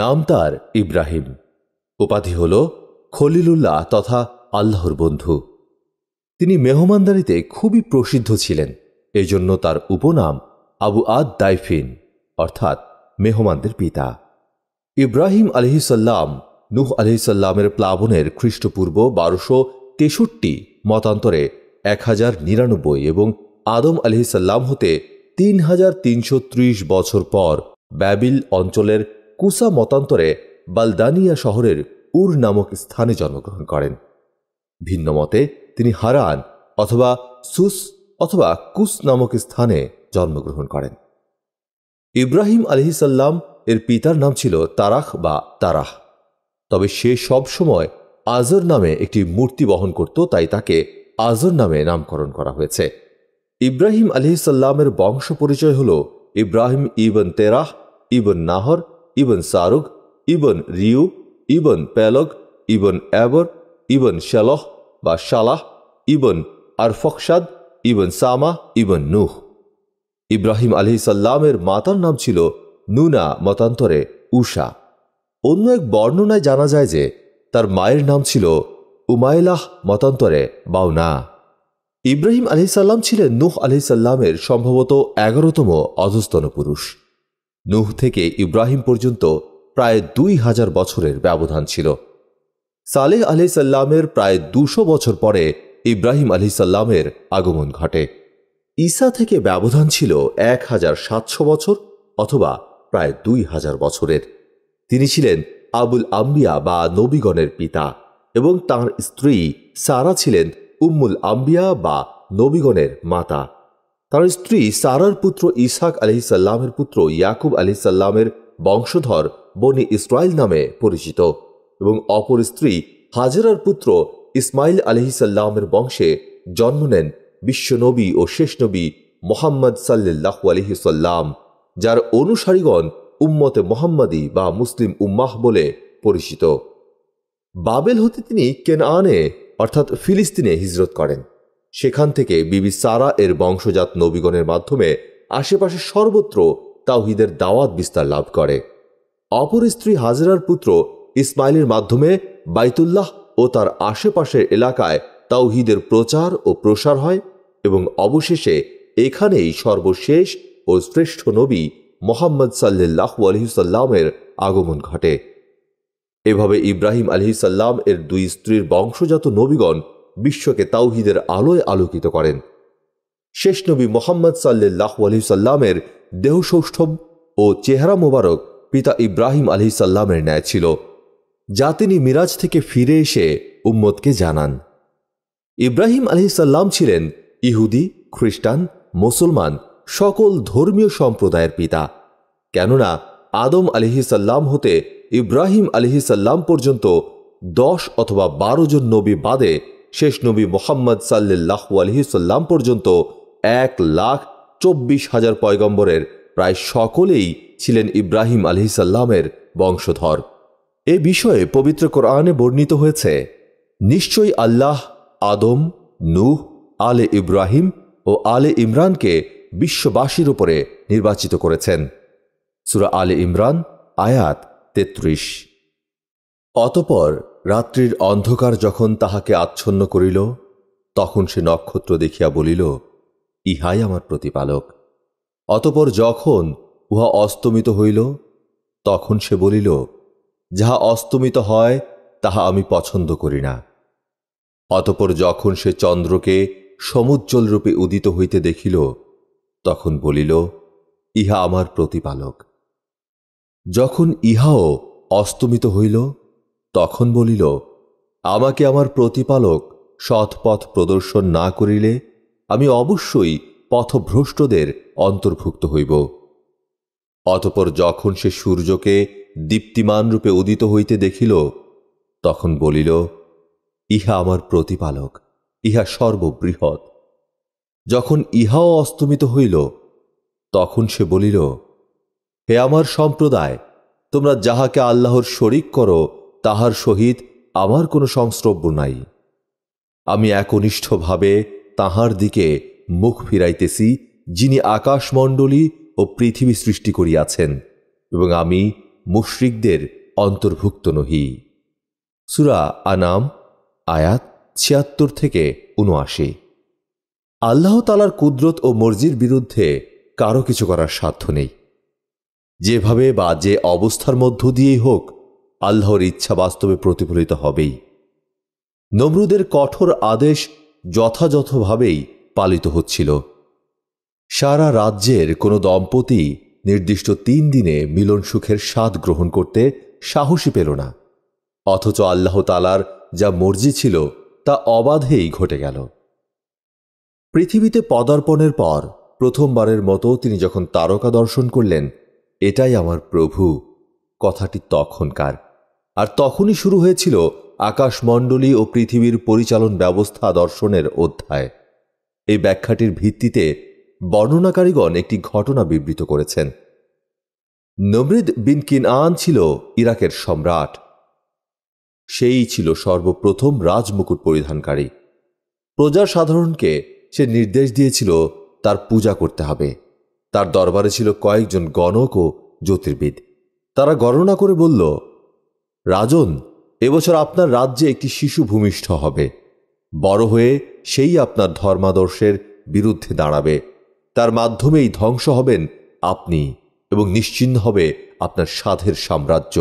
নাম তার ইব্রাহিম উপাধি হল খলিলুল্লাহ তথা আল্লাহর বন্ধু তিনি মেহমানদারিতে খুবই প্রসিদ্ধ ছিলেন এজন্য তার উপনাম আবু আদ দাইফিন অর্থাৎ মেহমানদের পিতা ইব্রাহিম আলহিসাল্লাম নুহ আলহিসাল্লামের প্লাবনের খ্রিস্টপূর্ব বারোশো তেষট্টি মতান্তরে এক হাজার নিরানব্বই এবং আদম আলহিসাল্লাম হতে তিন হাজার তিনশো ত্রিশ বছর পর ব্যাবিল অঞ্চলের কুসা মতান্তরে বালদানিয়া শহরের উর নামক স্থানে জন্মগ্রহণ করেন ভিন্ন মতে তিনি হারান অথবা সুস অথবা কুস নামক স্থানে জন্মগ্রহণ করেন ইব্রাহিম আলহিসাল্লাম এর পিতার নাম ছিল তারাখ বা তারাহ তবে সে সব সময় আজর নামে একটি মূর্তি বহন করত তাই তাকে আজর নামে নামকরণ করা হয়েছে ইব্রাহিম আলহিসাল্লামের বংশ পরিচয় হল ইব্রাহিম ইবন তেরাহ ইবন নাহর ইবন সারুক ইবন রিউ ইবন প্যালক ইবন অ্যাবর ইবন শালহ বা শালাহ ইবন আরফকসাদ ইবন সামা ইবন নুহ ইব্রাহিম আলি সাল্লামের মাতার নাম ছিল নুনা মতান্তরে উষা অন্য এক বর্ণনায় জানা যায় যে তার মায়ের নাম ছিল উমায়লাহ মতান্তরে বাউনা ইব্রাহিম সাল্লাম ছিলেন নুহ সাল্লামের সম্ভবত এগারোতম অধস্তন পুরুষ নুহ থেকে ইব্রাহিম পর্যন্ত প্রায় দুই হাজার বছরের ব্যবধান ছিল সালেহ আলি সাল্লামের প্রায় দুশো বছর পরে ইব্রাহিম আলি সাল্লামের আগমন ঘটে ঈসা থেকে ব্যবধান ছিল এক হাজার সাতশো বছর অথবা প্রায় দুই হাজার বছরের তিনি ছিলেন আবুল আম্বিয়া বা নবীগণের পিতা এবং তার স্ত্রী সারা ছিলেন উম্মুল আম্বিয়া বা নবীগণের মাতা তার স্ত্রী সারার পুত্র ইসাক আলহিসাল্লামের পুত্র ইয়াকুব আলহিসাল্লামের বংশধর বনি ইসরায়েল নামে পরিচিত এবং অপর স্ত্রী হাজেরার পুত্র ইসমাইল আলহিসাল্লামের বংশে জন্ম নেন বিশ্বনবী ও শেষ নবী মোহাম্মদ সাল্লাহ আলহিসাল্লাম যার অনুসারীগণ উম্মতে মোহাম্মদী বা মুসলিম উম্মাহ বলে পরিচিত বাবেল হতে তিনি আনে অর্থাৎ ফিলিস্তিনে হিজরত করেন সেখান থেকে বিবি সারা এর বংশজাত নবীগণের মাধ্যমে আশেপাশে সর্বত্র তাওহিদের দাওয়াত বিস্তার লাভ করে অপর স্ত্রী হাজরার পুত্র ইসমাইলের মাধ্যমে বাইতুল্লাহ ও তার আশেপাশের এলাকায় তাওহিদের প্রচার ও প্রসার হয় এবং অবশেষে এখানেই সর্বশেষ ও শ্রেষ্ঠ নবী মোহাম্মদ সাল্লাহ আলহিসাল্লামের আগমন ঘটে এভাবে ইব্রাহিম আলহিসাল্লাম এর দুই স্ত্রীর বংশজাত নবীগণ বিশ্বকে তাওহিদের আলোয় আলোকিত করেন শেষ নবী মোহাম্মদ সাল্লাহ আলহিসাল্লামের দেহসৌষ্ঠব ও চেহারা মোবারক পিতা ইব্রাহিম সাল্লামের ন্যায় ছিল যা তিনি মিরাজ থেকে ফিরে এসে উম্মদকে জানান ইব্রাহিম সাল্লাম ছিলেন ইহুদি খ্রিস্টান মুসলমান সকল ধর্মীয় সম্প্রদায়ের পিতা কেননা আদম আলিহিসাল্লাম হতে ইব্রাহিম সাল্লাম পর্যন্ত দশ অথবা বারো জন নবী বাদে শেষ নবী মোহাম্মদ সাল্লাহ আলহিসাল্লাম পর্যন্ত এক লাখ চব্বিশ হাজার পয়গম্বরের প্রায় সকলেই ছিলেন ইব্রাহিম আলহিসাল্লামের বংশধর এ বিষয়ে পবিত্র কোরআনে বর্ণিত হয়েছে নিশ্চয়ই আল্লাহ আদম নূহ আলে ইব্রাহিম ও আলে ইমরানকে বিশ্ববাসীর উপরে নির্বাচিত করেছেন সুরা আলে ইমরান আয়াত তেত্রিশ অতপর রাত্রির অন্ধকার যখন তাহাকে আচ্ছন্ন করিল তখন সে নক্ষত্র দেখিয়া বলিল ইহাই আমার প্রতিপালক অতপর যখন উহা অস্তমিত হইল তখন সে বলিল যাহা অস্তমিত হয় তাহা আমি পছন্দ করি না অতপর যখন সে চন্দ্রকে সমুজ্জ্বল রূপে উদিত হইতে দেখিল তখন বলিল ইহা আমার প্রতিপালক যখন ইহাও অস্তমিত হইল তখন বলিল আমাকে আমার প্রতিপালক সৎপথ প্রদর্শন না করিলে আমি অবশ্যই পথভ্রষ্টদের অন্তর্ভুক্ত হইব অতপর যখন সে সূর্যকে দীপ্তিমান রূপে উদিত হইতে দেখিল তখন বলিল ইহা আমার প্রতিপালক ইহা সর্ববৃহৎ যখন ইহাও অস্তমিত হইল তখন সে বলিল হে আমার সম্প্রদায় তোমরা যাহাকে আল্লাহর শরিক করো তাহার সহিত আমার কোনো সংস্রব্য নাই আমি একনিষ্ঠভাবে তাহার দিকে মুখ ফিরাইতেছি যিনি আকাশমণ্ডলী ও পৃথিবী সৃষ্টি করিয়াছেন এবং আমি মুশ্রিকদের অন্তর্ভুক্ত নহি সুরা আনাম আয়াত ছিয়াত্তর থেকে উনআশি আল্লাহ তালার কুদরত ও মর্জির বিরুদ্ধে কারো কিছু করার সাধ্য নেই যেভাবে বা যে অবস্থার মধ্য দিয়েই হোক আল্লাহর ইচ্ছা বাস্তবে প্রতিফলিত হবেই নমরুদের কঠোর আদেশ যথাযথভাবেই পালিত হচ্ছিল সারা রাজ্যের কোনো দম্পতি নির্দিষ্ট তিন দিনে মিলন সুখের স্বাদ গ্রহণ করতে সাহসী পেল না অথচ আল্লাহ তালার যা মর্জি ছিল তা অবাধেই ঘটে গেল পৃথিবীতে পদার্পণের পর প্রথমবারের মতো তিনি যখন তারকা দর্শন করলেন এটাই আমার প্রভু কথাটি তখনকার আর তখনই শুরু হয়েছিল আকাশমণ্ডলী ও পৃথিবীর পরিচালন ব্যবস্থা দর্শনের অধ্যায় এই ব্যাখ্যাটির ভিত্তিতে বর্ণনাকারীগণ একটি ঘটনা বিবৃত করেছেন নমৃদ বিন আন ছিল ইরাকের সম্রাট সেই ছিল সর্বপ্রথম রাজমুকুট পরিধানকারী প্রজা সাধারণকে সে নির্দেশ দিয়েছিল তার পূজা করতে হবে তার দরবারে ছিল কয়েকজন গণক ও জ্যোতির্বিদ তারা গণনা করে বলল রাজন এবছর আপনার রাজ্যে একটি শিশু ভূমিষ্ঠ হবে বড় হয়ে সেই আপনার ধর্মাদর্শের বিরুদ্ধে দাঁড়াবে তার মাধ্যমেই ধ্বংস হবেন আপনি এবং নিশ্চিন্ন হবে আপনার সাধের সাম্রাজ্য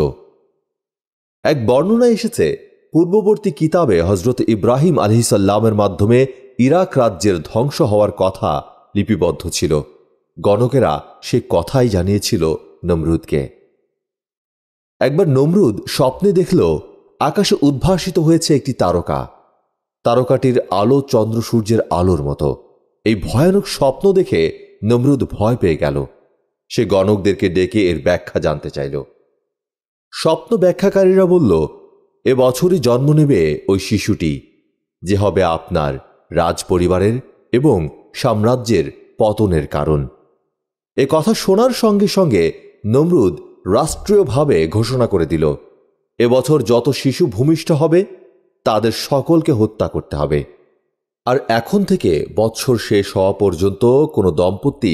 এক বর্ণনা এসেছে পূর্ববর্তী কিতাবে হজরত ইব্রাহিম আলহিসাল্লামের মাধ্যমে ইরাক রাজ্যের ধ্বংস হওয়ার কথা লিপিবদ্ধ ছিল গণকেরা সে কথাই জানিয়েছিল নমরুদকে একবার নমরুদ স্বপ্নে দেখল আকাশে উদ্ভাসিত হয়েছে একটি তারকা তারকাটির আলো চন্দ্র সূর্যের আলোর মতো এই ভয়ানক স্বপ্ন দেখে নমরুদ ভয় পেয়ে গেল সে গণকদেরকে ডেকে এর ব্যাখ্যা জানতে চাইল স্বপ্ন ব্যাখ্যাকারীরা বলল এ বছরই জন্ম নেবে ওই শিশুটি যে হবে আপনার রাজ পরিবারের এবং সাম্রাজ্যের পতনের কারণ এ কথা শোনার সঙ্গে সঙ্গে নমরুদ রাষ্ট্রীয়ভাবে ঘোষণা করে দিল এবছর যত শিশু ভূমিষ্ঠ হবে তাদের সকলকে হত্যা করতে হবে আর এখন থেকে বছর শেষ হওয়া পর্যন্ত কোনো দম্পতি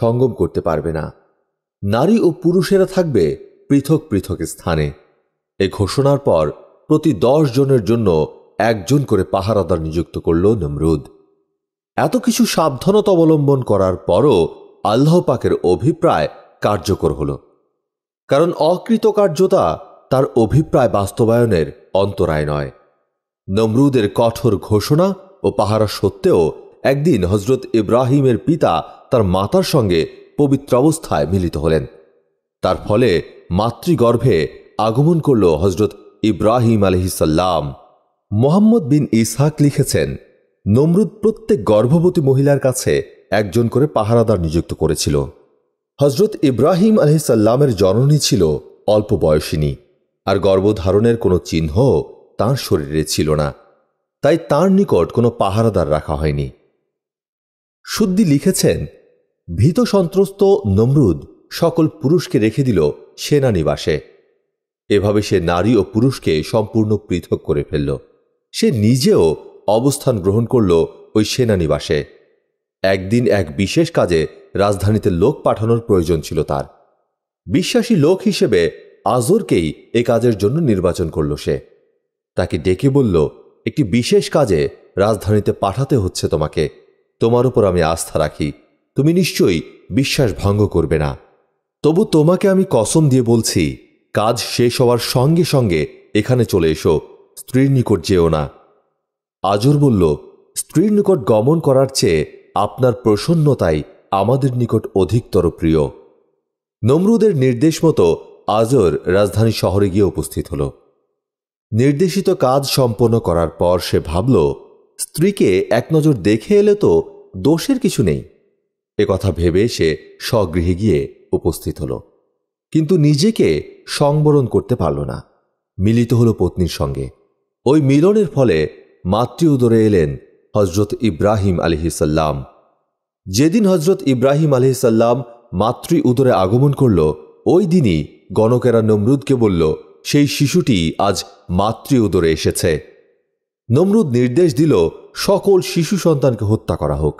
সঙ্গম করতে পারবে না নারী ও পুরুষেরা থাকবে পৃথক পৃথক স্থানে এ ঘোষণার পর প্রতি দশ জনের জন্য একজন করে পাহারাদার নিযুক্ত করল নমরুদ এত কিছু সাবধানতা অবলম্বন করার পরও আল্লাহ পাকের অভিপ্রায় কার্যকর হলো কারণ অকৃতকার্যতা তার অভিপ্রায় বাস্তবায়নের অন্তরায় নয় নমরুদের কঠোর ঘোষণা ও পাহারা সত্ত্বেও একদিন হজরত ইব্রাহিমের পিতা তার মাতার সঙ্গে পবিত্র অবস্থায় মিলিত হলেন তার ফলে মাতৃগর্ভে আগমন করল হজরত ইব্রাহিম আলহিসাল্লাম মোহাম্মদ বিন ইসহাক লিখেছেন নমরুদ প্রত্যেক গর্ভবতী মহিলার কাছে একজন করে পাহারাদার নিযুক্ত করেছিল হজরত ইব্রাহিম আলহিসাল্লামের জননী ছিল অল্প বয়সিনী আর গর্ভধারণের কোনো চিহ্ন তার শরীরে ছিল না তাই তার নিকট কোনো পাহারাদার রাখা হয়নি সুদ্দি লিখেছেন ভীত সন্ত্রস্ত নমরুদ সকল পুরুষকে রেখে দিল সেনানিবাসে এভাবে সে নারী ও পুরুষকে সম্পূর্ণ পৃথক করে ফেলল সে নিজেও অবস্থান গ্রহণ করল ওই সেনানিবাসে একদিন এক বিশেষ কাজে রাজধানীতে লোক পাঠানোর প্রয়োজন ছিল তার বিশ্বাসী লোক হিসেবে আজরকেই এ কাজের জন্য নির্বাচন করল সে তাকে ডেকে বলল একটি বিশেষ কাজে রাজধানীতে পাঠাতে হচ্ছে তোমাকে তোমার উপর আমি আস্থা রাখি তুমি নিশ্চয়ই বিশ্বাস ভঙ্গ করবে না তবু তোমাকে আমি কসম দিয়ে বলছি কাজ শেষ হওয়ার সঙ্গে সঙ্গে এখানে চলে এসো স্ত্রীর নিকট যেও না আজর বলল স্ত্রীর নিকট গমন করার চেয়ে আপনার প্রসন্নতাই আমাদের নিকট অধিকতর প্রিয় নমরুদের নির্দেশ মতো আজর রাজধানী শহরে গিয়ে উপস্থিত হল নির্দেশিত কাজ সম্পন্ন করার পর সে ভাবল স্ত্রীকে একনজর দেখে এলে তো দোষের কিছু নেই কথা ভেবে সে স্বগৃহে গিয়ে উপস্থিত হল কিন্তু নিজেকে সংবরণ করতে পারল না মিলিত হল পত্নীর সঙ্গে ওই মিলনের ফলে মাতৃ উদরে এলেন হজরত ইব্রাহিম আলহিসাল্লাম যেদিন হজরত ইব্রাহিম আলহিসাল্লাম মাতৃ উদরে আগমন করল ওই দিনই গণকেরা নমরুদকে বলল সেই শিশুটি আজ মাতৃ উদরে এসেছে নমরুদ নির্দেশ দিল সকল শিশু সন্তানকে হত্যা করা হোক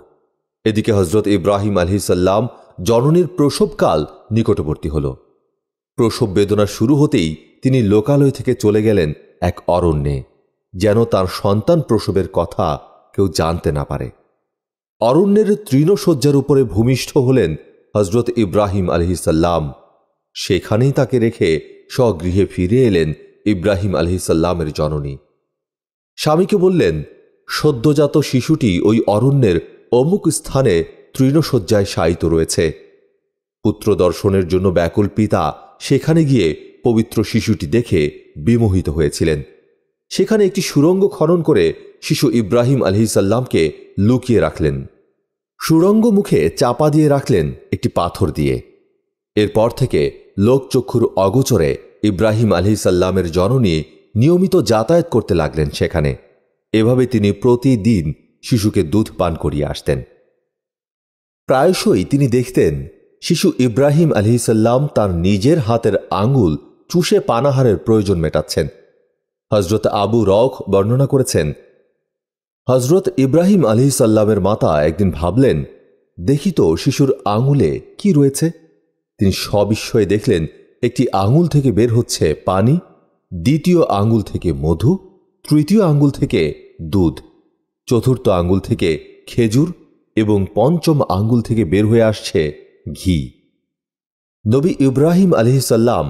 এদিকে হজরত ইব্রাহিম আলহিসাল্লাম জননীর প্রসবকাল নিকটবর্তী হল প্রসব বেদনা শুরু হতেই তিনি লোকালয় থেকে চলে গেলেন এক অরণ্যে যেন তার সন্তান প্রসবের কথা কেউ জানতে না পারে অরণ্যের তৃণশয্যার উপরে ভূমিষ্ঠ হলেন হজরত ইব্রাহিম আলহিসাল্লাম সেখানেই তাকে রেখে স্বগৃহে ফিরে এলেন ইব্রাহিম আলহিসাল্লামের জননী স্বামীকে বললেন সদ্যজাত শিশুটি ওই অরণ্যের অমুক স্থানে তৃণশয্যায় শায়িত রয়েছে পুত্র দর্শনের জন্য ব্যাকুল পিতা সেখানে গিয়ে পবিত্র শিশুটি দেখে বিমোহিত হয়েছিলেন সেখানে একটি সুরঙ্গ খনন করে শিশু ইব্রাহিম আলহিসাল্লামকে লুকিয়ে রাখলেন সুরঙ্গ মুখে চাপা দিয়ে রাখলেন একটি পাথর দিয়ে এরপর থেকে লোকচক্ষুর অগোচরে ইব্রাহিম আলহিসাল্লামের জননী নিয়মিত যাতায়াত করতে লাগলেন সেখানে এভাবে তিনি প্রতিদিন শিশুকে দুধ পান করিয়ে আসতেন প্রায়শই তিনি দেখতেন শিশু ইব্রাহিম আলহিসাল্লাম তার নিজের হাতের আঙুল চুষে পানাহারের প্রয়োজন মেটাচ্ছেন হজরত আবু রখ বর্ণনা করেছেন হজরত ইব্রাহিম আলী সাল্লামের মাতা একদিন ভাবলেন দেখি তো শিশুর আঙুলে কি রয়েছে তিনি সবিস্ময়ে দেখলেন একটি আঙুল থেকে বের হচ্ছে পানি দ্বিতীয় আঙুল থেকে মধু তৃতীয় আঙুল থেকে দুধ চতুর্থ আঙুল থেকে খেজুর এবং পঞ্চম আঙুল থেকে বের হয়ে আসছে ঘি নবী ইব্রাহিম সাল্লাম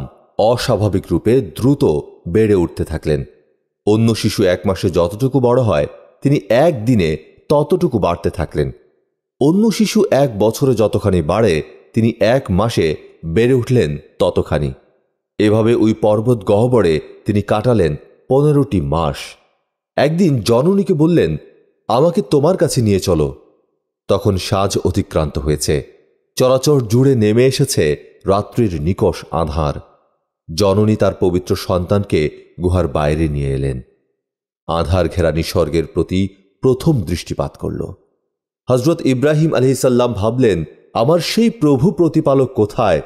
অস্বাভাবিক রূপে দ্রুত বেড়ে উঠতে থাকলেন অন্য শিশু এক মাসে যতটুকু বড় হয় তিনি একদিনে ততটুকু বাড়তে থাকলেন অন্য শিশু এক বছরে যতখানি বাড়ে তিনি এক মাসে বেড়ে উঠলেন ততখানি এভাবে ওই পর্বত গহবরে তিনি কাটালেন পনেরোটি মাস একদিন জননীকে বললেন আমাকে তোমার কাছে নিয়ে চলো তখন সাজ অতিক্রান্ত হয়েছে চরাচর জুড়ে নেমে এসেছে রাত্রির নিকষ আধার জননী তার পবিত্র সন্তানকে গুহার বাইরে নিয়ে এলেন আধার ঘেরা নিসর্গের প্রতি প্রথম দৃষ্টিপাত করল হজরত ইব্রাহিম আলহিসাল্লাম ভাবলেন আমার সেই প্রভু প্রতিপালক কোথায়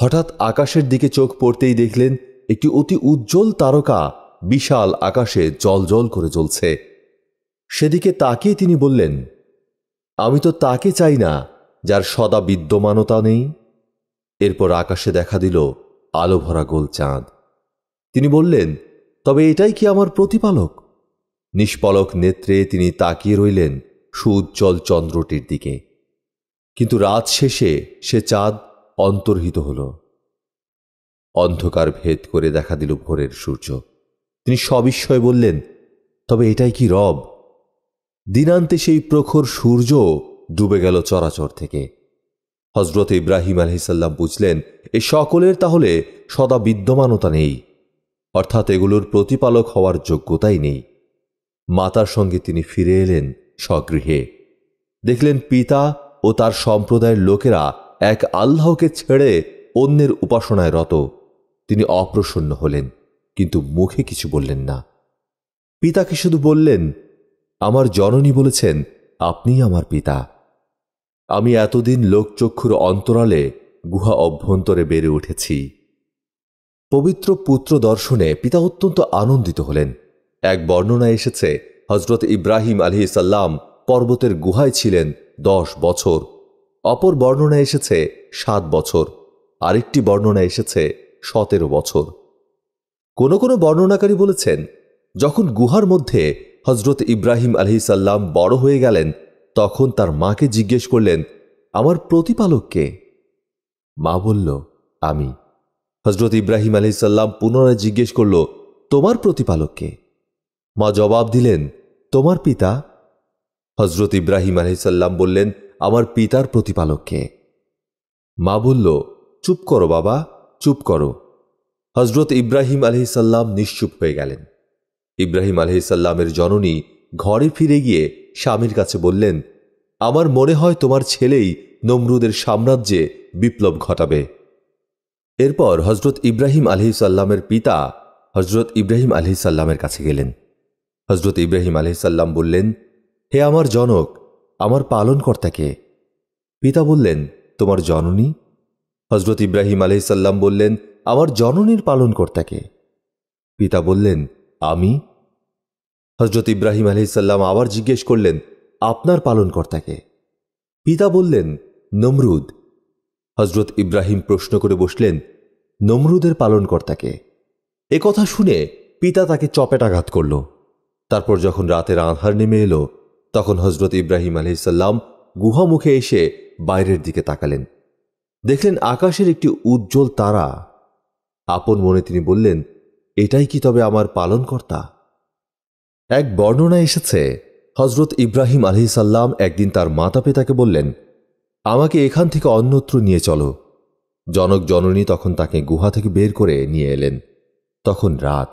হঠাৎ আকাশের দিকে চোখ পড়তেই দেখলেন একটি অতি উজ্জ্বল তারকা বিশাল আকাশে জল করে জ্বলছে সেদিকে তাকিয়ে তিনি বললেন আমি তো তাকে চাই না যার সদা বিদ্যমানতা নেই এরপর আকাশে দেখা দিল আলো ভরা গোল চাঁদ তিনি বললেন তবে এটাই কি আমার প্রতিপালক নিষ্পলক নেত্রে তিনি তাকিয়ে রইলেন সুজ্জ্বল চন্দ্রটির দিকে কিন্তু রাত শেষে সে চাঁদ অন্তর্হিত হল অন্ধকার ভেদ করে দেখা দিল ভোরের সূর্য তিনি সবিস্ময় বললেন তবে এটাই কি রব দিনান্তে সেই প্রখর সূর্য ডুবে গেল চরাচর থেকে হজরত ইব্রাহিম আলহিসাল্লাম বুঝলেন এ সকলের তাহলে সদা বিদ্যমানতা নেই অর্থাৎ এগুলোর প্রতিপালক হওয়ার যোগ্যতাই নেই মাতার সঙ্গে তিনি ফিরে এলেন স্বগৃহে দেখলেন পিতা ও তার সম্প্রদায়ের লোকেরা এক আল্লাহকে ছেড়ে অন্যের উপাসনায় রত তিনি অপ্রসন্ন হলেন কিন্তু মুখে কিছু বললেন না পিতাকে শুধু বললেন আমার জননী বলেছেন আপনি আমার পিতা আমি এতদিন লোকচক্ষুর অন্তরালে গুহা অভ্যন্তরে বেড়ে উঠেছি পবিত্র পুত্র দর্শনে পিতা অত্যন্ত আনন্দিত হলেন এক বর্ণনা এসেছে হজরত ইব্রাহিম আলী সাল্লাম পর্বতের গুহায় ছিলেন দশ বছর অপর বর্ণনা এসেছে সাত বছর আরেকটি বর্ণনা এসেছে সতেরো বছর কোনো কোনো বর্ণনাকারী বলেছেন যখন গুহার মধ্যে হজরত ইব্রাহিম সাল্লাম বড় হয়ে গেলেন তখন তার মাকে জিজ্ঞেস করলেন আমার প্রতিপালককে মা বলল আমি হজরত ইব্রাহিম আলি সাল্লাম পুনরায় জিজ্ঞেস করল তোমার প্রতিপালককে মা জবাব দিলেন তোমার পিতা হজরত ইব্রাহিম আলহিসাল্লাম বললেন আমার পিতার প্রতিপালককে মা বলল চুপ করো বাবা চুপ করো হজরত ইব্রাহিম আলহিসাল্লাম নিশ্চুপ হয়ে গেলেন ইব্রাহিম আলহিসাল্লামের জননী ঘরে ফিরে গিয়ে স্বামীর কাছে বললেন আমার মনে হয় তোমার ছেলেই নমরুদের সাম্রাজ্যে বিপ্লব ঘটাবে এরপর হজরত ইব্রাহিম আলহি সাল্লামের পিতা হজরত ইব্রাহিম আলহি সাল্লামের কাছে গেলেন হজরত ইব্রাহিম আলহি সাল্লাম বললেন হে আমার জনক আমার পালনকর্তাকে পিতা বললেন তোমার জননী হজরত ইব্রাহিম আলহি সাল্লাম বললেন আমার জননীর পালনকর্তাকে পিতা বললেন আমি হজরত ইব্রাহিম আলহিসাল্লাম আবার জিজ্ঞেস করলেন আপনার পালনকর্তাকে পিতা বললেন নমরুদ হজরত ইব্রাহিম প্রশ্ন করে বসলেন নমরুদের পালনকর্তাকে এ কথা শুনে পিতা তাকে চপেটাঘাত করল তারপর যখন রাতের আধার নেমে এলো তখন হজরত ইব্রাহিম আলহিসাল্লাম গুহামুখে এসে বাইরের দিকে তাকালেন দেখলেন আকাশের একটি উজ্জ্বল তারা আপন মনে তিনি বললেন এটাই কি তবে আমার পালনকর্তা এক বর্ণনা এসেছে হজরত ইব্রাহিম আলহিসাল্লাম একদিন তার মাতা পিতাকে বললেন আমাকে এখান থেকে অন্যত্র নিয়ে চলো জনক জননী তখন তাকে গুহা থেকে বের করে নিয়ে এলেন তখন রাত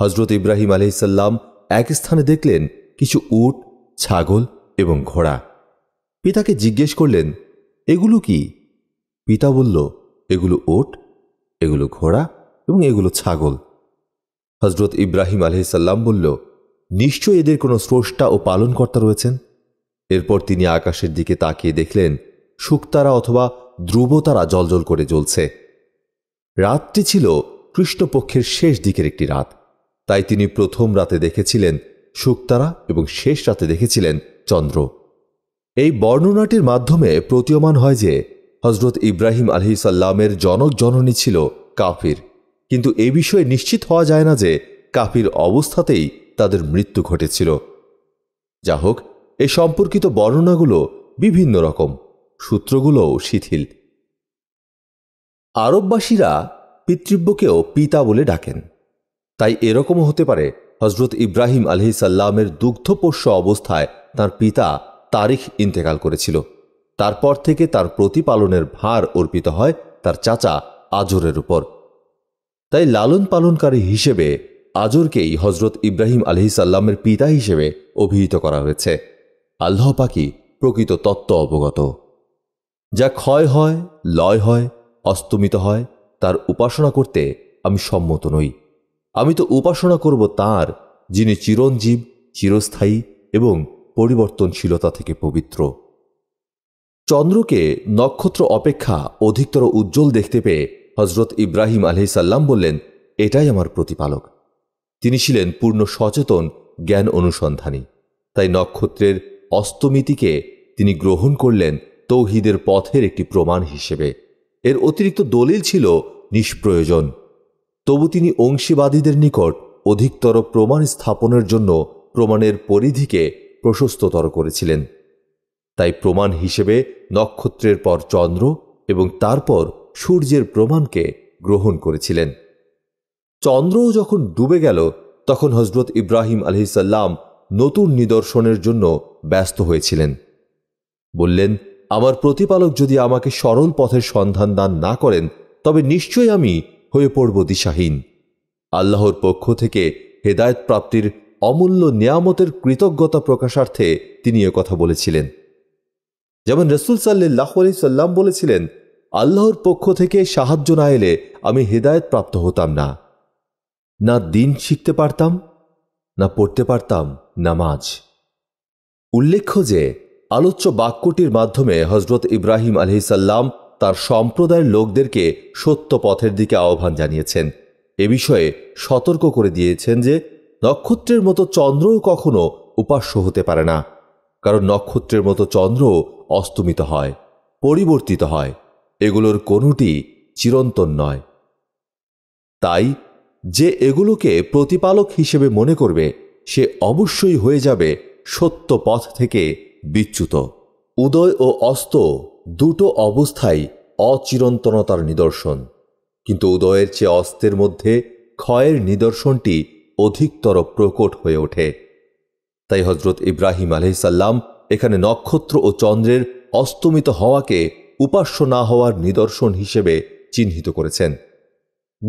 হজরত ইব্রাহিম আলহিসাল্লাম এক স্থানে দেখলেন কিছু উট ছাগল এবং ঘোড়া পিতাকে জিজ্ঞেস করলেন এগুলো কি পিতা বলল এগুলো ওট এগুলো ঘোড়া এবং এগুলো ছাগল হজরত ইব্রাহিম আলহিসাল্লাম বলল নিশ্চয় এদের কোনো স্রষ্টা ও পালনকর্তা রয়েছেন এরপর তিনি আকাশের দিকে তাকিয়ে দেখলেন শুকতারা অথবা ধ্রুবতারা জলজল করে জ্বলছে রাতটি ছিল কৃষ্ণপক্ষের শেষ দিকের একটি রাত তাই তিনি প্রথম রাতে দেখেছিলেন শুকতারা এবং শেষ রাতে দেখেছিলেন চন্দ্র এই বর্ণনাটির মাধ্যমে প্রতীয়মান হয় যে হজরত ইব্রাহিম আলহি সাল্লামের জনক জননী ছিল কাফির কিন্তু এ বিষয়ে নিশ্চিত হওয়া যায় না যে কাফির অবস্থাতেই তাদের মৃত্যু ঘটেছিল যা হোক এ সম্পর্কিত বর্ণনাগুলো বিভিন্ন রকম সূত্রগুলোও শিথিল আরববাসীরা পিতৃব্যকেও পিতা বলে ডাকেন তাই এরকমও হতে পারে হজরত ইব্রাহিম আলহি সাল্লামের দুগ্ধপোষ্য অবস্থায় তার পিতা তারিখ ইন্তেকাল করেছিল তারপর থেকে তার প্রতিপালনের ভার অর্পিত হয় তার চাচা আজরের উপর তাই লালন পালনকারী হিসেবে আজরকেই হজরত ইব্রাহিম আলহি সাল্লামের পিতা হিসেবে অভিহিত করা হয়েছে আল্লাহ পাকি প্রকৃত তত্ত্ব অবগত যা ক্ষয় হয় লয় হয় অস্তমিত হয় তার উপাসনা করতে আমি সম্মত নই আমি তো উপাসনা করব তার যিনি চিরঞ্জীব চিরস্থায়ী এবং পরিবর্তনশীলতা থেকে পবিত্র চন্দ্রকে নক্ষত্র অপেক্ষা অধিকতর উজ্জ্বল দেখতে পেয়ে হজরত ইব্রাহিম আলহিসাল্লাম বললেন এটাই আমার প্রতিপালক তিনি ছিলেন পূর্ণ সচেতন জ্ঞান অনুসন্ধানী তাই নক্ষত্রের অস্তমিতিকে তিনি গ্রহণ করলেন তৌহিদের পথের একটি প্রমাণ হিসেবে এর অতিরিক্ত দলিল ছিল নিষ্প্রয়োজন তবু তিনি অংশীবাদীদের নিকট অধিকতর প্রমাণ স্থাপনের জন্য প্রমাণের পরিধিকে প্রশস্ততর করেছিলেন তাই প্রমাণ হিসেবে নক্ষত্রের পর চন্দ্র এবং তারপর সূর্যের প্রমাণকে গ্রহণ করেছিলেন চন্দ্রও যখন ডুবে গেল তখন হজরত ইব্রাহিম আলহিসাল্লাম নতুন নিদর্শনের জন্য ব্যস্ত হয়েছিলেন বললেন আমার প্রতিপালক যদি আমাকে সরল পথের সন্ধান দান না করেন তবে নিশ্চয়ই আমি হয়ে পড়ব দিশাহীন আল্লাহর পক্ষ থেকে হেদায়ত প্রাপ্তির অমূল্য নিয়ামতের কৃতজ্ঞতা প্রকাশার্থে তিনি কথা বলেছিলেন যেমন রসুল সাল্লাহ আলি সাল্লাম বলেছিলেন আল্লাহর পক্ষ থেকে সাহায্য না এলে আমি হেদায়ত প্রাপ্ত হতাম না না দিন শিখতে পারতাম না পড়তে পারতাম নামাজ উল্লেখ্য যে আলোচ্য বাক্যটির মাধ্যমে হজরত ইব্রাহিম সাল্লাম তার সম্প্রদায়ের লোকদেরকে সত্য পথের দিকে আহ্বান জানিয়েছেন এ বিষয়ে সতর্ক করে দিয়েছেন যে নক্ষত্রের মতো চন্দ্রও কখনো উপাস্য হতে পারে না কারণ নক্ষত্রের মতো চন্দ্র অস্তমিত হয় পরিবর্তিত হয় এগুলোর কোনোটি চিরন্তন নয় তাই যে এগুলোকে প্রতিপালক হিসেবে মনে করবে সে অবশ্যই হয়ে যাবে সত্য পথ থেকে বিচ্যুত উদয় ও অস্ত দুটো অবস্থাই অচিরন্তনতার নিদর্শন কিন্তু উদয়ের চেয়ে অস্তের মধ্যে ক্ষয়ের নিদর্শনটি অধিকতর প্রকট হয়ে ওঠে তাই হজরত ইব্রাহিম আলহিসাল্লাম এখানে নক্ষত্র ও চন্দ্রের অস্তমিত হওয়াকে উপাস্য না হওয়ার নিদর্শন হিসেবে চিহ্নিত করেছেন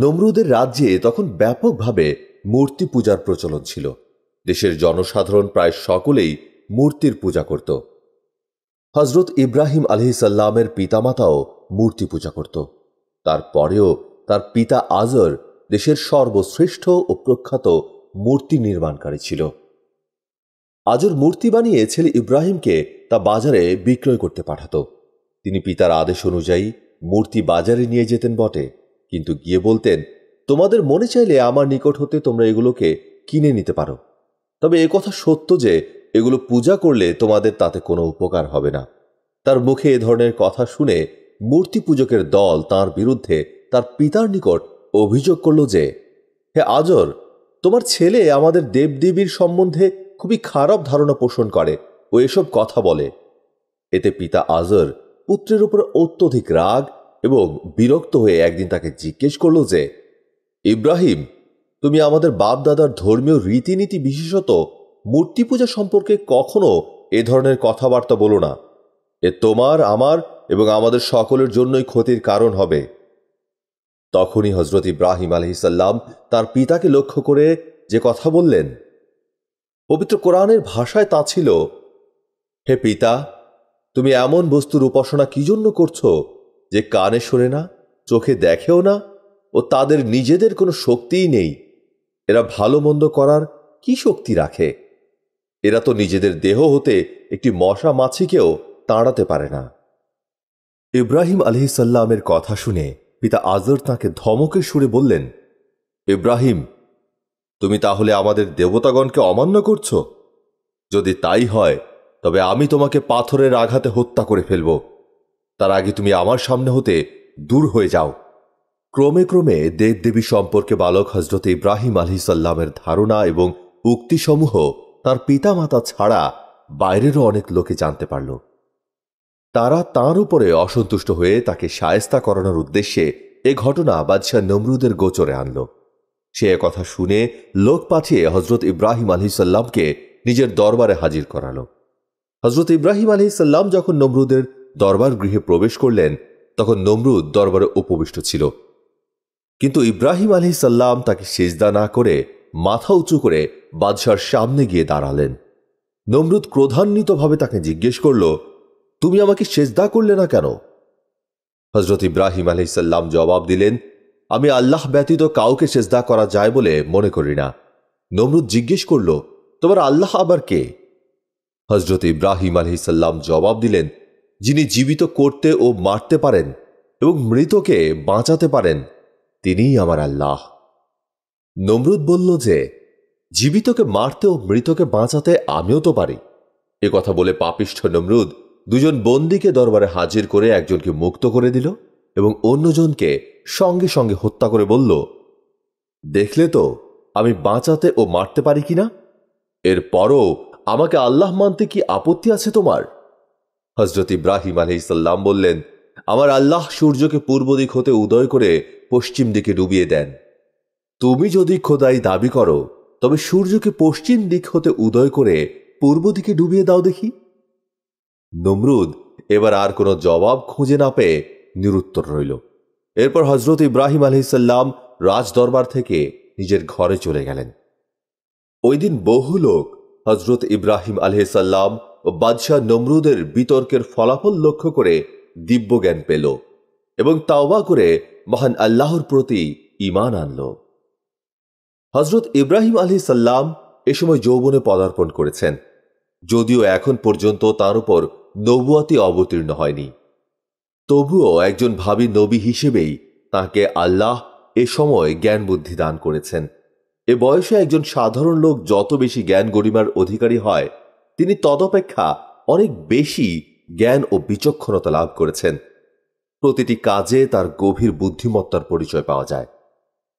নমরুদের রাজ্যে তখন ব্যাপকভাবে মূর্তি পূজার প্রচলন ছিল দেশের জনসাধারণ প্রায় সকলেই মূর্তির পূজা করত হজরত ইব্রাহিম সাল্লামের পিতামাতাও মূর্তি পূজা করত তারপরেও তার পিতা আজর দেশের সর্বশ্রেষ্ঠ ও প্রখ্যাত মূর্তি নির্মাণকারী ছিল আজর মূর্তি বানিয়ে ছেলে ইব্রাহিমকে তা বাজারে বিক্রয় করতে পাঠাত তিনি পিতার আদেশ অনুযায়ী মূর্তি বাজারে নিয়ে যেতেন বটে কিন্তু গিয়ে বলতেন তোমাদের মনে চাইলে আমার নিকট হতে তোমরা এগুলোকে কিনে নিতে পারো তবে কথা সত্য যে এগুলো পূজা করলে তোমাদের তাতে কোনো উপকার হবে না তার মুখে এ ধরনের কথা শুনে মূর্তি পূজকের দল তার বিরুদ্ধে তার পিতার নিকট অভিযোগ করল যে হে আজর তোমার ছেলে আমাদের দেবদেবীর সম্বন্ধে খুবই খারাপ ধারণা পোষণ করে ও এসব কথা বলে এতে পিতা আজর পুত্রের উপর অত্যধিক রাগ এবং বিরক্ত হয়ে একদিন তাকে জিজ্ঞেস করল যে ইব্রাহিম তুমি আমাদের বাপদাদার ধর্মীয় রীতিনীতি বিশেষত মূর্তি পূজা সম্পর্কে কখনো এ ধরনের কথাবার্তা বলো না এ তোমার আমার এবং আমাদের সকলের জন্যই ক্ষতির কারণ হবে তখনই হজরত ইব্রাহিম আলহিসাল্লাম তার পিতাকে লক্ষ্য করে যে কথা বললেন পবিত্র কোরআনের ভাষায় তা ছিল হে পিতা তুমি এমন বস্তুর উপাসনা কি জন্য করছো যে কানে শোনে না চোখে দেখেও না ও তাদের নিজেদের কোনো শক্তিই নেই এরা ভালো মন্দ করার কি শক্তি রাখে এরা তো নিজেদের দেহ হতে একটি মশা মাছিকেও তাড়াতে পারে না ইব্রাহিম আলহিসাল্লামের কথা শুনে পিতা আজর তাঁকে ধমকে সুরে বললেন ইব্রাহিম তুমি তাহলে আমাদের দেবতাগণকে অমান্য করছ যদি তাই হয় তবে আমি তোমাকে পাথরের আঘাতে হত্যা করে ফেলব তার আগে তুমি আমার সামনে হতে দূর হয়ে যাও ক্রমে ক্রমে দেবদেবী সম্পর্কে বালক হজরত ইব্রাহিম আলহিসাল্লামের ধারণা এবং উক্তিসমূহ তার পিতামাতা ছাড়া বাইরেরও অনেক লোকে জানতে পারল তারা তার উপরে অসন্তুষ্ট হয়ে তাকে সায়স্তা করানোর উদ্দেশ্যে এ ঘটনা বাদশাহ নমরুদের গোচরে আনল সে কথা শুনে লোক পাঠিয়ে হজরত ইব্রাহিম আলহিসাল্লামকে নিজের দরবারে হাজির করালো হজরত ইব্রাহিম আলহিসাল্লাম যখন নমরুদের দরবার গৃহে প্রবেশ করলেন তখন নমরুদ দরবারে উপবিষ্ট ছিল কিন্তু ইব্রাহিম আলহিসাল্লাম তাকে সেজদা না করে মাথা উঁচু করে বাদশার সামনে গিয়ে দাঁড়ালেন নমরুদ ক্রোধান্বিতভাবে তাকে জিজ্ঞেস করল তুমি আমাকে সেজদা করলে না কেন হজরত ইব্রাহিম আলহিসাল্লাম জবাব দিলেন আমি আল্লাহ ব্যতীত কাউকে সেজদা করা যায় বলে মনে করি না নমরুদ জিজ্ঞেস করল তোমার আল্লাহ আবার কে হজরত ইব্রাহিম আলহিসাল্লাম জবাব দিলেন যিনি জীবিত করতে ও মারতে পারেন এবং মৃতকে বাঁচাতে পারেন তিনিই আমার আল্লাহ নমরুদ বলল যে জীবিতকে মারতে ও মৃতকে বাঁচাতে আমিও তো পারি এ কথা বলে পাপিষ্ঠ নমরুদ দুজন বন্দীকে দরবারে হাজির করে একজনকে মুক্ত করে দিল এবং অন্যজনকে সঙ্গে সঙ্গে হত্যা করে বলল দেখলে তো আমি বাঁচাতে ও মারতে পারি কিনা এরপরও আমাকে আল্লাহ মানতে কি আপত্তি আছে তোমার হজরত ইব্রাহিম ইসাল্লাম বললেন আমার আল্লাহ সূর্যকে পূর্ব দিক হতে উদয় করে পশ্চিম দিকে ডুবিয়ে দেন তুমি যদি খোদাই দাবি করো তবে সূর্যকে পশ্চিম দিক হতে উদয় করে পূর্ব দিকে ডুবিয়ে দাও দেখি নমরুদ এবার আর কোনো জবাব খুঁজে না পেয়ে নিরুত্তর রইল এরপর হজরত ইব্রাহিম আলহিসাল্লাম রাজ দরবার থেকে নিজের ঘরে চলে গেলেন ওই দিন বহু লোক হজরত ইব্রাহিম আলহিসাল্লাম ও বাদশাহ নমরুদের বিতর্কের ফলাফল লক্ষ্য করে দিব্য জ্ঞান পেল এবং তাওবা করে মহান আল্লাহর প্রতি ইমান আনলো হজরত ইব্রাহিম আলী সাল্লাম এ সময় যৌবনে পদার্পণ করেছেন যদিও এখন পর্যন্ত তার উপর নবুয়াতি অবতীর্ণ হয়নি তবুও একজন ভাবি নবী হিসেবেই তাকে আল্লাহ এ সময় জ্ঞান বুদ্ধি দান করেছেন এ বয়সে একজন সাধারণ লোক যত বেশি জ্ঞান গরিমার অধিকারী হয় তিনি তদপেক্ষা অনেক বেশি জ্ঞান ও বিচক্ষণতা লাভ করেছেন প্রতিটি কাজে তার গভীর বুদ্ধিমত্তার পরিচয় পাওয়া যায়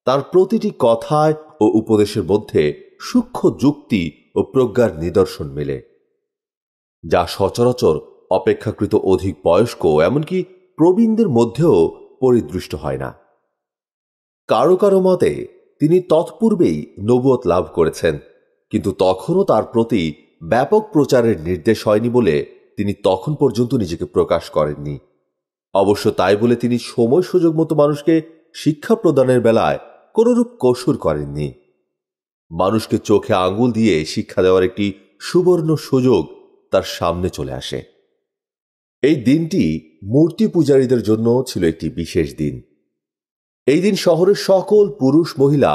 তার প্রতিটি কথায় ও উপদেশের মধ্যে সূক্ষ্ম যুক্তি ও প্রজ্ঞার নিদর্শন মেলে যা সচরাচর অপেক্ষাকৃত অধিক বয়স্ক এমনকি প্রবীণদের মধ্যেও পরিদৃষ্ট হয় না কারো কারো মতে তিনি তৎপূর্বেই নবুয়ত লাভ করেছেন কিন্তু তখনও তার প্রতি ব্যাপক প্রচারের নির্দেশ হয়নি বলে তিনি তখন পর্যন্ত নিজেকে প্রকাশ করেননি অবশ্য তাই বলে তিনি সময় সুযোগ মতো মানুষকে শিক্ষা প্রদানের বেলায় কোনরূপ কসুর করেননি মানুষকে চোখে আঙুল দিয়ে শিক্ষা দেওয়ার একটি সুবর্ণ সুযোগ তার সামনে চলে আসে এই দিনটি মূর্তি পূজারীদের জন্য ছিল একটি বিশেষ দিন এই দিন শহরের সকল পুরুষ মহিলা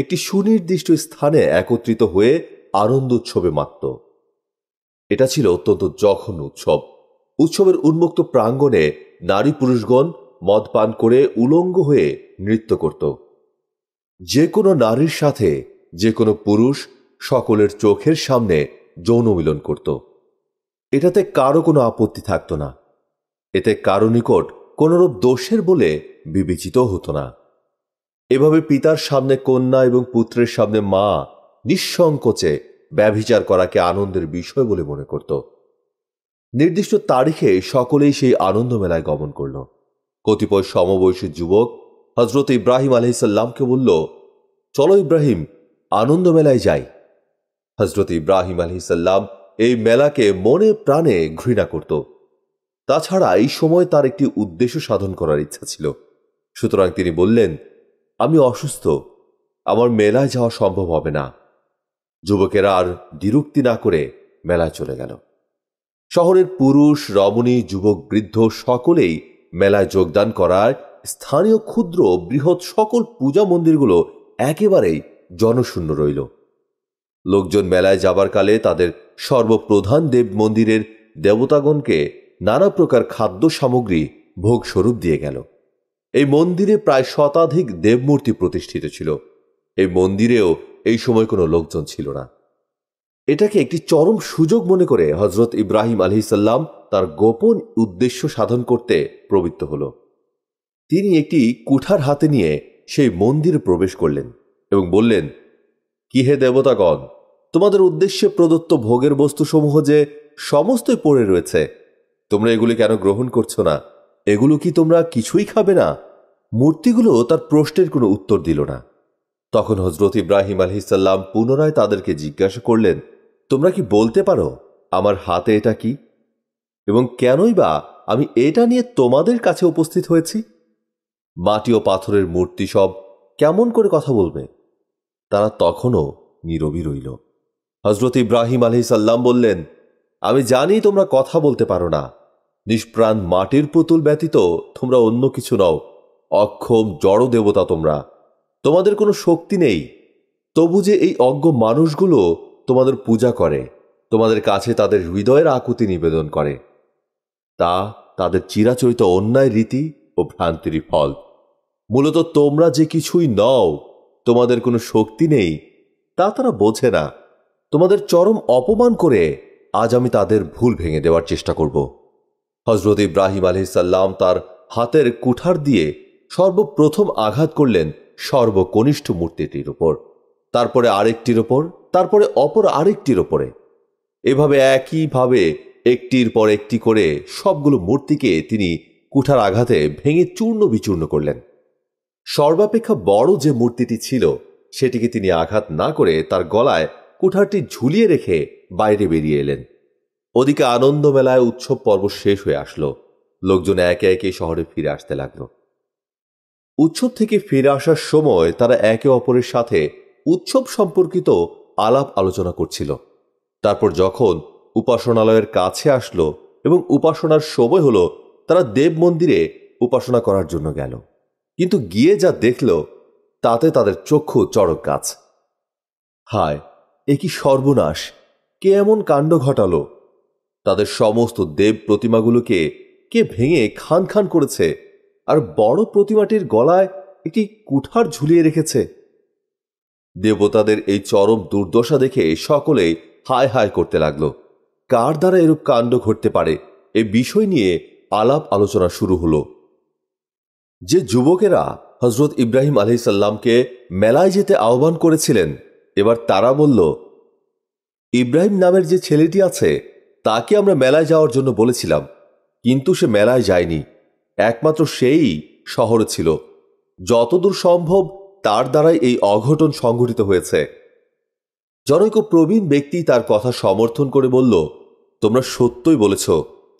একটি সুনির্দিষ্ট স্থানে একত্রিত হয়ে আনন্দ উৎসবে মাত্র এটা ছিল অত্যন্ত জঘন্য উৎসব উৎসবের উন্মুক্ত প্রাঙ্গণে নারী পুরুষগণ মদ পান করে উলঙ্গ হয়ে নৃত্য করত যে কোনো নারীর সাথে যে কোনো পুরুষ সকলের চোখের সামনে যৌন মিলন করত এটাতে কারো কোনো আপত্তি থাকত না এতে কারো নিকট কোনোরূপ দোষের বলে বিবেচিত হতো না এভাবে পিতার সামনে কন্যা এবং পুত্রের সামনে মা নিঃসংকোচে ব্যভিচার করাকে আনন্দের বিষয় বলে মনে করত নির্দিষ্ট তারিখে সকলেই সেই আনন্দ মেলায় গমন করল কতিপয় সমবয়সী যুবক হজরত ইব্রাহিম আলহিসাল্লামকে বলল চলো ইব্রাহিম আনন্দ মেলায় যাই হজরত ইব্রাহিম আলহিসাল্লাম এই মেলাকে মনে প্রাণে ঘৃণা করত তাছাড়া এই সময় তার একটি উদ্দেশ্য সাধন করার ইচ্ছা ছিল সুতরাং তিনি বললেন আমি অসুস্থ আমার মেলায় যাওয়া সম্ভব হবে না যুবকেরা আর দ্বিরুক্তি না করে মেলায় চলে গেল শহরের পুরুষ রমণী যুবক বৃদ্ধ সকলেই মেলায় যোগদান করার স্থানীয় ক্ষুদ্র বৃহৎ সকল পূজা মন্দিরগুলো একেবারেই জনশূন্য রইল লোকজন মেলায় যাবার কালে তাদের সর্বপ্রধান দেব মন্দিরের দেবতাগণকে নানা প্রকার খাদ্য সামগ্রী ভোগস্বরূপ দিয়ে গেল এই মন্দিরে প্রায় শতাধিক দেবমূর্তি প্রতিষ্ঠিত ছিল এই মন্দিরেও এই সময় কোনো লোকজন ছিল না এটাকে একটি চরম সুযোগ মনে করে হজরত ইব্রাহিম আলহিসাল্লাম তার গোপন উদ্দেশ্য সাধন করতে প্রবৃত্ত হলো তিনি একটি কুঠার হাতে নিয়ে সেই মন্দিরে প্রবেশ করলেন এবং বললেন কি হে দেবতাগণ তোমাদের উদ্দেশ্যে প্রদত্ত ভোগের বস্তুসমূহ যে সমস্তই পড়ে রয়েছে তোমরা এগুলি কেন গ্রহণ করছো না এগুলো কি তোমরা কিছুই খাবে না মূর্তিগুলো তার প্রশ্নের কোনো উত্তর দিল না তখন হজরত ইব্রাহিম আলহিসাল্লাম পুনরায় তাদেরকে জিজ্ঞাসা করলেন তোমরা কি বলতে পারো আমার হাতে এটা কি এবং কেনই বা আমি এটা নিয়ে তোমাদের কাছে উপস্থিত হয়েছি মাটি ও পাথরের মূর্তি সব কেমন করে কথা বলবে তারা তখনও নীরবি রইল হজরত ইব্রাহিম সাল্লাম বললেন আমি জানি তোমরা কথা বলতে পারো না নিষ্প্রাণ মাটির পুতুল ব্যতীত তোমরা অন্য কিছু নও অক্ষম জড় দেবতা তোমরা তোমাদের কোনো শক্তি নেই তবু যে এই অজ্ঞ মানুষগুলো তোমাদের পূজা করে তোমাদের কাছে তাদের হৃদয়ের আকুতি নিবেদন করে তা তাদের চিরাচরিত অন্যায় রীতি ও ভ্রান্তির ফল মূলত তোমরা যে কিছুই নও তোমাদের কোনো শক্তি নেই তা তারা বোঝে না তোমাদের চরম অপমান করে আজ আমি তাদের ভুল ভেঙে দেওয়ার চেষ্টা করব হজরত ইব্রাহিম সাল্লাম তার হাতের কুঠার দিয়ে সর্বপ্রথম আঘাত করলেন সর্বকনিষ্ঠ মূর্তিটির উপর তারপরে আরেকটির ওপর তারপরে অপর আরেকটির ওপরে এভাবে একইভাবে একটির পর একটি করে সবগুলো মূর্তিকে তিনি কুঠার আঘাতে ভেঙে চূর্ণ বিচূর্ণ করলেন সর্বাপেক্ষা বড় যে মূর্তিটি ছিল সেটিকে তিনি আঘাত না করে তার গলায় কুঠারটি ঝুলিয়ে রেখে বাইরে বেরিয়ে এলেন ওদিকে আনন্দ মেলায় উৎসব পর্ব শেষ হয়ে আসলো লোকজন একে একে শহরে ফিরে আসতে লাগল উৎসব থেকে ফিরে আসার সময় তারা একে অপরের সাথে উৎসব সম্পর্কিত আলাপ আলোচনা করছিল তারপর যখন উপাসনালয়ের কাছে আসলো এবং উপাসনার সময় হলো তারা দেব মন্দিরে উপাসনা করার জন্য গেল কিন্তু গিয়ে যা দেখল তাতে তাদের চক্ষু চড়ক গাছ হায় এ কি সর্বনাশ কে এমন কাণ্ড ঘটালো তাদের সমস্ত দেব প্রতিমাগুলোকে কে ভেঙে খান খান করেছে আর বড় প্রতিমাটির গলায় একটি কুঠার ঝুলিয়ে রেখেছে দেবতাদের এই চরম দুর্দশা দেখে সকলেই হায় হায় করতে লাগল কার দ্বারা এরূপ কাণ্ড ঘটতে পারে এ বিষয় নিয়ে আলাপ আলোচনা শুরু হলো যে যুবকেরা হজরত ইব্রাহিম আলি সাল্লামকে মেলায় যেতে আহ্বান করেছিলেন এবার তারা বলল ইব্রাহিম নামের যে ছেলেটি আছে তাকে আমরা মেলায় যাওয়ার জন্য বলেছিলাম কিন্তু সে মেলায় যায়নি একমাত্র সেই শহরে ছিল যতদূর সম্ভব তার দ্বারাই এই অঘটন সংঘটিত হয়েছে জনৈক প্রবীণ ব্যক্তি তার কথা সমর্থন করে বলল তোমরা সত্যই বলেছ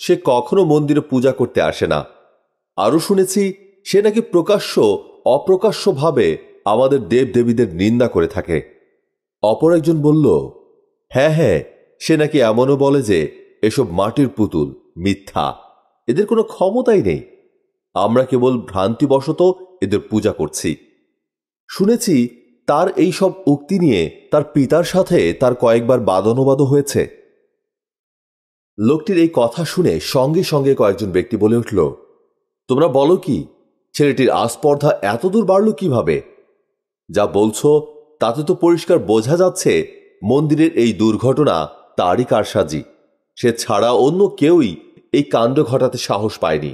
সে কখনো মন্দিরে পূজা করতে আসে না আরও শুনেছি সে নাকি প্রকাশ্য অপ্রকাশ্যভাবে আমাদের দেবদেবীদের নিন্দা করে থাকে অপর একজন বলল হ্যাঁ হ্যাঁ সে নাকি এমনও বলে যে এসব মাটির পুতুল মিথ্যা এদের কোনো ক্ষমতাই নেই আমরা কেবল ভ্রান্তিবশত এদের পূজা করছি শুনেছি তার এই সব উক্তি নিয়ে তার পিতার সাথে তার কয়েকবার বাদনবাদ হয়েছে লোকটির এই কথা শুনে সঙ্গে সঙ্গে কয়েকজন ব্যক্তি বলে উঠল তোমরা বলো কি ছেলেটির আস্পর্ধা এতদূর বাড়ল কিভাবে যা বলছ তাতে তো পরিষ্কার বোঝা যাচ্ছে মন্দিরের এই দুর্ঘটনা তারই কারসাজি সে ছাড়া অন্য কেউই এই কাণ্ড ঘটাতে সাহস পায়নি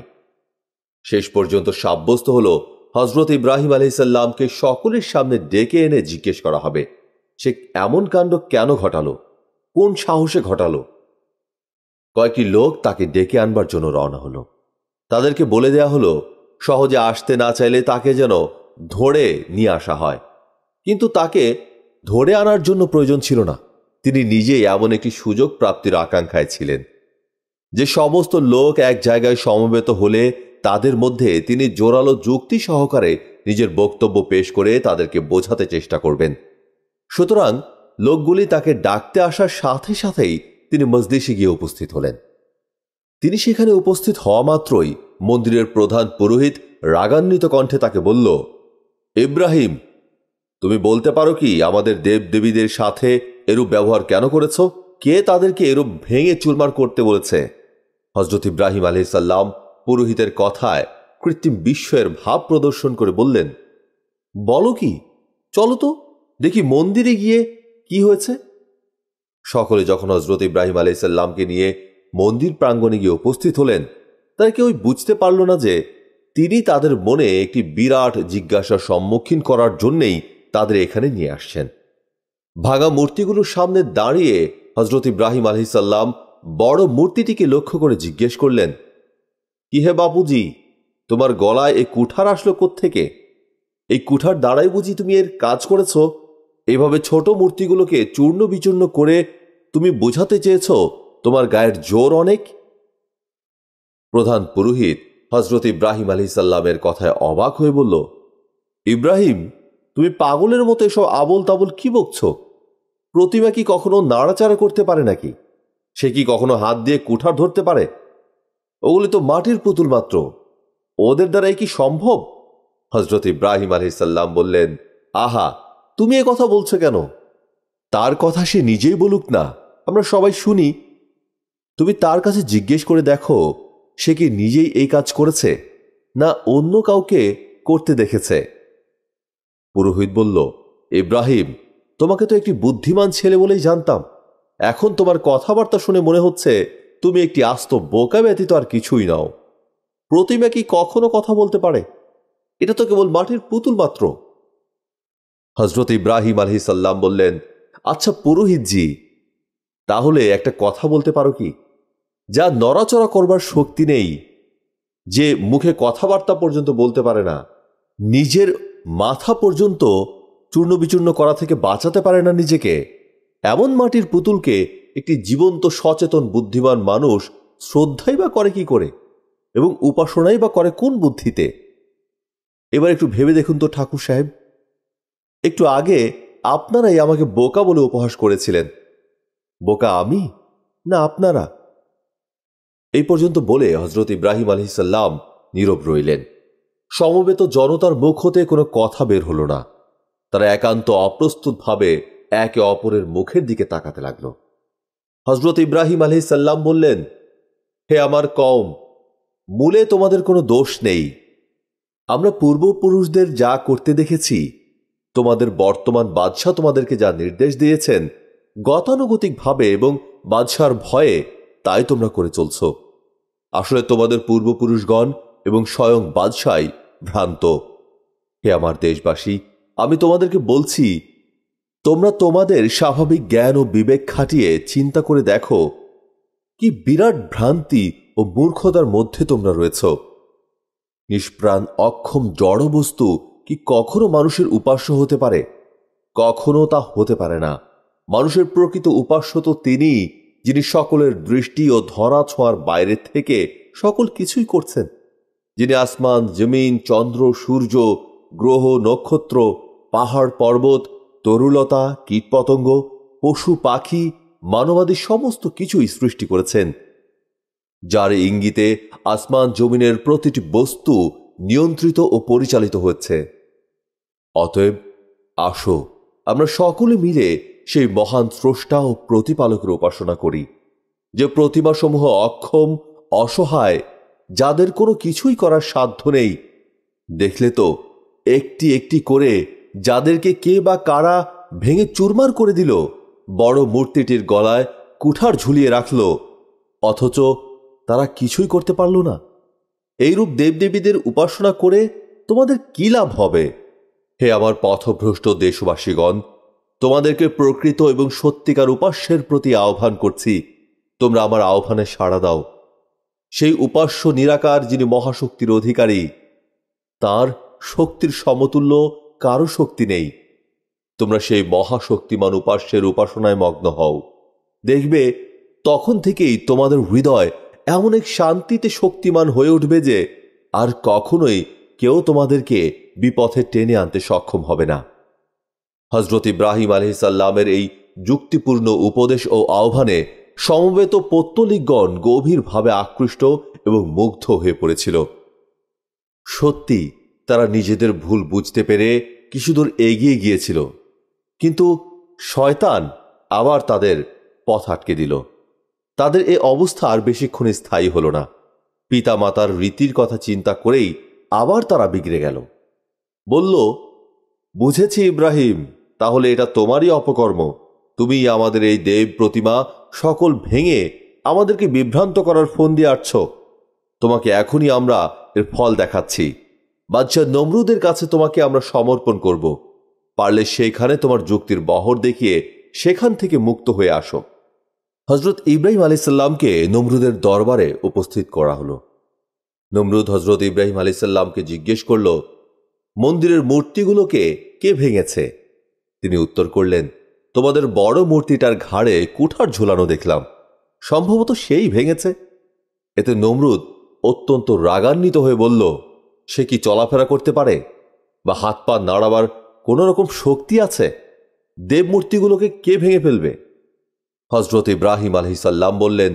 শেষ পর্যন্ত সাব্যস্ত হল হজরত ইব্রাহিম আলহিসাল্লামকে সকলের সামনে ডেকে এনে জিজ্ঞেস করা হবে সে এমন কাণ্ড কেন ঘটালো কোন সাহসে ঘটালো কয়েকটি লোক তাকে ডেকে আনবার জন্য রওনা হলো তাদেরকে বলে দেয়া হলো সহজে আসতে না চাইলে তাকে যেন ধরে নিয়ে আসা হয় কিন্তু তাকে ধরে আনার জন্য প্রয়োজন ছিল না তিনি নিজেই এমন একটি সুযোগ প্রাপ্তির আকাঙ্ক্ষায় ছিলেন যে সমস্ত লোক এক জায়গায় সমবেত হলে তাদের মধ্যে তিনি জোরালো যুক্তি সহকারে নিজের বক্তব্য পেশ করে তাদেরকে বোঝাতে চেষ্টা করবেন সুতরাং লোকগুলি তাকে ডাকতে আসার সাথে সাথেই তিনি মজলিসে গিয়ে উপস্থিত হলেন তিনি সেখানে উপস্থিত হওয়া মাত্রই মন্দিরের প্রধান পুরোহিত রাগান্বিত কণ্ঠে তাকে বলল ইব্রাহিম তুমি বলতে পারো কি আমাদের দেবদেবীদের সাথে এরূপ ব্যবহার কেন করেছ কে তাদেরকে এরূপ ভেঙে চুরমার করতে বলেছে হজরত ইব্রাহিম আলি সাল্লাম পুরোহিতের কথায় কৃত্রিম বিস্ময়ের ভাব প্রদর্শন করে বললেন বলো কি চলো তো দেখি মন্দিরে গিয়ে কি হয়েছে সকলে যখন হজরত ইব্রাহিম আলি সাল্লামকে নিয়ে মন্দির প্রাঙ্গণে গিয়ে উপস্থিত হলেন তারা কেউই বুঝতে পারল না যে তিনি তাদের মনে একটি বিরাট জিজ্ঞাসার সম্মুখীন করার জন্যেই তাদের এখানে নিয়ে আসছেন ভাঙা মূর্তিগুলোর সামনে দাঁড়িয়ে হজরত ইব্রাহিম আলহিসাল্লাম বড় মূর্তিটিকে লক্ষ্য করে জিজ্ঞেস করলেন কি হে বাপুজি তোমার গলায় এই কুঠার আসলো থেকে। এই কুঠার দ্বারাই বুঝি তুমি এর কাজ করেছ এভাবে ছোট মূর্তিগুলোকে চূর্ণ বিচূর্ণ করে তুমি বোঝাতে চেয়েছ তোমার গায়ের জোর অনেক প্রধান পুরোহিত হজরত ইব্রাহিম আলি সাল্লামের কথায় অবাক হয়ে বলল ইব্রাহিম তুমি পাগলের মতো এসব আবল তাবল কি বকছ প্রতিমা কি কখনো নাড়াচাড়া করতে পারে নাকি সে কি কখনো হাত দিয়ে কুঠার ধরতে পারে ওগুলি তো মাটির পুতুল মাত্র ওদের দ্বারাই কি সম্ভব হজরত ইব্রাহিম সাল্লাম বললেন আহা তুমি এ কথা বলছো কেন তার কথা সে নিজেই বলুক না আমরা সবাই শুনি তুমি তার কাছে জিজ্ঞেস করে দেখো সে কি নিজেই এই কাজ করেছে না অন্য কাউকে করতে দেখেছে পুরোহিত বলল ইব্রাহিম তোমাকে তো একটি বুদ্ধিমান ছেলে বলেই জানতাম এখন তোমার কথাবার্তা শুনে মনে হচ্ছে তুমি একটি আস্ত বোকা ব্যতীত আর কিছুই নাও প্রতিমা কি কখনো কথা বলতে পারে এটা তো কেবল মাটির পুতুল মাত্র হজরত ইব্রাহিম আলহিসাল্লাম বললেন আচ্ছা পুরোহিতজি তাহলে একটা কথা বলতে পারো কি যা নড়াচড়া করবার শক্তি নেই যে মুখে কথাবার্তা পর্যন্ত বলতে পারে না নিজের মাথা পর্যন্ত চূর্ণবিচূর্ণ করা থেকে বাঁচাতে পারে না নিজেকে এমন মাটির পুতুলকে একটি জীবন্ত সচেতন বুদ্ধিমান মানুষ শ্রদ্ধাই বা করে কি করে এবং উপাসনাই বা করে কোন বুদ্ধিতে এবার একটু ভেবে দেখুন তো ঠাকুর সাহেব একটু আগে আপনারাই আমাকে বোকা বলে উপহাস করেছিলেন বোকা আমি না আপনারা এই পর্যন্ত বলে হজরত ইব্রাহিম আলহিসাল্লাম নীরব রইলেন সমবেত জনতার মুখ হতে কোনো কথা বের হল না তারা একান্ত অপ্রস্তুতভাবে একে অপরের মুখের দিকে তাকাতে লাগল হজরত ইব্রাহিম আলহিসাল্লাম বললেন হে আমার কম মূলে তোমাদের কোনো দোষ নেই আমরা পূর্বপুরুষদের যা করতে দেখেছি তোমাদের বর্তমান বাদশাহ তোমাদেরকে যা নির্দেশ দিয়েছেন গতানুগতিকভাবে এবং বাদশার ভয়ে তাই তোমরা করে চলছ আসলে তোমাদের পূর্বপুরুষগণ এবং স্বয়ং বাদশাই ভ্রান্ত হে আমার দেশবাসী আমি তোমাদেরকে বলছি তোমরা তোমাদের স্বাভাবিক জ্ঞান ও বিবেক খাটিয়ে চিন্তা করে দেখো কি বিরাট ভ্রান্তি ও মূর্খতার মধ্যে তোমরা রয়েছ নিষ্প্রাণ অক্ষম জড় বস্তু কি কখনো মানুষের উপাস্য হতে পারে কখনো তা হতে পারে না মানুষের প্রকৃত উপাস্য তো তিনিই যিনি সকলের দৃষ্টি ও ধরা ছোঁয়ার বাইরে থেকে সকল কিছুই করছেন যিনি আসমান জমিন চন্দ্র সূর্য গ্রহ নক্ষত্র পাহাড় পর্বত তরুলতা কীটপতঙ্গ পশু পাখি মানবাদী সমস্ত কিছুই সৃষ্টি করেছেন যার ইঙ্গিতে আসমান জমিনের প্রতিটি বস্তু নিয়ন্ত্রিত ও পরিচালিত হচ্ছে অতএব আসো আমরা সকলে মিলে সেই মহান স্রষ্টা ও প্রতিপালকের উপাসনা করি যে প্রতিমাসমূহ অক্ষম অসহায় যাদের কোনো কিছুই করার সাধ্য নেই দেখলে তো একটি একটি করে যাদেরকে কে বা কারা ভেঙে চুরমার করে দিল বড় মূর্তিটির গলায় কুঠার ঝুলিয়ে রাখল অথচ তারা কিছুই করতে পারল না এইরূপ দেবদেবীদের উপাসনা করে তোমাদের কি লাভ হবে হে আমার পথভ্রষ্ট দেশবাসীগণ তোমাদেরকে প্রকৃত এবং সত্যিকার উপাস্যের প্রতি আহ্বান করছি তোমরা আমার আহ্বানে সাড়া দাও সেই উপাস্য নিরাকার যিনি মহাশক্তির অধিকারী তার শক্তির সমতুল্য কারো শক্তি নেই তোমরা সেই মহাশক্তিমান উপাস্যের উপাসনায় মগ্ন হও দেখবে তখন থেকেই তোমাদের হৃদয় এমন এক শান্তিতে শক্তিমান হয়ে উঠবে যে আর কখনোই কেউ তোমাদেরকে বিপথে টেনে আনতে সক্ষম হবে না হজরত ইব্রাহিম সাল্লামের এই যুক্তিপূর্ণ উপদেশ ও আহ্বানে সমবেত পত্তলিকগণ গভীরভাবে আকৃষ্ট এবং মুগ্ধ হয়ে পড়েছিল সত্যি তারা নিজেদের ভুল বুঝতে পেরে কিছুদূর এগিয়ে গিয়েছিল কিন্তু শয়তান আবার তাদের পথ আটকে দিল তাদের এ অবস্থা আর বেশিক্ষণ স্থায়ী হল না পিতা মাতার রীতির কথা চিন্তা করেই আবার তারা বিগড়ে গেল বলল বুঝেছি ইব্রাহিম তাহলে এটা তোমারই অপকর্ম তুমি আমাদের এই দেব প্রতিমা সকল ভেঙে আমাদেরকে বিভ্রান্ত করার ফোন দিয়ে আসছ তোমাকে এখনই আমরা এর ফল দেখাচ্ছি বাদশাহ নমরুদের কাছে তোমাকে আমরা সমর্পণ করব পারলে সেইখানে তোমার যুক্তির বহর দেখিয়ে সেখান থেকে মুক্ত হয়ে আসো হজরত ইব্রাহিম আলিসাল্লামকে নমরুদের দরবারে উপস্থিত করা হলো নমরুদ হজরত ইব্রাহিম আলিসাল্লামকে জিজ্ঞেস করল মন্দিরের মূর্তিগুলোকে কে ভেঙেছে তিনি উত্তর করলেন তোমাদের বড় মূর্তিটার ঘাড়ে কুঠার ঝুলানো দেখলাম সম্ভবত সেই ভেঙেছে এতে নমরুদ অত্যন্ত রাগান্বিত হয়ে বলল সে কি চলাফেরা করতে পারে বা হাত পা নাড়াবার কোনো রকম শক্তি আছে দেবমূর্তিগুলোকে কে ভেঙে ফেলবে হজরত ইব্রাহিম আলহিসাল্লাম বললেন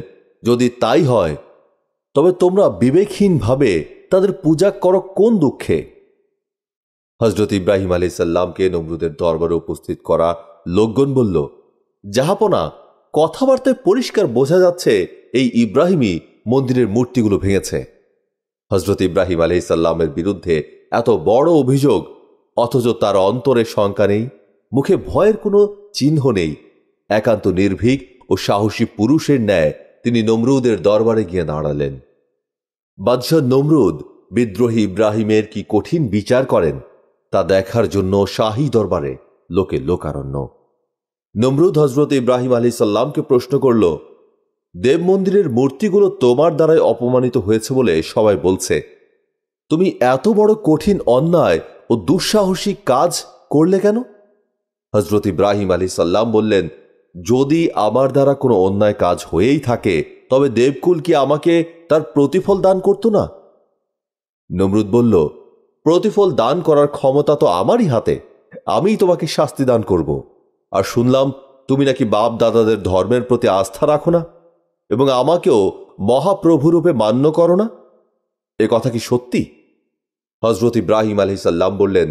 যদি তাই হয় তবে তোমরা বিবেকহীনভাবে তাদের পূজা করো কোন দুঃখে হজরত ইব্রাহিম আলি সাল্লামকে নমরুদের দরবারে উপস্থিত করা লোকগণ বলল জাহাপনা কথাবার্তায় পরিষ্কার বোঝা যাচ্ছে এই ইব্রাহিমই মন্দিরের মূর্তিগুলো ভেঙেছে হজরত ইব্রাহিম আলি সাল্লামের বিরুদ্ধে এত বড় অভিযোগ অথচ তার অন্তরে শঙ্কা নেই মুখে ভয়ের কোনো চিহ্ন নেই একান্ত নির্ভীক ও সাহসী পুরুষের ন্যায় তিনি নমরুদের দরবারে গিয়ে দাঁড়ালেন বাদশাহ নমরুদ বিদ্রোহী ইব্রাহিমের কি কঠিন বিচার করেন তা দেখার জন্য শাহী দরবারে লোকে লোকারণ্য নমরুদ হজরত ইব্রাহিম আলী সাল্লামকে প্রশ্ন করল দেব মন্দিরের মূর্তিগুলো তোমার দ্বারাই অপমানিত হয়েছে বলে সবাই বলছে তুমি এত বড় কঠিন অন্যায় ও দুঃসাহসিক কাজ করলে কেন হজরত ইব্রাহিম আলী সাল্লাম বললেন যদি আমার দ্বারা কোনো অন্যায় কাজ হয়েই থাকে তবে দেবকুল কি আমাকে তার প্রতিফল দান করত না নমরুদ বলল প্রতিফল দান করার ক্ষমতা তো আমারই হাতে আমি তোমাকে শাস্তি দান করব আর শুনলাম তুমি নাকি বাপ দাদাদের ধর্মের প্রতি আস্থা রাখো না এবং আমাকেও মহাপ্রভুরূপে মান্য করো না এ কথা কি সত্যি হজরত ইব্রাহিম আলহিসাল্লাম সাল্লাম বললেন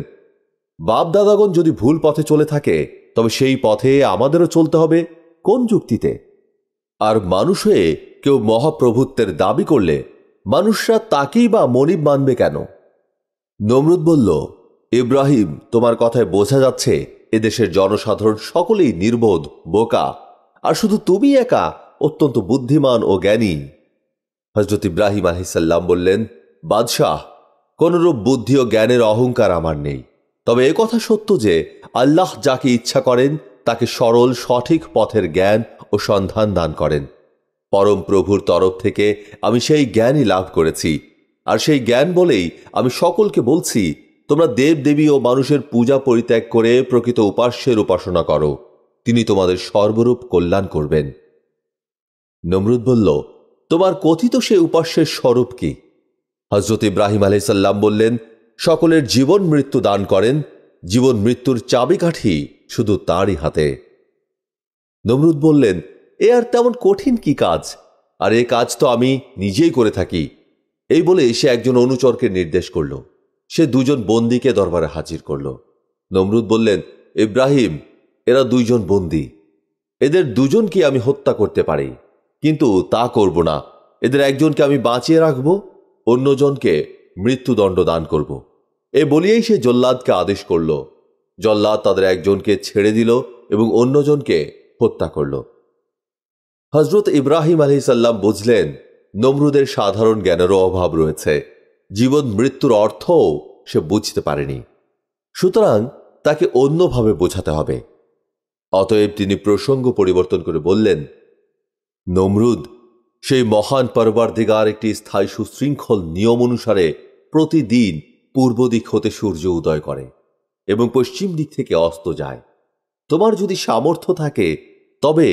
দাদাগণ যদি ভুল পথে চলে থাকে তবে সেই পথে আমাদেরও চলতে হবে কোন যুক্তিতে আর মানুষ হয়ে কেউ মহাপ্রভুত্বের দাবি করলে মানুষরা তাকেই বা মনিব মানবে কেন নমরুদ বলল ইব্রাহিম তোমার কথায় বোঝা যাচ্ছে এদেশের জনসাধারণ সকলেই নির্বোধ বোকা আর শুধু তুমি একা অত্যন্ত বুদ্ধিমান ও জ্ঞানী হজরত ইব্রাহিম আলহিসাল্লাম বললেন বাদশাহ কোনরূপ বুদ্ধি ও জ্ঞানের অহংকার আমার নেই তবে এ কথা সত্য যে আল্লাহ যাকে ইচ্ছা করেন তাকে সরল সঠিক পথের জ্ঞান ও সন্ধান দান করেন পরম প্রভুর তরফ থেকে আমি সেই জ্ঞানই লাভ করেছি আর সেই জ্ঞান বলেই আমি সকলকে বলছি তোমরা দেব দেবী ও মানুষের পূজা পরিত্যাগ করে প্রকৃত উপাস্যের উপাসনা করো তিনি তোমাদের সর্বরূপ কল্যাণ করবেন নমরুদ বলল তোমার কথিত সে উপাস্যের স্বরূপ কি হজরত ইব্রাহিম আলাইসাল্লাম বললেন সকলের জীবন মৃত্যু দান করেন জীবন মৃত্যুর চাবিকাঠি শুধু তাঁরই হাতে নমরুদ বললেন এ আর তেমন কঠিন কি কাজ আর এ কাজ তো আমি নিজেই করে থাকি এই বলে সে একজন অনুচরকে নির্দেশ করল সে দুজন বন্দিকে দরবারে হাজির করল নমরুদ বললেন ইব্রাহিম এরা দুইজন বন্দি এদের দুজনকে আমি হত্যা করতে পারি কিন্তু তা করব না এদের একজনকে আমি বাঁচিয়ে রাখব অন্যজনকে মৃত্যুদণ্ড দান করব এ বলিয়েই সে জল্লাদকে আদেশ করল জল্লাদ তাদের একজনকে ছেড়ে দিল এবং অন্যজনকে হত্যা করল হজরত ইব্রাহিম আলহিসাল্লাম বুঝলেন নমরুদের সাধারণ জ্ঞানেরও অভাব রয়েছে জীবন মৃত্যুর অর্থও সে বুঝতে পারেনি সুতরাং তাকে অন্যভাবে বোঝাতে হবে অতএব তিনি প্রসঙ্গ পরিবর্তন করে বললেন নমরুদ সেই মহান পরবারদিগার একটি স্থায়ী সুশৃঙ্খল নিয়ম অনুসারে প্রতিদিন পূর্ব দিক হতে সূর্য উদয় করে এবং পশ্চিম দিক থেকে অস্ত যায় তোমার যদি সামর্থ্য থাকে তবে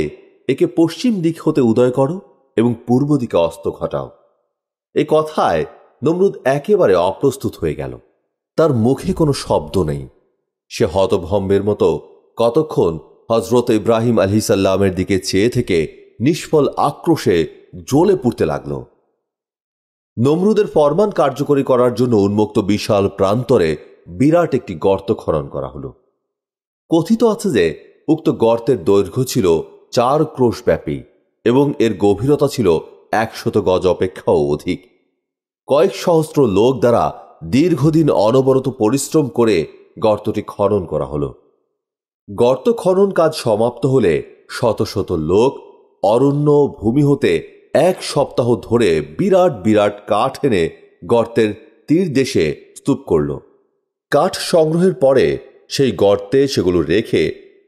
একে পশ্চিম দিক হতে উদয় করো এবং পূর্ব দিকে অস্ত ঘটাও এ কথায় নমরুদ একেবারে অপ্রস্তুত হয়ে গেল তার মুখে কোনো শব্দ নেই সে হতভম্বের মতো কতক্ষণ হজরত ইব্রাহিম আলহিসাল্লামের দিকে চেয়ে থেকে নিষ্ফল আক্রোশে জ্বলে পুড়তে লাগল নমরুদের ফরমান কার্যকরী করার জন্য উন্মুক্ত বিশাল প্রান্তরে বিরাট একটি গর্ত খনন করা হল কথিত আছে যে উক্ত গর্তের দৈর্ঘ্য ছিল চার ক্রোশ ব্যাপী এবং এর গভীরতা ছিল একশত গজ অপেক্ষাও অধিক কয়েক সহস্র লোক দ্বারা দীর্ঘদিন অনবরত পরিশ্রম করে গর্তটি খনন করা হল গর্ত খনন কাজ সমাপ্ত হলে শত শত লোক অরণ্য ভূমি হতে এক সপ্তাহ ধরে বিরাট বিরাট কাঠ এনে গর্তের তীর দেশে স্তূপ করল কাঠ সংগ্রহের পরে সেই গর্তে সেগুলো রেখে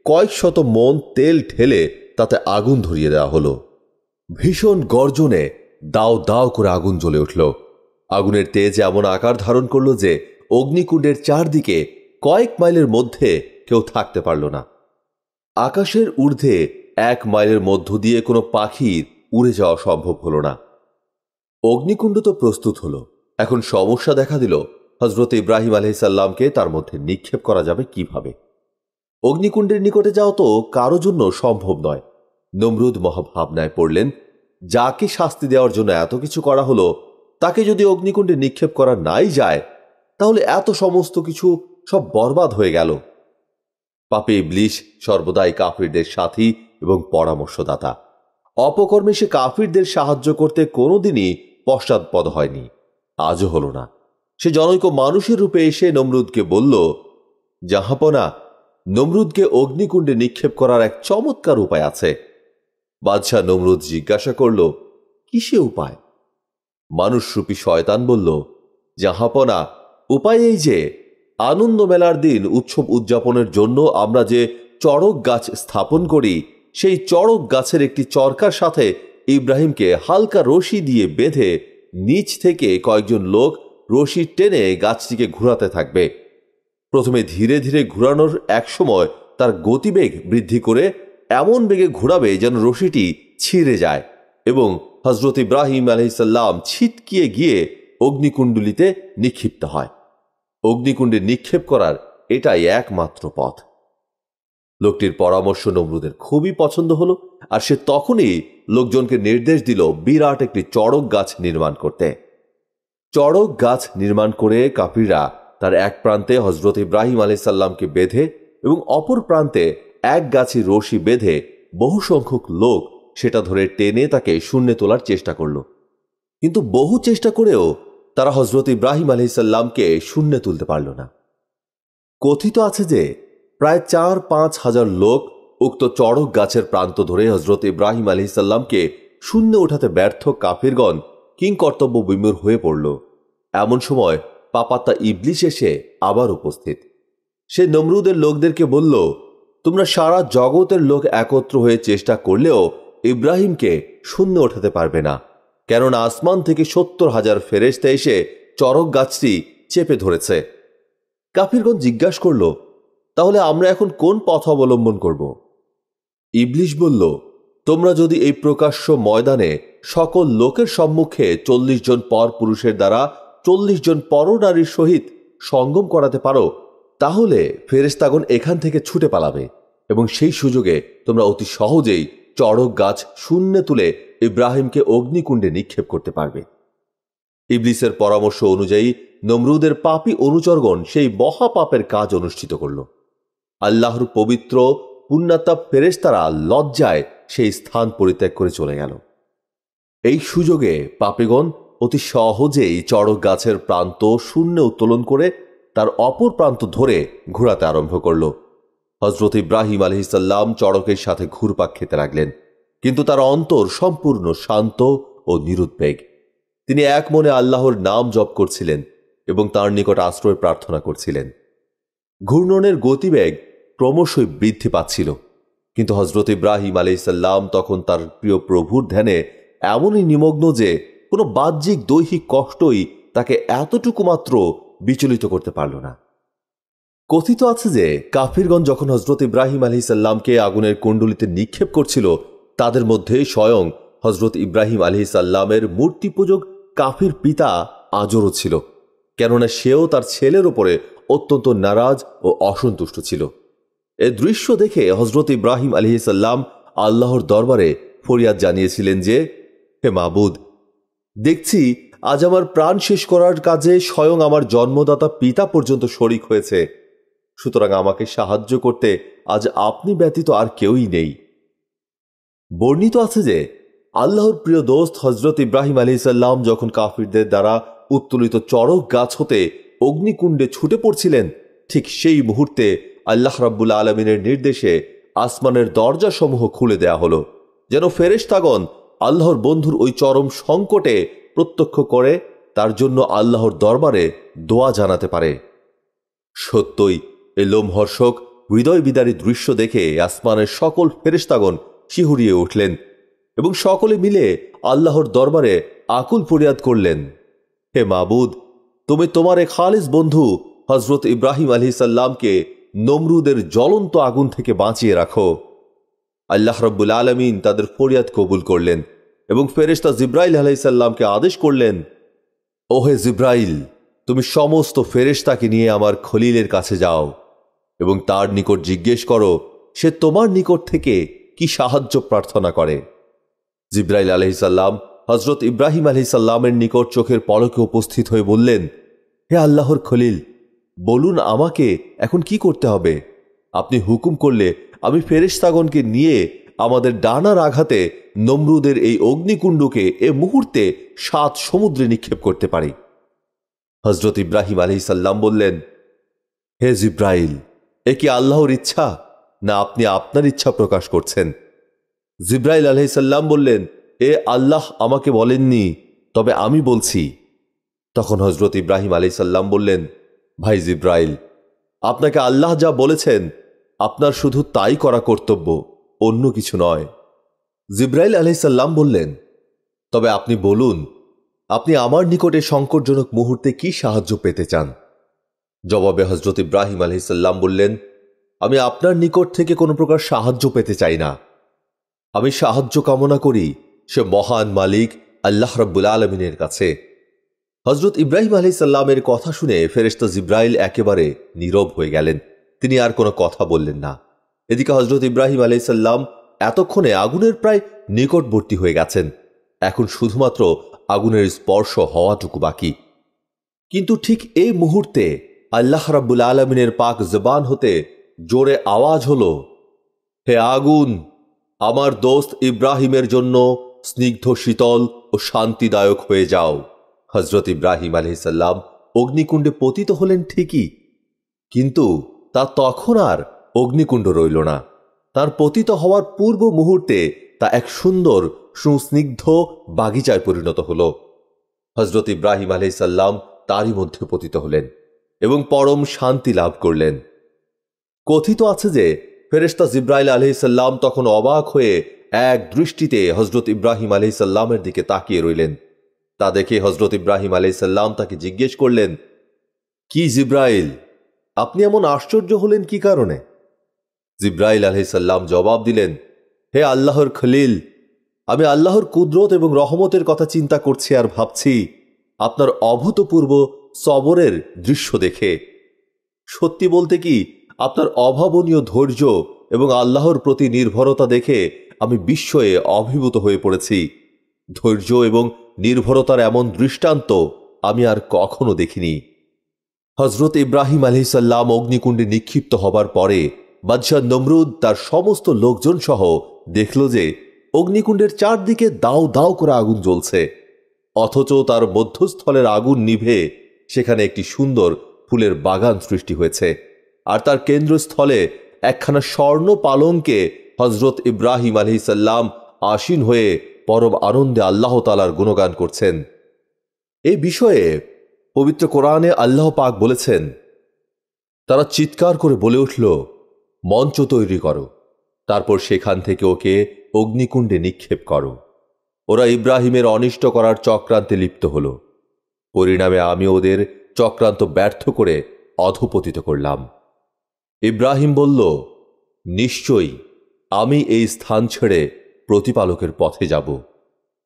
কয়েক শত মন তেল ঢেলে তাতে আগুন ধরিয়ে দেওয়া হলো ভীষণ গর্জনে দাও দাও করে আগুন জ্বলে উঠল আগুনের তেজ এমন আকার ধারণ করল যে অগ্নিকুণ্ডের চারদিকে কয়েক মাইলের মধ্যে কেউ থাকতে পারল না আকাশের ঊর্ধ্বে এক মাইলের মধ্য দিয়ে কোনো পাখির উড়ে যাওয়া সম্ভব হল না অগ্নিকুণ্ড তো প্রস্তুত হলো এখন সমস্যা দেখা দিল হজরত ইব্রাহিম আলহিসাল্লামকে তার মধ্যে নিক্ষেপ করা যাবে কিভাবে অগ্নিকুণ্ডের নিকটে যাওয়া তো কারো জন্য সম্ভব নয় নমরুদ মহাভাবনায় পড়লেন যাকে শাস্তি দেওয়ার জন্য এত কিছু করা হলো তাকে যদি অগ্নিকুণ্ডে নিক্ষেপ করা নাই যায় তাহলে এত সমস্ত কিছু সব বরবাদ হয়ে গেল পাপে ইবলিশ সর্বদাই কাফিরদের সাথী এবং পরামর্শদাতা অপকর্মে সে কাফিরদের সাহায্য করতে কোনোদিনই পশ্চাৎপদ হয়নি আজও হল না সে জনৈক মানুষের রূপে এসে নমরুদকে বলল জাহাপনা নমরুদকে অগ্নিকুণ্ডে নিক্ষেপ করার এক চমৎকার উপায় আছে বাদশাহ নমরুদ জিজ্ঞাসা করল কিসে উপায় মানুষ রূপী শয়তান বলল জাহাপনা উপায় এই যে আনন্দ মেলার দিন উৎসব উদযাপনের জন্য আমরা যে চড়ক গাছ স্থাপন করি সেই চড়ক গাছের একটি চরকার সাথে ইব্রাহিমকে হালকা রশি দিয়ে বেঁধে নিচ থেকে কয়েকজন লোক রশি টেনে গাছটিকে ঘুরাতে থাকবে প্রথমে ধীরে ধীরে ঘুরানোর এক সময় তার গতিবেগ বৃদ্ধি করে এমন বেগে ঘোরাবে যেন রশিটি ছিঁড়ে যায় এবং হজরত ইব্রাহিম আলহিসাল্লাম ছিটকিয়ে গিয়ে অগ্নিকুণ্ডুলিতে নিক্ষিপ্ত হয় অগ্নিকুণ্ডে নিক্ষেপ করার এটাই একমাত্র পথ লোকটির পরামর্শ নমরুদের খুবই পছন্দ হল আর সে তখনই লোকজনকে নির্দেশ দিল বিরাট একটি চড়ক গাছ নির্মাণ করতে চড়ক গাছ নির্মাণ করে কাপিরা তার এক প্রান্তে হজরত ইব্রাহিম আলি সাল্লামকে বেঁধে এবং অপর প্রান্তে এক গাছি রশি বেঁধে বহু সংখ্যক লোক সেটা ধরে টেনে তাকে শূন্যে তোলার চেষ্টা করল কিন্তু বহু চেষ্টা করেও তারা হজরত ইব্রাহিম সাল্লামকে শূন্যে তুলতে পারল না কথিত আছে যে প্রায় চার পাঁচ হাজার লোক উক্ত চড়ক গাছের প্রান্ত ধরে হজরত ইব্রাহিম সাল্লামকে শূন্য ওঠাতে ব্যর্থ কাফিরগণ কিং কর্তব্য বিমূর হয়ে পড়ল এমন সময় পাপাত্তা ইবলিশ এসে আবার উপস্থিত সে নমরুদের লোকদেরকে বলল তোমরা সারা জগতের লোক একত্র হয়ে চেষ্টা করলেও ইব্রাহিমকে শূন্য ওঠাতে পারবে না কেননা আসমান থেকে সত্তর হাজার ফেরেস্তা এসে চরক গাছটি চেপে ধরেছে কাফিরগঞ্জ জিজ্ঞাসা করল তাহলে আমরা এখন কোন পথ অবলম্বন করব ইবলিশ বলল তোমরা যদি এই প্রকাশ্য ময়দানে সকল লোকের সম্মুখে চল্লিশ জন পর পুরুষের দ্বারা চল্লিশ জন নারীর সহিত সঙ্গম করাতে পারো তাহলে ফেরেস্তাগণ এখান থেকে ছুটে পালাবে এবং সেই সুযোগে তোমরা অতি সহজেই চড়ক গাছ শূন্যে তুলে ইব্রাহিমকে অগ্নিকুণ্ডে নিক্ষেপ করতে পারবে ইবলিসের পরামর্শ অনুযায়ী নমরুদের পাপি অনুচরগণ সেই মহাপাপের কাজ অনুষ্ঠিত করল আল্লাহর পবিত্র পুণ্যাত্মা ফেরেস্তারা লজ্জায় সেই স্থান পরিত্যাগ করে চলে গেল এই সুযোগে পাপিগণ অতি সহজেই চড়ক গাছের প্রান্ত শূন্য উত্তোলন করে তার অপর প্রান্ত ধরে ঘোরাতে আরম্ভ করল হজরত ইব্রাহিম আলহিসাল্লাম চড়কের সাথে ঘুরপাক খেতে লাগলেন কিন্তু তার অন্তর সম্পূর্ণ শান্ত ও নিরুদ্বেগ তিনি এক মনে আল্লাহর নাম জপ করছিলেন এবং তার নিকট আশ্রয় প্রার্থনা করছিলেন ঘূর্ণনের গতিবেগ ক্রমশই বৃদ্ধি পাচ্ছিল কিন্তু হজরত ইব্রাহিম ইসাল্লাম তখন তার প্রিয় প্রভুর ধ্যানে এমনই নিমগ্ন যে কোনো বাহ্যিক দৈহিক কষ্টই তাকে এতটুকু মাত্র বিচলিত করতে পারল না কথিত আছে যে কাফিরগণ যখন হজরত ইব্রাহিম আলি সাল্লামকে আগুনের কুণ্ডলিতে নিক্ষেপ করছিল তাদের মধ্যে স্বয়ং হজরত ইব্রাহিম আলি সাল্লামের মূর্তি পূজক কাফির পিতা আজরও ছিল কেননা সেও তার ছেলের ওপরে অত্যন্ত নারাজ ও অসন্তুষ্ট ছিল এ দৃশ্য দেখে হজরত ইব্রাহিম আলি সাল্লাম আল্লাহর দরবারে ফরিয়াদ জানিয়েছিলেন যে হে মাবুদ দেখছি আজ আমার প্রাণ শেষ করার কাজে স্বয়ং আমার জন্মদাতা পিতা পর্যন্ত শরিক হয়েছে সুতরাং আমাকে সাহায্য করতে আজ আপনি ব্যতীত আর কেউই নেই বর্ণিত আছে যে আল্লাহর প্রিয় দোস্ত হজরত ইব্রাহিম আলী সাল্লাম যখন কাফিরদের দ্বারা উত্তোলিত চড়ক গাছ হতে অগ্নিকুণ্ডে ছুটে পড়ছিলেন ঠিক সেই মুহূর্তে আল্লাহ রাব্বুল আলমিনের নির্দেশে আসমানের দরজাসমূহ খুলে দেয়া হলো যেন ফেরেশতাগণ আল্লাহর বন্ধুর ওই চরম সংকটে প্রত্যক্ষ করে তার জন্য আল্লাহর দরবারে দোয়া জানাতে পারে সত্যই এ লোমহর্ষক হৃদয় বিদারী দৃশ্য দেখে আসমানের সকল ফেরিস্তাগণ শিহুরিয়ে উঠলেন এবং সকলে মিলে আল্লাহর দরবারে আকুল ফরিয়াদ করলেন হে মাবুদ তুমি তোমার এ খালিজ বন্ধু হজরত ইব্রাহিম আলি সাল্লামকে নমরুদের জ্বলন্ত আগুন থেকে বাঁচিয়ে রাখো আল্লাহ রব্বুল আলমিন তাদের ফরিয়াদ কবুল করলেন এবং ফেরেশতা জিব্রাইল আলাইসাল্লামকে আদেশ করলেন ওহে জিব্রাইল তুমি সমস্ত ফেরেশতাকে নিয়ে আমার খলিলের কাছে যাও এবং তার নিকট জিজ্ঞেস করো সে তোমার নিকট থেকে কি সাহায্য প্রার্থনা করে জিব্রাইল আলহিসাল্লাম হজরত ইব্রাহিম আলহিসাল্লামের নিকট চোখের পলকে উপস্থিত হয়ে বললেন হে আল্লাহর খলিল বলুন আমাকে এখন কি করতে হবে আপনি হুকুম করলে আমি ফেরেশতাগণকে নিয়ে আমাদের ডানার আঘাতে নমরুদের এই অগ্নিকুণ্ডকে এ মুহূর্তে সাত সমুদ্রে নিক্ষেপ করতে পারি হজরত ইব্রাহিম আলি সাল্লাম বললেন হে জিব্রাইল এ কি আল্লাহর ইচ্ছা না আপনি আপনার ইচ্ছা প্রকাশ করছেন জিব্রাইল আলহিসাল্লাম বললেন এ আল্লাহ আমাকে বলেননি তবে আমি বলছি তখন হজরত ইব্রাহিম আলহিসাল্লাম বললেন ভাই জিব্রাইল আপনাকে আল্লাহ যা বলেছেন আপনার শুধু তাই করা কর্তব্য অন্য কিছু নয় জিব্রাইল আলাইসাল্লাম বললেন তবে আপনি বলুন আপনি আমার নিকটে সংকটজনক মুহূর্তে কি সাহায্য পেতে চান জবাবে হজরত ইব্রাহিম আলহিসাল্লাম বললেন আমি আপনার নিকট থেকে কোনো প্রকার সাহায্য পেতে চাই না আমি সাহায্য কামনা করি সে মহান মালিক আল্লাহ রব্বুল আলমিনের কাছে হজরত ইব্রাহিম আলহিসাল্লামের কথা শুনে ফেরেস্তা জিব্রাইল একেবারে নীরব হয়ে গেলেন তিনি আর কোনো কথা বললেন না এদিকে হজরত ইব্রাহিম আলাইসাল্লাম এতক্ষণে আগুনের প্রায় নিকটবর্তী হয়ে গেছেন এখন শুধুমাত্র আগুনের স্পর্শ হওয়াটুকু বাকি কিন্তু ঠিক এই মুহূর্তে আল্লাহ রাব্বুল আলমিনের পাক জবান হতে জোরে আওয়াজ হল হে আগুন আমার দোস্ত ইব্রাহিমের জন্য স্নিগ্ধ শীতল ও শান্তিদায়ক হয়ে যাও হজরত ইব্রাহিম আলহিসাল্লাম অগ্নিকুণ্ডে পতিত হলেন ঠিকই কিন্তু তা তখন আর অগ্নিকুণ্ড রইল না তার পতিত হওয়ার পূর্ব মুহূর্তে তা এক সুন্দর সুস্নিগ্ধ বাগিচায় পরিণত হল হজরত ইব্রাহিম আলাইসাল্লাম তারই মধ্যে পতিত হলেন এবং পরম শান্তি লাভ করলেন কথিত আছে যে ফেরেস্তা জিব্রাইল আলহিসাল্লাম তখন অবাক হয়ে এক দৃষ্টিতে হজরত ইব্রাহিম আলহিসাল্লামের দিকে তাকিয়ে রইলেন তা দেখে হজরত ইব্রাহিম আলহিসাল্লাম তাকে জিজ্ঞেস করলেন কি জিব্রাইল আপনি এমন আশ্চর্য হলেন কি কারণে জিব্রাইল আলহিসাল্লাম জবাব দিলেন হে আল্লাহর খলিল আমি আল্লাহর কুদরত এবং রহমতের কথা চিন্তা করছি আর ভাবছি আপনার অভূতপূর্ব সবরের দৃশ্য দেখে সত্যি বলতে কি আপনার অভাবনীয় ধৈর্য এবং আল্লাহর প্রতি নির্ভরতা দেখে আমি বিস্ময়ে অভিভূত হয়ে পড়েছি ধৈর্য এবং নির্ভরতার এমন দৃষ্টান্ত আমি আর কখনো দেখিনি হজরত ইব্রাহিম আলহিসাল্লাম অগ্নিকুণ্ডে নিক্ষিপ্ত হবার পরে বাদশাহ নমরুদ তার সমস্ত লোকজন সহ দেখল যে অগ্নিকুণ্ডের চারদিকে দাও দাও করে আগুন জ্বলছে অথচ তার মধ্যস্থলের আগুন নিভে সেখানে একটি সুন্দর ফুলের বাগান সৃষ্টি হয়েছে আর তার কেন্দ্রস্থলে একখানা স্বর্ণ পালঙ্কে হজরত ইব্রাহিম আলি সাল্লাম আসীন হয়ে পরম আনন্দে আল্লাহ তালার গুণগান করছেন এই বিষয়ে পবিত্র কোরআনে আল্লাহ পাক বলেছেন তারা চিৎকার করে বলে উঠল মঞ্চ তৈরি করো তারপর সেখান থেকে ওকে অগ্নিকুণ্ডে নিক্ষেপ করো ওরা ইব্রাহিমের অনিষ্ট করার চক্রান্তে লিপ্ত হল পরিণামে আমি ওদের চক্রান্ত ব্যর্থ করে অধপতিত করলাম ইব্রাহিম বলল নিশ্চয়ই আমি এই স্থান ছেড়ে প্রতিপালকের পথে যাব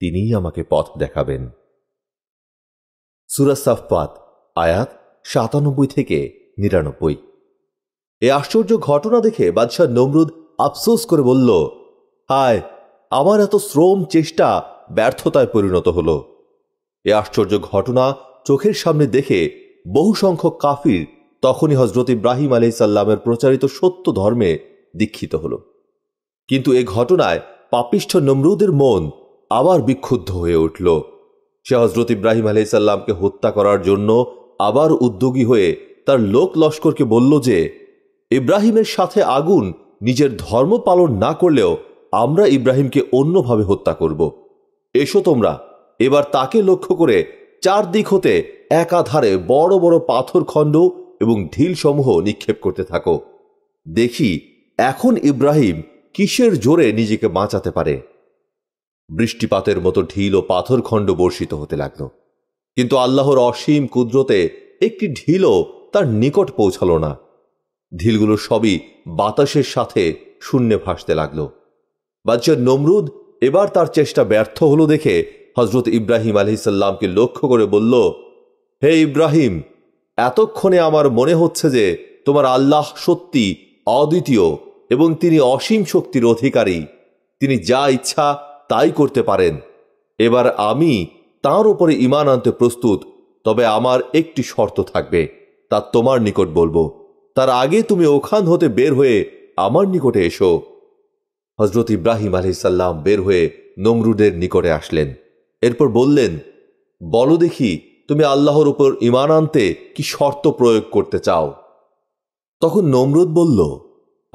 তিনিই আমাকে পথ দেখাবেন সুরাসাফপাত আয়াত সাতানব্বই থেকে নিরানব্বই এ আশ্চর্য ঘটনা দেখে বাদশাহ নমরুদ আফসোস করে বলল হায় আমার এত শ্রম চেষ্টা ব্যর্থতায় পরিণত হল এ আশ্চর্য ঘটনা চোখের সামনে দেখে বহু সংখ্যক কাফির তখনই হজরত ইব্রাহিম আলি সাল্লামের প্রচারিত সত্য ধর্মে দীক্ষিত হল কিন্তু এ ঘটনায় পাপিষ্ঠ নমরুদের মন আবার বিক্ষুব্ধ হয়ে উঠল সে হজরত ইব্রাহিম আলি সাল্লামকে হত্যা করার জন্য আবার উদ্যোগী হয়ে তার লোক লস্করকে বলল যে ইব্রাহিমের সাথে আগুন নিজের ধর্ম পালন না করলেও আমরা ইব্রাহিমকে অন্যভাবে হত্যা করব এসো তোমরা এবার তাকে লক্ষ্য করে চারদিক হতে একাধারে বড় বড় পাথর খণ্ড এবং ঢিলসমূহ নিক্ষেপ করতে থাকো দেখি এখন ইব্রাহিম কিসের জোরে নিজেকে বাঁচাতে পারে বৃষ্টিপাতের মতো ঢিল ও পাথরখণ্ড বর্ষিত হতে লাগল কিন্তু আল্লাহর অসীম কুদরতে একটি ঢিলও তার নিকট পৌঁছাল না ঢিলগুলো সবই বাতাসের সাথে শূন্যে ভাসতে লাগল বাদশাহ নমরুদ এবার তার চেষ্টা ব্যর্থ হলো দেখে হজরত ইব্রাহিম আলহিসাল্লামকে লক্ষ্য করে বলল হে ইব্রাহিম এতক্ষণে আমার মনে হচ্ছে যে তোমার আল্লাহ সত্যি অদ্বিতীয় এবং তিনি অসীম শক্তির অধিকারী তিনি যা ইচ্ছা তাই করতে পারেন এবার আমি তার উপরে ইমান আনতে প্রস্তুত তবে আমার একটি শর্ত থাকবে তা তোমার নিকট বলবো তার আগে তুমি ওখান হতে বের হয়ে আমার নিকটে এসো হজরত ইব্রাহিম আলহিসাল্লাম বের হয়ে নমরুদের নিকটে আসলেন এরপর বললেন বলো দেখি তুমি আল্লাহর উপর ইমান আনতে কি শর্ত প্রয়োগ করতে চাও তখন নমরুদ বলল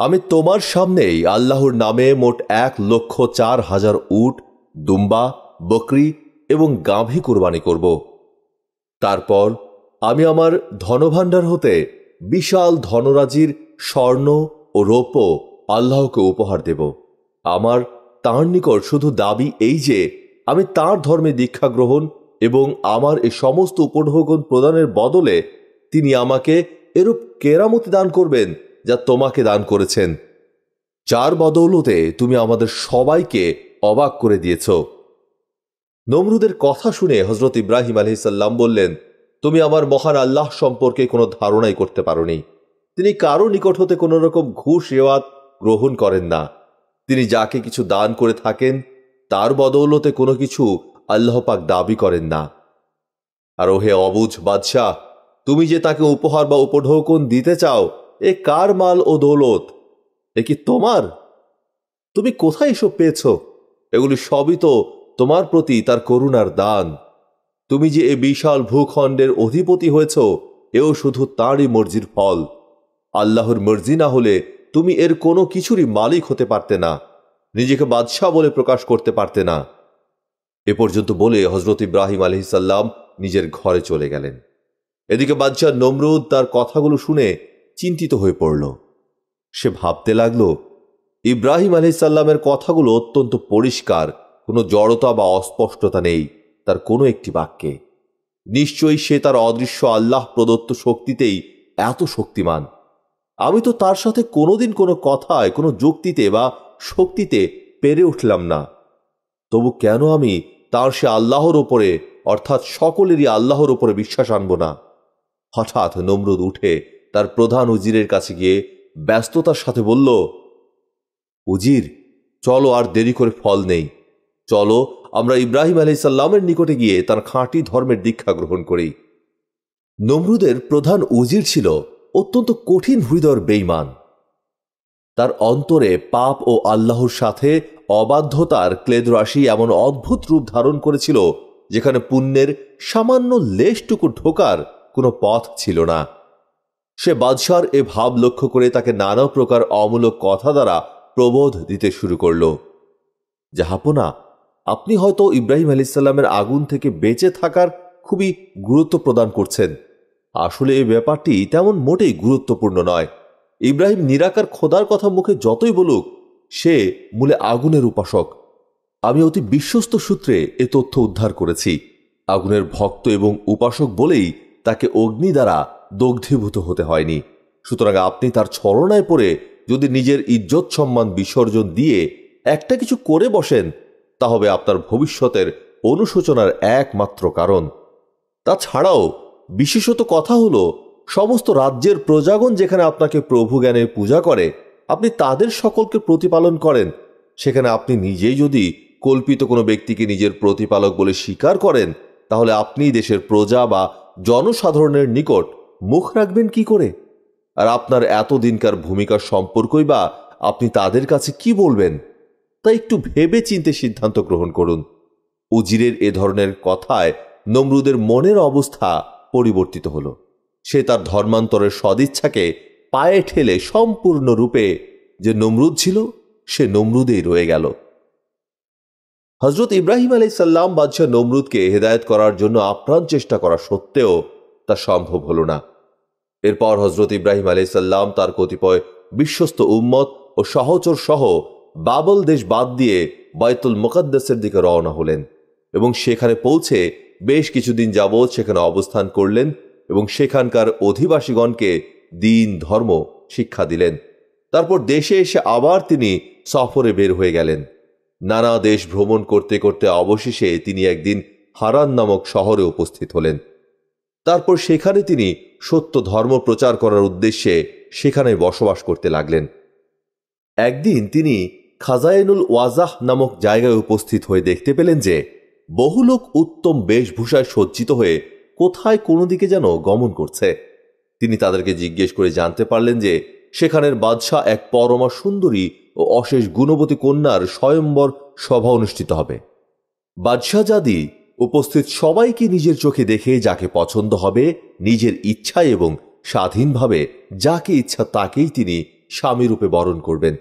আমি তোমার সামনেই আল্লাহর নামে মোট এক লক্ষ চার হাজার উট দুম্বা বকরি এবং গাভী কোরবানি করব তারপর আমি আমার ধনভাণ্ডার হতে বিশাল ধনরাজির স্বর্ণ ও রৌপ্য আল্লাহকে উপহার দেব আমার তাঁর নিকট শুধু দাবি এই যে আমি তাঁর ধর্মে দীক্ষা গ্রহণ এবং আমার এই সমস্ত উপঢৌকন প্রদানের বদলে তিনি আমাকে এরূপ কেরামতি দান করবেন যা তোমাকে দান করেছেন যার বদৌলতে তুমি আমাদের সবাইকে অবাক করে দিয়েছ নমরুদের কথা শুনে হজরত ইব্রাহিম আলহিসাল্লাম বললেন তুমি আমার মহান আল্লাহ সম্পর্কে কোনো ধারণাই করতে পারোনি তিনি কারো নিকট হতে কোনো রকম ঘুষ এওয়াত গ্রহণ করেন না তিনি যাকে কিছু দান করে থাকেন তার বদৌলতে কোনো কিছু আল্লাহপাক দাবি করেন না আর ওহে অবুজ বাদশাহ তুমি যে তাকে উপহার বা উপঢৌকন দিতে চাও এ কার মাল ও দৌলত এ কি তোমার তুমি কোথায় এসব পেয়েছ এগুলি সবই তো তোমার প্রতি তার করুণার দান তুমি যে এ বিশাল ভূখণ্ডের অধিপতি হয়েছ এও শুধু তাঁরই মর্জির ফল আল্লাহর মর্জি না হলে তুমি এর কোনো কিছুরই মালিক হতে পারতে না নিজেকে বাদশাহ বলে প্রকাশ করতে পারতে না এ পর্যন্ত বলে হজরত ইব্রাহিম আলহিসাল্লাম নিজের ঘরে চলে গেলেন এদিকে বাদশাহ নমরুদ তার কথাগুলো শুনে চিন্তিত হয়ে পড়ল সে ভাবতে লাগল ইব্রাহিম আলহিসাল্লামের কথাগুলো অত্যন্ত পরিষ্কার কোনো জড়তা বা অস্পষ্টতা নেই তার কোনো একটি বাক্যে নিশ্চয়ই সে তার অদৃশ্য আল্লাহ প্রদত্ত শক্তিতেই এত শক্তিমান আমি তো তার সাথে কোনোদিন কোনো কথায় কোনো যুক্তিতে বা শক্তিতে পেরে উঠলাম না তবু কেন আমি তার সে আল্লাহর ওপরে অর্থাৎ সকলেরই আল্লাহর ওপরে বিশ্বাস আনব না হঠাৎ নমরুদ উঠে তার প্রধান উজিরের কাছে গিয়ে ব্যস্ততার সাথে বলল উজির চলো আর দেরি করে ফল নেই চলো আমরা ইব্রাহিম সাল্লামের নিকটে গিয়ে তার খাঁটি ধর্মের দীক্ষা গ্রহণ করি নমরুদের প্রধান উজির ছিল অত্যন্ত কঠিন হৃদয়ের বেইমান তার অন্তরে পাপ ও আল্লাহর সাথে অবাধ্যতার ক্লেদরাশি এমন অদ্ভুত রূপ ধারণ করেছিল যেখানে পুণ্যের সামান্য লেশটুকু ঢোকার কোনো পথ ছিল না সে বাদশার এ ভাব লক্ষ্য করে তাকে নানা প্রকার অমূলক কথা দ্বারা প্রবোধ দিতে শুরু করল জাহাপনা আপনি হয়তো ইব্রাহিম আলিসাল্লামের আগুন থেকে বেঁচে থাকার খুবই গুরুত্ব প্রদান করছেন আসলে এই ব্যাপারটি তেমন মোটেই গুরুত্বপূর্ণ নয় ইব্রাহিম নিরাকার খোদার কথা মুখে যতই বলুক সে মূলে আগুনের উপাসক আমি অতি বিশ্বস্ত সূত্রে এ তথ্য উদ্ধার করেছি আগুনের ভক্ত এবং উপাসক বলেই তাকে অগ্নি দ্বারা দগ্ধীভূত হতে হয়নি সুতরাং আপনি তার ছলনায় পড়ে যদি নিজের ইজ্জত সম্মান বিসর্জন দিয়ে একটা কিছু করে বসেন তা হবে আপনার ভবিষ্যতের অনুশোচনার একমাত্র কারণ তাছাড়াও বিশেষত কথা হলো সমস্ত রাজ্যের প্রজাগণ যেখানে আপনাকে প্রভু জ্ঞানে পূজা করে আপনি তাদের সকলকে প্রতিপালন করেন সেখানে আপনি নিজেই যদি কল্পিত কোনো ব্যক্তিকে নিজের প্রতিপালক বলে স্বীকার করেন তাহলে আপনি দেশের প্রজা বা জনসাধারণের নিকট মুখ রাখবেন কি করে আর আপনার এতদিনকার ভূমিকার সম্পর্কই বা আপনি তাদের কাছে কি বলবেন তাই একটু ভেবে চিনতে সিদ্ধান্ত গ্রহণ করুন উজিরের এ ধরনের কথায় নমরুদের মনের অবস্থা পরিবর্তিত হল সে তার ধর্মান্তরের সদিচ্ছাকে পায়ে ঠেলে সম্পূর্ণরূপে যে নমরুদ ছিল সে নমরুদেই রয়ে গেল হজরত ইব্রাহিম আলি সাল্লাম বাদশাহ নমরুদকে হেদায়ত করার জন্য আপ্রাণ চেষ্টা করা সত্ত্বেও তা সম্ভব হল না এরপর হজরত ইব্রাহিম আলি সাল্লাম তার কতিপয় বিশ্বস্ত উম্মত ও সহচর সহ বাবল দেশ বাদ দিয়ে বায়তুল মোকাদ্দাসের দিকে রওনা হলেন এবং সেখানে পৌঁছে বেশ কিছুদিন যাবৎ সেখানে অবস্থান করলেন এবং সেখানকার অধিবাসীগণকে দিন ধর্ম শিক্ষা দিলেন তারপর দেশে এসে আবার তিনি সফরে বের হয়ে গেলেন নানা দেশ ভ্রমণ করতে করতে অবশেষে তিনি একদিন হারান নামক শহরে উপস্থিত হলেন তারপর সেখানে তিনি সত্য ধর্ম প্রচার করার উদ্দেশ্যে সেখানে বসবাস করতে লাগলেন একদিন তিনি খাজাইনুল ওয়াজাহ নামক জায়গায় উপস্থিত হয়ে দেখতে পেলেন যে বহু লোক উত্তম বেশভূষায় সজ্জিত হয়ে কোথায় কোনো দিকে যেন গমন করছে তিনি তাদেরকে জিজ্ঞেস করে জানতে পারলেন যে সেখানের বাদশাহ এক পরমা সুন্দরী ও অশেষ গুণবতী কন্যার স্বয়ম্বর সভা অনুষ্ঠিত হবে বাদশাহ জাদি উপস্থিত সবাইকে নিজের চোখে দেখে যাকে পছন্দ হবে নিজের ইচ্ছায় এবং স্বাধীনভাবে যাকে ইচ্ছা তাকেই তিনি স্বামীরূপে বরণ করবেন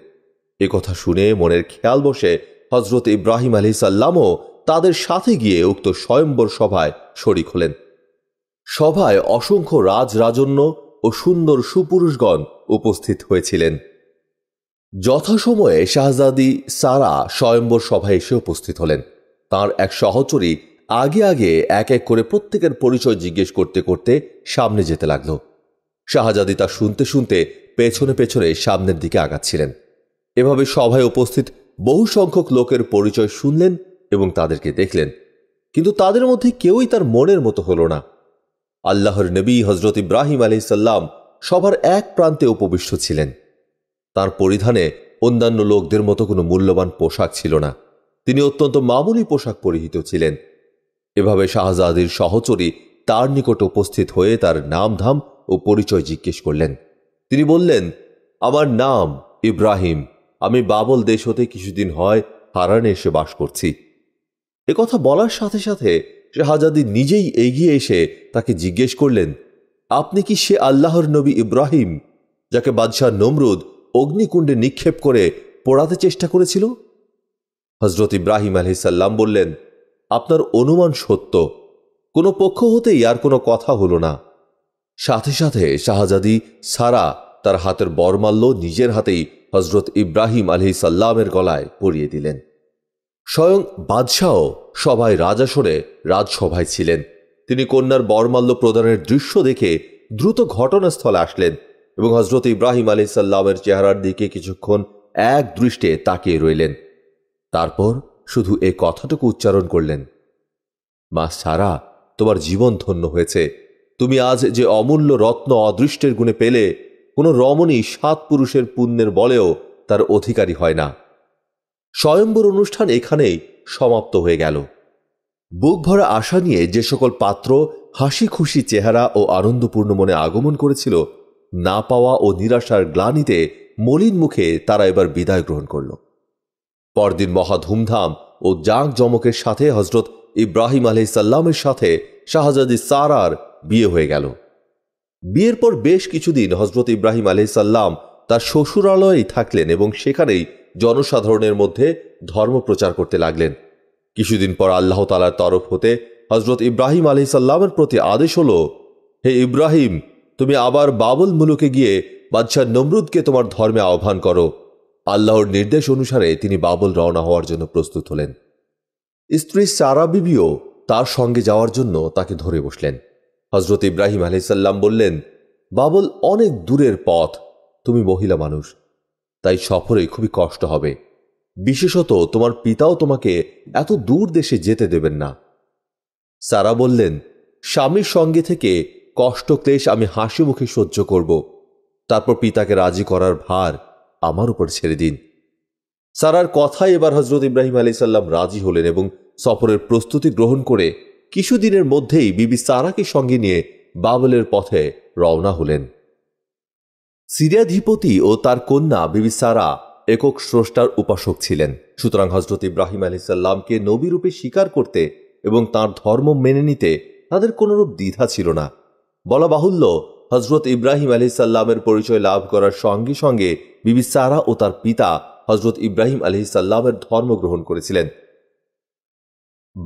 এ কথা শুনে মনের খেয়াল বসে হজরত ইব্রাহিম আলি সাল্লামও তাদের সাথে গিয়ে উক্ত স্বয়ম্বর সভায় শরিক হলেন সভায় অসংখ্য রাজ রাজন্য ও সুন্দর সুপুরুষগণ উপস্থিত হয়েছিলেন যথাসময়ে শাহজাদি সারা স্বয়ম্বর সভায় এসে উপস্থিত হলেন তার এক সহচরী আগে আগে এক এক করে প্রত্যেকের পরিচয় জিজ্ঞেস করতে করতে সামনে যেতে লাগল শাহজাদি তা শুনতে শুনতে পেছনে পেছনে সামনের দিকে আগাচ্ছিলেন এভাবে সভায় উপস্থিত বহু সংখ্যক লোকের পরিচয় শুনলেন এবং তাদেরকে দেখলেন কিন্তু তাদের মধ্যে কেউই তার মনের মতো হল না আল্লাহর নবী হজরত ইব্রাহিম সাল্লাম সবার এক প্রান্তে উপবিষ্ট ছিলেন তার পরিধানে অন্যান্য লোকদের মতো কোনো মূল্যবান পোশাক ছিল না তিনি অত্যন্ত মামুলি পোশাক পরিহিত ছিলেন এভাবে শাহজাদির সহচরী তার নিকট উপস্থিত হয়ে তার নাম ধাম ও পরিচয় জিজ্ঞেস করলেন তিনি বললেন আমার নাম ইব্রাহিম আমি বাবল দেশ হতে কিছুদিন হয় হারানে এসে বাস করছি কথা বলার সাথে সাথে শাহজাদি নিজেই এগিয়ে এসে তাকে জিজ্ঞেস করলেন আপনি কি সে আল্লাহর নবী ইব্রাহিম যাকে বাদশাহ নমরুদ অগ্নিকুণ্ডে নিক্ষেপ করে পোড়াতে চেষ্টা করেছিল হজরত ইব্রাহিম আলহিসাল্লাম বললেন আপনার অনুমান সত্য কোনো পক্ষ হতেই আর কোনো কথা হল না সাথে সাথে শাহজাদি সারা তার হাতের বরমাল্য নিজের হাতেই হজরত ইব্রাহিম আলহি সাল্লামের গলায় পরিয়ে দিলেন স্বয়ং বাদশাহ সভায় রাজাসরে রাজসভায় ছিলেন তিনি কন্যার বরমাল্য প্রদানের দৃশ্য দেখে দ্রুত ঘটনাস্থলে আসলেন এবং হজরত ইব্রাহিম আলি সাল্লামের চেহারার দিকে কিছুক্ষণ এক দৃষ্টে তাকিয়ে রইলেন তারপর শুধু এ কথাটুকু উচ্চারণ করলেন মা সারা তোমার জীবন ধন্য হয়েছে তুমি আজ যে অমূল্য রত্ন অদৃষ্টের গুণে পেলে কোনো রমণী সাত পুরুষের পুণ্যের বলেও তার অধিকারী হয় না স্বয়ম্বর অনুষ্ঠান এখানেই সমাপ্ত হয়ে গেল বুক ভরা আশা নিয়ে যে সকল পাত্র হাসি খুশি চেহারা ও আনন্দপূর্ণ মনে আগমন করেছিল না পাওয়া ও নিরাশার গ্লানিতে মলিন মুখে তারা এবার বিদায় গ্রহণ করল পরদিন মহা ধুমধাম ও জাঁক জমকের সাথে হজরত ইব্রাহিম আলহিসাল্লামের সাথে শাহজাদি সারার বিয়ে হয়ে গেল বিয়ের পর বেশ কিছুদিন হজরত ইব্রাহিম আলহিসাল্লাম তার শ্বশুরালয়েই থাকলেন এবং সেখানেই জনসাধারণের মধ্যে ধর্ম প্রচার করতে লাগলেন কিছুদিন পর আল্লাহ তালার তরফ হতে হজরত ইব্রাহিম আলহিসাল্লামের প্রতি আদেশ হল হে ইব্রাহিম তুমি আবার বাবুল মুলুকে গিয়ে বাদশাহ নমরুদকে তোমার ধর্মে আহ্বান করো আল্লাহর নির্দেশ অনুসারে তিনি বাবুল রওনা হওয়ার জন্য প্রস্তুত হলেন স্ত্রী সারা বিবিও তার সঙ্গে যাওয়ার জন্য তাকে ধরে বসলেন হজরত ইব্রাহিম আলহিসাল্লাম বললেন বাবল অনেক দূরের পথ তুমি মহিলা মানুষ তাই সফরে খুবই কষ্ট হবে বিশেষত তোমার পিতাও তোমাকে এত দূর দেশে যেতে দেবেন না সারা বললেন স্বামীর সঙ্গে থেকে কষ্ট ক্লেশ আমি হাসি মুখে সহ্য করব তারপর পিতাকে রাজি করার ভার আমার উপর ছেড়ে দিন সারার কথায় এবার হজরত ইব্রাহিম আলি সাল্লাম রাজি হলেন এবং সফরের প্রস্তুতি গ্রহণ করে কিছুদিনের মধ্যেই বিবি সারাকে সঙ্গে নিয়ে বাবলের পথে রওনা হলেন সিরিয়াধিপতি ও তার কন্যা বিবি সারা একক স্রষ্টার উপাসক ছিলেন সুতরাং হজরত ইব্রাহিম আলিসাল্লামকে নবীরূপে স্বীকার করতে এবং তার ধর্ম মেনে নিতে তাদের কোনোরূপ দ্বিধা ছিল না বলা বাহুল্য হজরত ইব্রাহিম আলহিসাল্লামের পরিচয় লাভ করার সঙ্গে সঙ্গে বিবি সারা ও তার পিতা হজরত ইব্রাহিম আলহিসাল্লামের ধর্ম গ্রহণ করেছিলেন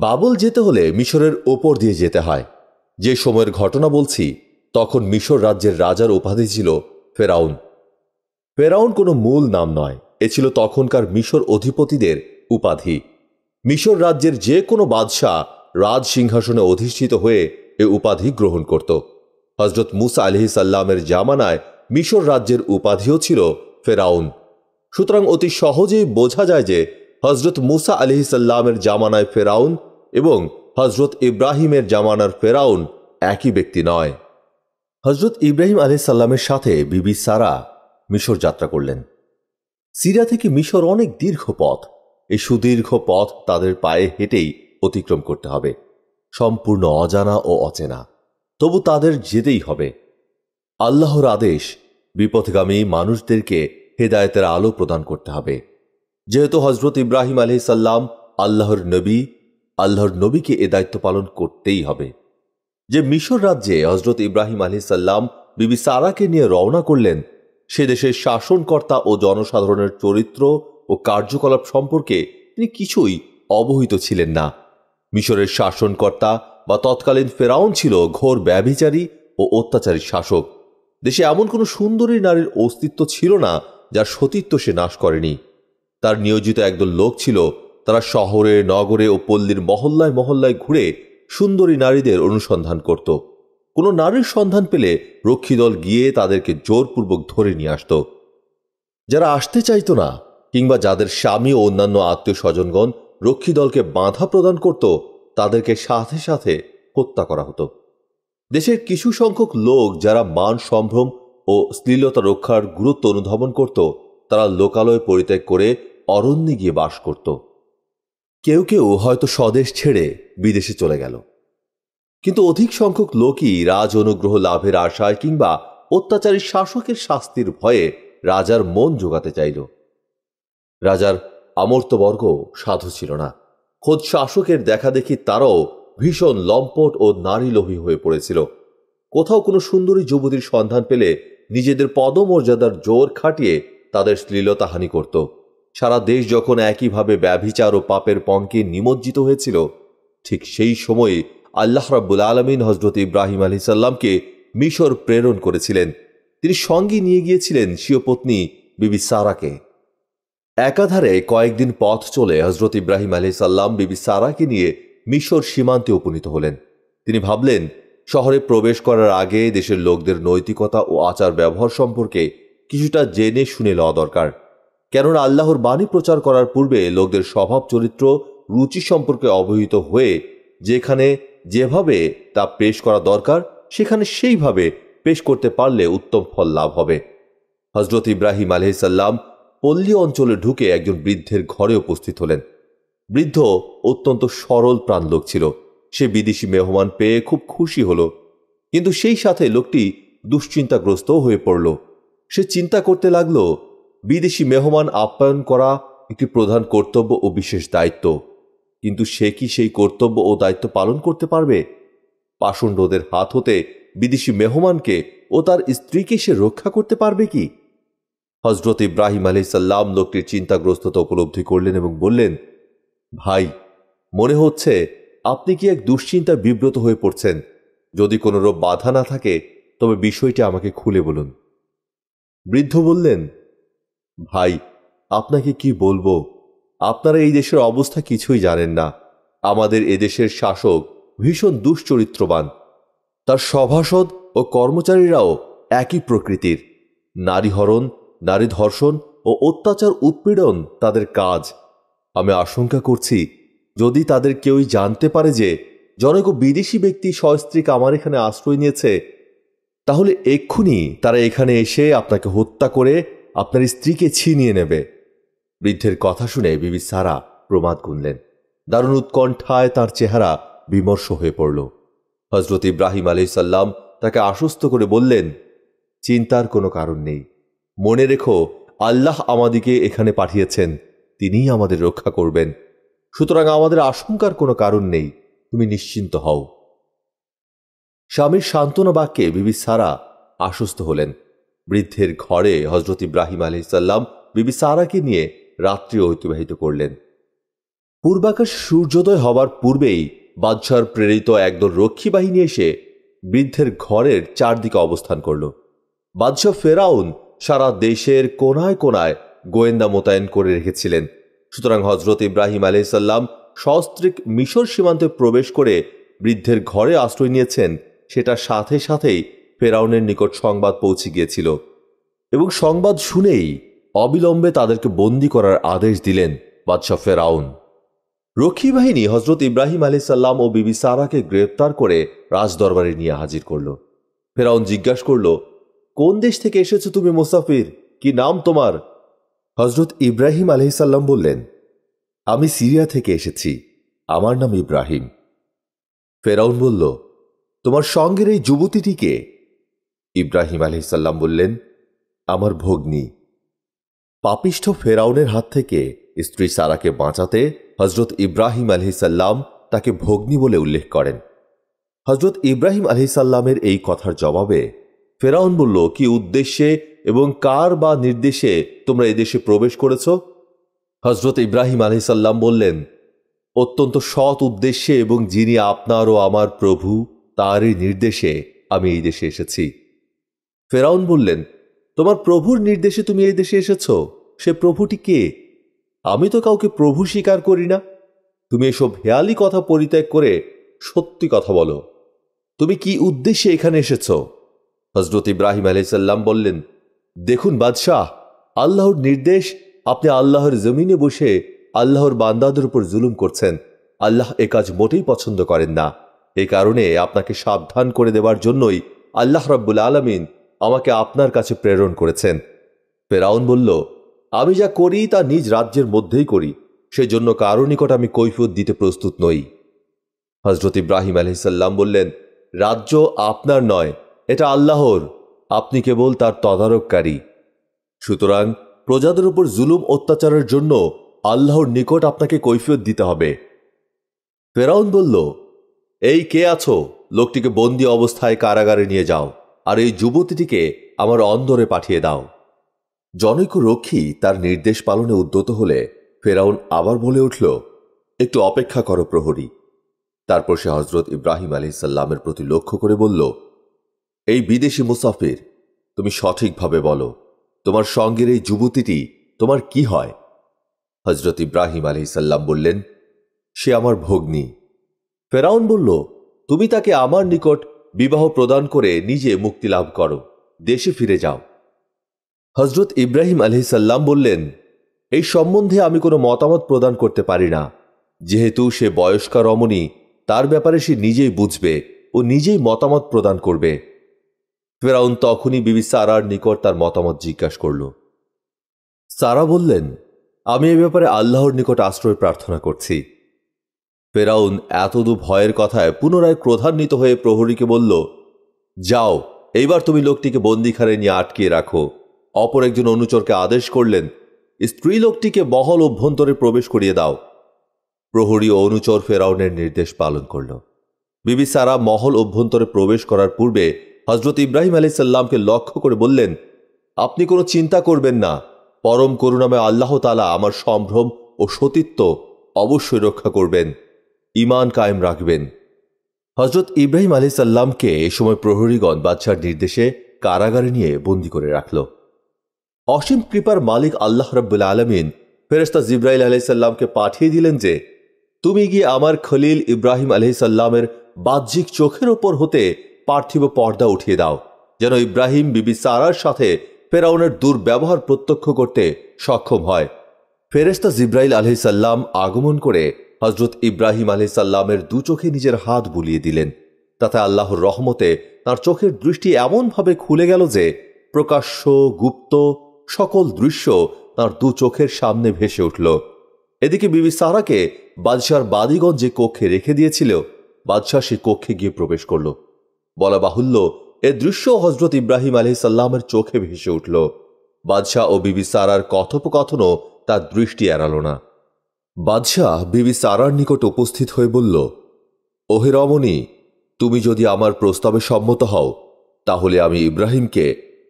বাবুল যেতে হলে মিশরের ওপর দিয়ে যেতে হয় যে সময়ের ঘটনা বলছি তখন মিশর রাজ্যের রাজার উপাধি ছিল ফেরাউন ফেরাউন কোনো মূল নাম নয় এ ছিল তখনকার মিশর অধিপতিদের উপাধি মিশর রাজ্যের যে কোনো বাদশাহ রাজ সিংহাসনে অধিষ্ঠিত হয়ে এ উপাধি গ্রহণ করত হজরত মুসা আলহি সাল্লামের জামানায় মিশর রাজ্যের উপাধিও ছিল ফেরাউন সুতরাং অতি সহজেই বোঝা যায় যে হজরত মুসা আলিহিসাল্লামের জামানায় ফেরাউন এবং হজরত ইব্রাহিমের জামানার ফেরাউন একই ব্যক্তি নয় হজরত ইব্রাহিম আলিসাল্লামের সাথে বিবি সারা মিশর যাত্রা করলেন সিরিয়া থেকে মিশর অনেক দীর্ঘ পথ এই সুদীর্ঘ পথ তাদের পায়ে হেঁটেই অতিক্রম করতে হবে সম্পূর্ণ অজানা ও অচেনা তবু তাদের যেতেই হবে আল্লাহর আদেশ বিপথগামী মানুষদেরকে হেদায়তের আলো প্রদান করতে হবে যেহেতু হজরত ইব্রাহিম আলহি সাল্লাম আল্লাহর নবী আল্লাহর নবীকে এ দায়িত্ব পালন করতেই হবে যে মিশর রাজ্যে হজরত ইব্রাহিম আলহি সাল্লাম বিবি সারাকে নিয়ে রওনা করলেন সে দেশের শাসনকর্তা ও জনসাধারণের চরিত্র ও কার্যকলাপ সম্পর্কে তিনি কিছুই অবহিত ছিলেন না মিশরের শাসনকর্তা বা তৎকালীন ফেরাউন ছিল ঘোর ব্যভিচারী ও অত্যাচারী শাসক দেশে এমন কোনো সুন্দরী নারীর অস্তিত্ব ছিল না যার সতীত্ব সে নাশ করেনি তার নিয়োজিত একদল লোক ছিল তারা শহরে নগরে ও পল্লীর মহল্লায় মহল্লায় ঘুরে সুন্দরী নারীদের অনুসন্ধান করত কোনো নারীর সন্ধান পেলে রক্ষী দল গিয়ে তাদেরকে জোরপূর্বক ধরে নিয়ে আসত যারা আসতে চাইত না কিংবা যাদের স্বামী ও অন্যান্য আত্মীয় স্বজনগণ রক্ষী দলকে বাধা প্রদান করত তাদেরকে সাথে সাথে হত্যা করা হতো দেশের কিছু সংখ্যক লোক যারা মান সম্ভ্রম ও শ্লীলতা রক্ষার গুরুত্ব অনুধাবন করত তারা লোকালয় পরিত্যাগ করে অরণ্যে গিয়ে বাস করত কেউ কেউ হয়তো স্বদেশ ছেড়ে বিদেশে চলে গেল কিন্তু অধিক সংখ্যক লোকই রাজ অনুগ্রহ লাভের আশায় কিংবা অত্যাচারী শাসকের শাস্তির ভয়ে রাজার মন জোগাতে চাইল রাজার আমর্তবর্গ সাধু ছিল না খোদ শাসকের দেখা দেখি তারাও ভীষণ লম্পট ও নারীলোভী হয়ে পড়েছিল কোথাও কোনো সুন্দরী যুবতীর সন্ধান পেলে নিজেদের পদমর্যাদার জোর খাটিয়ে তাদের শ্লীলতাহানি করত সারা দেশ যখন একইভাবে ব্যভিচার ও পাপের পঙ্কে নিমজ্জিত হয়েছিল ঠিক সেই সময়ে আল্লাহ রাব্বুল আলমিন হজরত ইব্রাহিম আলি সাল্লামকে মিশর প্রেরণ করেছিলেন তিনি সঙ্গে নিয়ে গিয়েছিলেন স্বীয় পত্নী বিবি সারাকে একাধারে কয়েকদিন পথ চলে হজরত ইব্রাহিম আলি সাল্লাম বিবি সারাকে নিয়ে মিশর সীমান্তে উপনীত হলেন তিনি ভাবলেন শহরে প্রবেশ করার আগে দেশের লোকদের নৈতিকতা ও আচার ব্যবহার সম্পর্কে কিছুটা জেনে শুনে লওয়া দরকার কেননা আল্লাহর বাণী প্রচার করার পূর্বে লোকদের স্বভাব চরিত্র রুচি সম্পর্কে অবহিত হয়ে যেখানে যেভাবে তা পেশ করা দরকার সেখানে সেইভাবে পেশ করতে পারলে উত্তম ফল লাভ হবে হজরত ইব্রাহিম আলহিসাল্লাম পল্লী অঞ্চলে ঢুকে একজন বৃদ্ধের ঘরে উপস্থিত হলেন বৃদ্ধ অত্যন্ত সরল প্রাণ লোক ছিল সে বিদেশি মেহমান পেয়ে খুব খুশি হল কিন্তু সেই সাথে লোকটি দুশ্চিন্তাগ্রস্ত হয়ে পড়ল সে চিন্তা করতে লাগলো বিদেশি মেহমান আপ্যায়ন করা একটি প্রধান কর্তব্য ও বিশেষ দায়িত্ব কিন্তু সে কি সেই কর্তব্য ও দায়িত্ব পালন করতে পারবে পাষণ্ডদের হাত হতে বিদেশি মেহমানকে ও তার স্ত্রীকে সে রক্ষা করতে পারবে কি হজরত ইব্রাহিম আলি সাল্লাম লোকটির চিন্তাগ্রস্ততা উপলব্ধি করলেন এবং বললেন ভাই মনে হচ্ছে আপনি কি এক দুশ্চিন্তা বিব্রত হয়ে পড়ছেন যদি কোনোরূপ বাধা না থাকে তবে বিষয়টি আমাকে খুলে বলুন বৃদ্ধ বললেন ভাই আপনাকে কি বলবো আপনারা এই দেশের অবস্থা কিছুই জানেন না আমাদের এদেশের শাসক ভীষণ দুশ্চরিত্রবান তার সভাসদ ও কর্মচারীরাও একই প্রকৃতির নারী হরণ নারী ধর্ষণ ও অত্যাচার উৎপীড়ন তাদের কাজ আমি আশঙ্কা করছি যদি তাদের কেউই জানতে পারে যে জনক বিদেশি ব্যক্তি সস্ত্রীক আমার এখানে আশ্রয় নিয়েছে তাহলে এক্ষুনি তারা এখানে এসে আপনাকে হত্যা করে আপনার স্ত্রীকে ছিনিয়ে নেবে বৃদ্ধের কথা শুনে বিবি সারা প্রমাদ গুনলেন দারুণ উৎকণ্ঠায় তার চেহারা বিমর্ষ হয়ে পড়ল হজরত ইব্রাহিম সাল্লাম তাকে আশ্বস্ত করে বললেন চিন্তার কোনো কারণ নেই মনে রেখো আল্লাহ আমাদিকে এখানে পাঠিয়েছেন তিনিই আমাদের রক্ষা করবেন সুতরাং আমাদের আশঙ্কার কোনো কারণ নেই তুমি নিশ্চিন্ত হও স্বামীর সান্ত্বনা বাক্যে বিবি সারা আশ্বস্ত হলেন বৃদ্ধের ঘরে হজরত ইব্রাহিম ইসাল্লাম বিবি সারাকে নিয়ে রাত্রি অতিবাহিত করলেন পূর্বাকাশ সূর্যোদয় হবার পূর্বেই বাদশার প্রেরিত একদল রক্ষী বাহিনী এসে বৃদ্ধের ঘরের চারদিকে অবস্থান করল বাদশাহ ফেরাউন সারা দেশের কোনায় কোনায় গোয়েন্দা মোতায়েন করে রেখেছিলেন সুতরাং হজরত ইব্রাহিম আলহিসাল্লাম সস্ত্রিক মিশর সীমান্তে প্রবেশ করে বৃদ্ধের ঘরে আশ্রয় নিয়েছেন সেটা সাথে সাথেই ফেরাউনের নিকট সংবাদ পৌঁছে গিয়েছিল এবং সংবাদ শুনেই অবিলম্বে তাদেরকে বন্দি করার আদেশ দিলেন বাদশাহ ফেরাউন রক্ষী বাহিনী হজরত ইব্রাহিম আলি সাল্লাম ও বিবি সারাকে গ্রেপ্তার করে রাজদরবারে নিয়ে হাজির করল ফেরাউন জিজ্ঞাসা করল কোন দেশ থেকে এসেছো তুমি মুসাফির কি নাম তোমার হজরত ইব্রাহিম সাল্লাম বললেন আমি সিরিয়া থেকে এসেছি আমার নাম ইব্রাহিম ফেরাউন বলল তোমার সঙ্গের এই যুবতীটিকে ইব্রাহিম আলহিসাল্লাম বললেন আমার ভগ্নী পাপিষ্ঠ ফেরাউনের হাত থেকে স্ত্রী সারাকে বাঁচাতে হজরত ইব্রাহিম আলহিসাল্লাম তাকে ভগ্নী বলে উল্লেখ করেন হজরত ইব্রাহিম আলহিসাল্লামের এই কথার জবাবে ফেরাউন বলল কি উদ্দেশ্যে এবং কার বা নির্দেশে তোমরা এদেশে প্রবেশ করেছ হজরত ইব্রাহিম আলহিসাল্লাম বললেন অত্যন্ত সৎ উদ্দেশ্যে এবং যিনি আপনার ও আমার প্রভু তারই নির্দেশে আমি এই দেশে এসেছি ফেরাউন বললেন তোমার প্রভুর নির্দেশে তুমি এই দেশে এসেছ সে প্রভুটি কে আমি তো কাউকে প্রভু স্বীকার করি না তুমি এসব হেয়ালি কথা পরিত্যাগ করে সত্যি কথা বলো তুমি কি উদ্দেশ্যে এখানে এসেছ হজরত ইব্রাহিম আলাইসাল্লাম বললেন দেখুন বাদশাহ আল্লাহর নির্দেশ আপনি আল্লাহর জমিনে বসে আল্লাহর বান্দাদের উপর জুলুম করছেন আল্লাহ এ কাজ মোটেই পছন্দ করেন না এ কারণে আপনাকে সাবধান করে দেবার জন্যই আল্লাহ রাব্বুল আলমিন আমাকে আপনার কাছে প্রেরণ করেছেন ফেরাউন বলল আমি যা করি তা নিজ রাজ্যের মধ্যেই করি সেজন্য কারো নিকট আমি কৈফিয়ত দিতে প্রস্তুত নই হজরত ইব্রাহিম আলহিসাল্লাম বললেন রাজ্য আপনার নয় এটা আল্লাহর আপনি কেবল তার তদারককারী সুতরাং প্রজাদের উপর জুলুম অত্যাচারের জন্য আল্লাহর নিকট আপনাকে কৈফিয়ত দিতে হবে ফেরাউন বলল এই কে আছো লোকটিকে বন্দি অবস্থায় কারাগারে নিয়ে যাও আর এই যুবতীটিকে আমার অন্দরে পাঠিয়ে দাও জনৈক রক্ষী তার নির্দেশ পালনে উদ্যত হলে ফেরাউন আবার বলে উঠল একটু অপেক্ষা করো প্রহরী তারপর সে হজরত ইব্রাহিম আলী সাল্লামের প্রতি লক্ষ্য করে বলল এই বিদেশি মুসাফির তুমি সঠিকভাবে বলো তোমার সঙ্গের এই যুবতীটি তোমার কি হয় হজরত ইব্রাহিম আলী সাল্লাম বললেন সে আমার ভগ্নী ফেরাউন বলল তুমি তাকে আমার নিকট বিবাহ প্রদান করে নিজে মুক্তি লাভ করো দেশে ফিরে যাও হজরত ইব্রাহিম আলহিসাল্লাম বললেন এই সম্বন্ধে আমি কোনো মতামত প্রদান করতে পারি না যেহেতু সে বয়স্কা রমণী তার ব্যাপারে সে নিজেই বুঝবে ও নিজেই মতামত প্রদান করবে ফেরাউন তখনই বিবি সারার নিকট তার মতামত জিজ্ঞাসা করল সারা বললেন আমি এ ব্যাপারে আল্লাহর নিকট আশ্রয় প্রার্থনা করছি ফেরাউন এতদূ ভয়ের কথায় পুনরায় ক্রোধান্বিত হয়ে প্রহরীকে বলল যাও এইবার তুমি লোকটিকে বন্দিখারে নিয়ে আটকিয়ে রাখো অপর একজন অনুচরকে আদেশ করলেন স্ত্রী লোকটিকে মহল অভ্যন্তরে প্রবেশ করিয়ে দাও প্রহরী ও অনুচর ফেরাউনের নির্দেশ পালন করল বিবি সারা মহল অভ্যন্তরে প্রবেশ করার পূর্বে হজরত ইব্রাহিম আলি সাল্লামকে লক্ষ্য করে বললেন আপনি কোনো চিন্তা করবেন না পরম করুণাময় আল্লাহ তালা আমার সম্ভ্রম ও সতীত্ব অবশ্যই রক্ষা করবেন ইমান কায়েম রাখবেন হজরত ইব্রাহিম আলি সাল্লামকে এ সময় প্রহরীগণ বাদশার নির্দেশে কারাগারে নিয়ে বন্দি করে রাখল অসীম কৃপার মালিক আল্লাহ রব্বুল আলমিন ফেরেস্তা আলি সাল্লামকে পাঠিয়ে দিলেন যে তুমি গিয়ে আমার খলিল ইব্রাহিম আলহিসাল্লামের বাহ্যিক চোখের ওপর হতে পার্থিব পর্দা উঠিয়ে দাও যেন ইব্রাহিম বিবি সারার সাথে ফেরাউনের দুর্ব্যবহার প্রত্যক্ষ করতে সক্ষম হয় ফেরেস্তা জিব্রাইল আলহিসাল্লাম আগমন করে হজরত ইব্রাহিম আলি সাল্লামের দু চোখে নিজের হাত বুলিয়ে দিলেন তাতে আল্লাহর রহমতে তার চোখের দৃষ্টি এমনভাবে খুলে গেল যে প্রকাশ্য গুপ্ত সকল দৃশ্য তার দু চোখের সামনে ভেসে উঠল এদিকে বিবি সারাকে বাদশার বাদিগণ যে কক্ষে রেখে দিয়েছিল বাদশাহ সে কক্ষে গিয়ে প্রবেশ করল বলা বাহুল্য এ দৃশ্য হজরত ইব্রাহিম আলি সাল্লামের চোখে ভেসে উঠল বাদশাহ ও বিবি সারার কথোপকথনও তার দৃষ্টি এড়াল না বাদশাহ বিবি সারার নিকট উপস্থিত হয়ে বলল ওহে রমণী তুমি যদি আমার প্রস্তাবে সম্মত হও তাহলে আমি ইব্রাহিমকে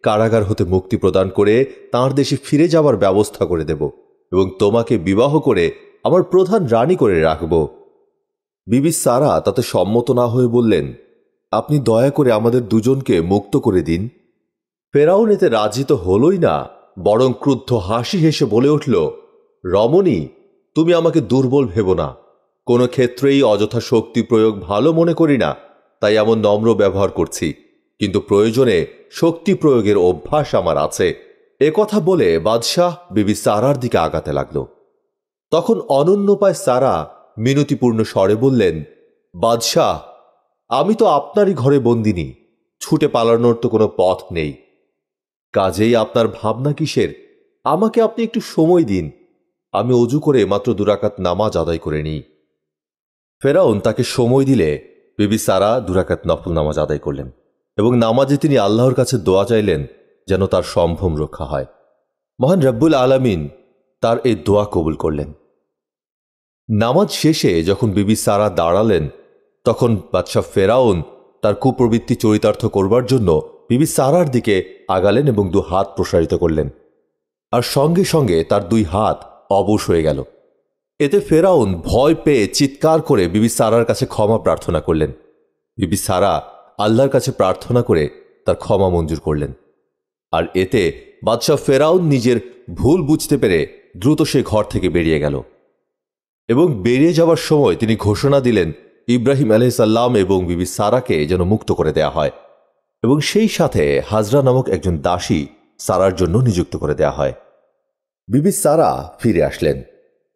কারাগার হতে মুক্তি প্রদান করে তার দেশে ফিরে যাওয়ার ব্যবস্থা করে দেব এবং তোমাকে বিবাহ করে আমার প্রধান রানী করে রাখব বিবি সারা তাতে সম্মত না হয়ে বললেন আপনি দয়া করে আমাদের দুজনকে মুক্ত করে দিন ফেরাউন এতে রাজি তো হলই না বরং ক্রুদ্ধ হাসি হেসে বলে উঠল রমণী তুমি আমাকে দুর্বল ভেব না কোনো ক্ষেত্রেই অযথা শক্তি প্রয়োগ ভালো মনে করি না তাই এমন নম্র ব্যবহার করছি কিন্তু প্রয়োজনে শক্তি প্রয়োগের অভ্যাস আমার আছে কথা বলে বাদশাহ বিবি সারার দিকে আগাতে লাগল তখন অনন্যপায় সারা মিনতিপূর্ণ স্বরে বললেন বাদশাহ আমি তো আপনারই ঘরে বন্দিনী ছুটে পালানোর তো কোনো পথ নেই কাজেই আপনার ভাবনা কিসের আমাকে আপনি একটু সময় দিন আমি অজু করে মাত্র দুরাকাত নামাজ আদায় করে নিই ফেরাউন তাকে সময় দিলে বিবি সারা দুরাকাত নফল নামাজ আদায় করলেন এবং নামাজে তিনি আল্লাহর কাছে দোয়া চাইলেন যেন তার সম্ভ্রম রক্ষা হয় মহান রব্বুল আলামিন তার এই দোয়া কবুল করলেন নামাজ শেষে যখন বিবি সারা দাঁড়ালেন তখন বাদশাহ ফেরাউন তার কুপ্রবৃত্তি চরিতার্থ করবার জন্য বিবি সারার দিকে আগালেন এবং দু হাত প্রসারিত করলেন আর সঙ্গে সঙ্গে তার দুই হাত অবশ হয়ে গেল এতে ফেরাউন ভয় পেয়ে চিৎকার করে বিবি সারার কাছে ক্ষমা প্রার্থনা করলেন বিবি সারা আল্লাহর কাছে প্রার্থনা করে তার ক্ষমা মঞ্জুর করলেন আর এতে বাদশাহ ফেরাউন নিজের ভুল বুঝতে পেরে দ্রুত সে ঘর থেকে বেরিয়ে গেল এবং বেরিয়ে যাওয়ার সময় তিনি ঘোষণা দিলেন ইব্রাহিম আলহিসাল্লাম এবং বিবি সারাকে যেন মুক্ত করে দেয়া হয় এবং সেই সাথে হাজরা নামক একজন দাসী সারার জন্য নিযুক্ত করে দেয়া হয় বিবি সারা ফিরে আসলেন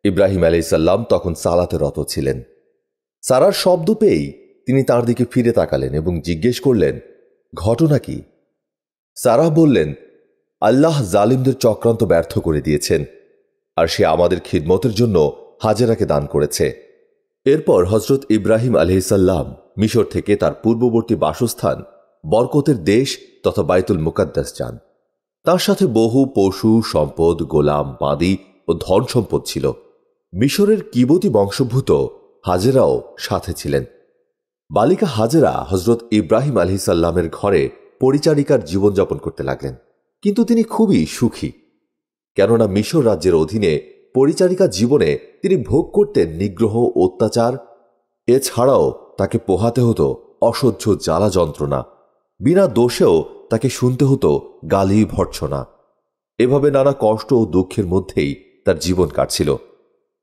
ইব্রাহিম সাল্লাম তখন সালাতে রত ছিলেন সারার শব্দ পেয়েই তিনি তার দিকে ফিরে তাকালেন এবং জিজ্ঞেস করলেন ঘটনা কি সারাহ বললেন আল্লাহ জালিমদের চক্রান্ত ব্যর্থ করে দিয়েছেন আর সে আমাদের খিদমতের জন্য হাজেরাকে দান করেছে এরপর হজরত ইব্রাহিম আলহিসাল্লাম মিশর থেকে তার পূর্ববর্তী বাসস্থান বরকতের দেশ তথা বাইতুল মুকাদ্দাস যান তার সাথে বহু পশু সম্পদ গোলাম বাঁদি ও ধন সম্পদ ছিল মিশরের কিবতী বংশভূত হাজেরাও সাথে ছিলেন বালিকা হাজেরা হজরত ইব্রাহিম আলহি সাল্লামের ঘরে পরিচারিকার জীবনযাপন করতে লাগলেন কিন্তু তিনি খুবই সুখী কেননা মিশর রাজ্যের অধীনে পরিচারিকা জীবনে তিনি ভোগ করতেন নিগ্রহ অত্যাচার এছাড়াও তাকে পোহাতে হতো অসহ্য জ্বালা যন্ত্রণা বিনা দোষেও তাকে শুনতে হতো গালি ভর্ৎসনা এভাবে নানা কষ্ট ও দুঃখের মধ্যেই তার জীবন কাটছিল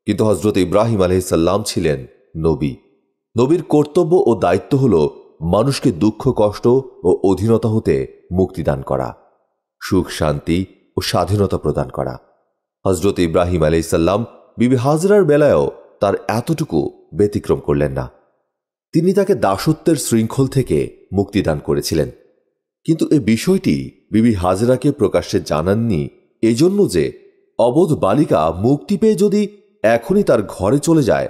কিন্তু হজরত ইব্রাহিম আলহিসাল্লাম ছিলেন নবী নবীর কর্তব্য ও দায়িত্ব হল মানুষকে দুঃখ কষ্ট ও অধীনতা হতে মুক্তিদান করা সুখ শান্তি ও স্বাধীনতা প্রদান করা হজরত ইব্রাহিম সাল্লাম বিবি হাজরার বেলায়ও তার এতটুকু ব্যতিক্রম করলেন না তিনি তাকে দাসত্বের শৃঙ্খল থেকে মুক্তিদান করেছিলেন কিন্তু এ বিষয়টি বিবি হাজরাকে প্রকাশ্যে জানাননি এজন্য যে অবোধ বালিকা মুক্তি পেয়ে যদি এখনই তার ঘরে চলে যায়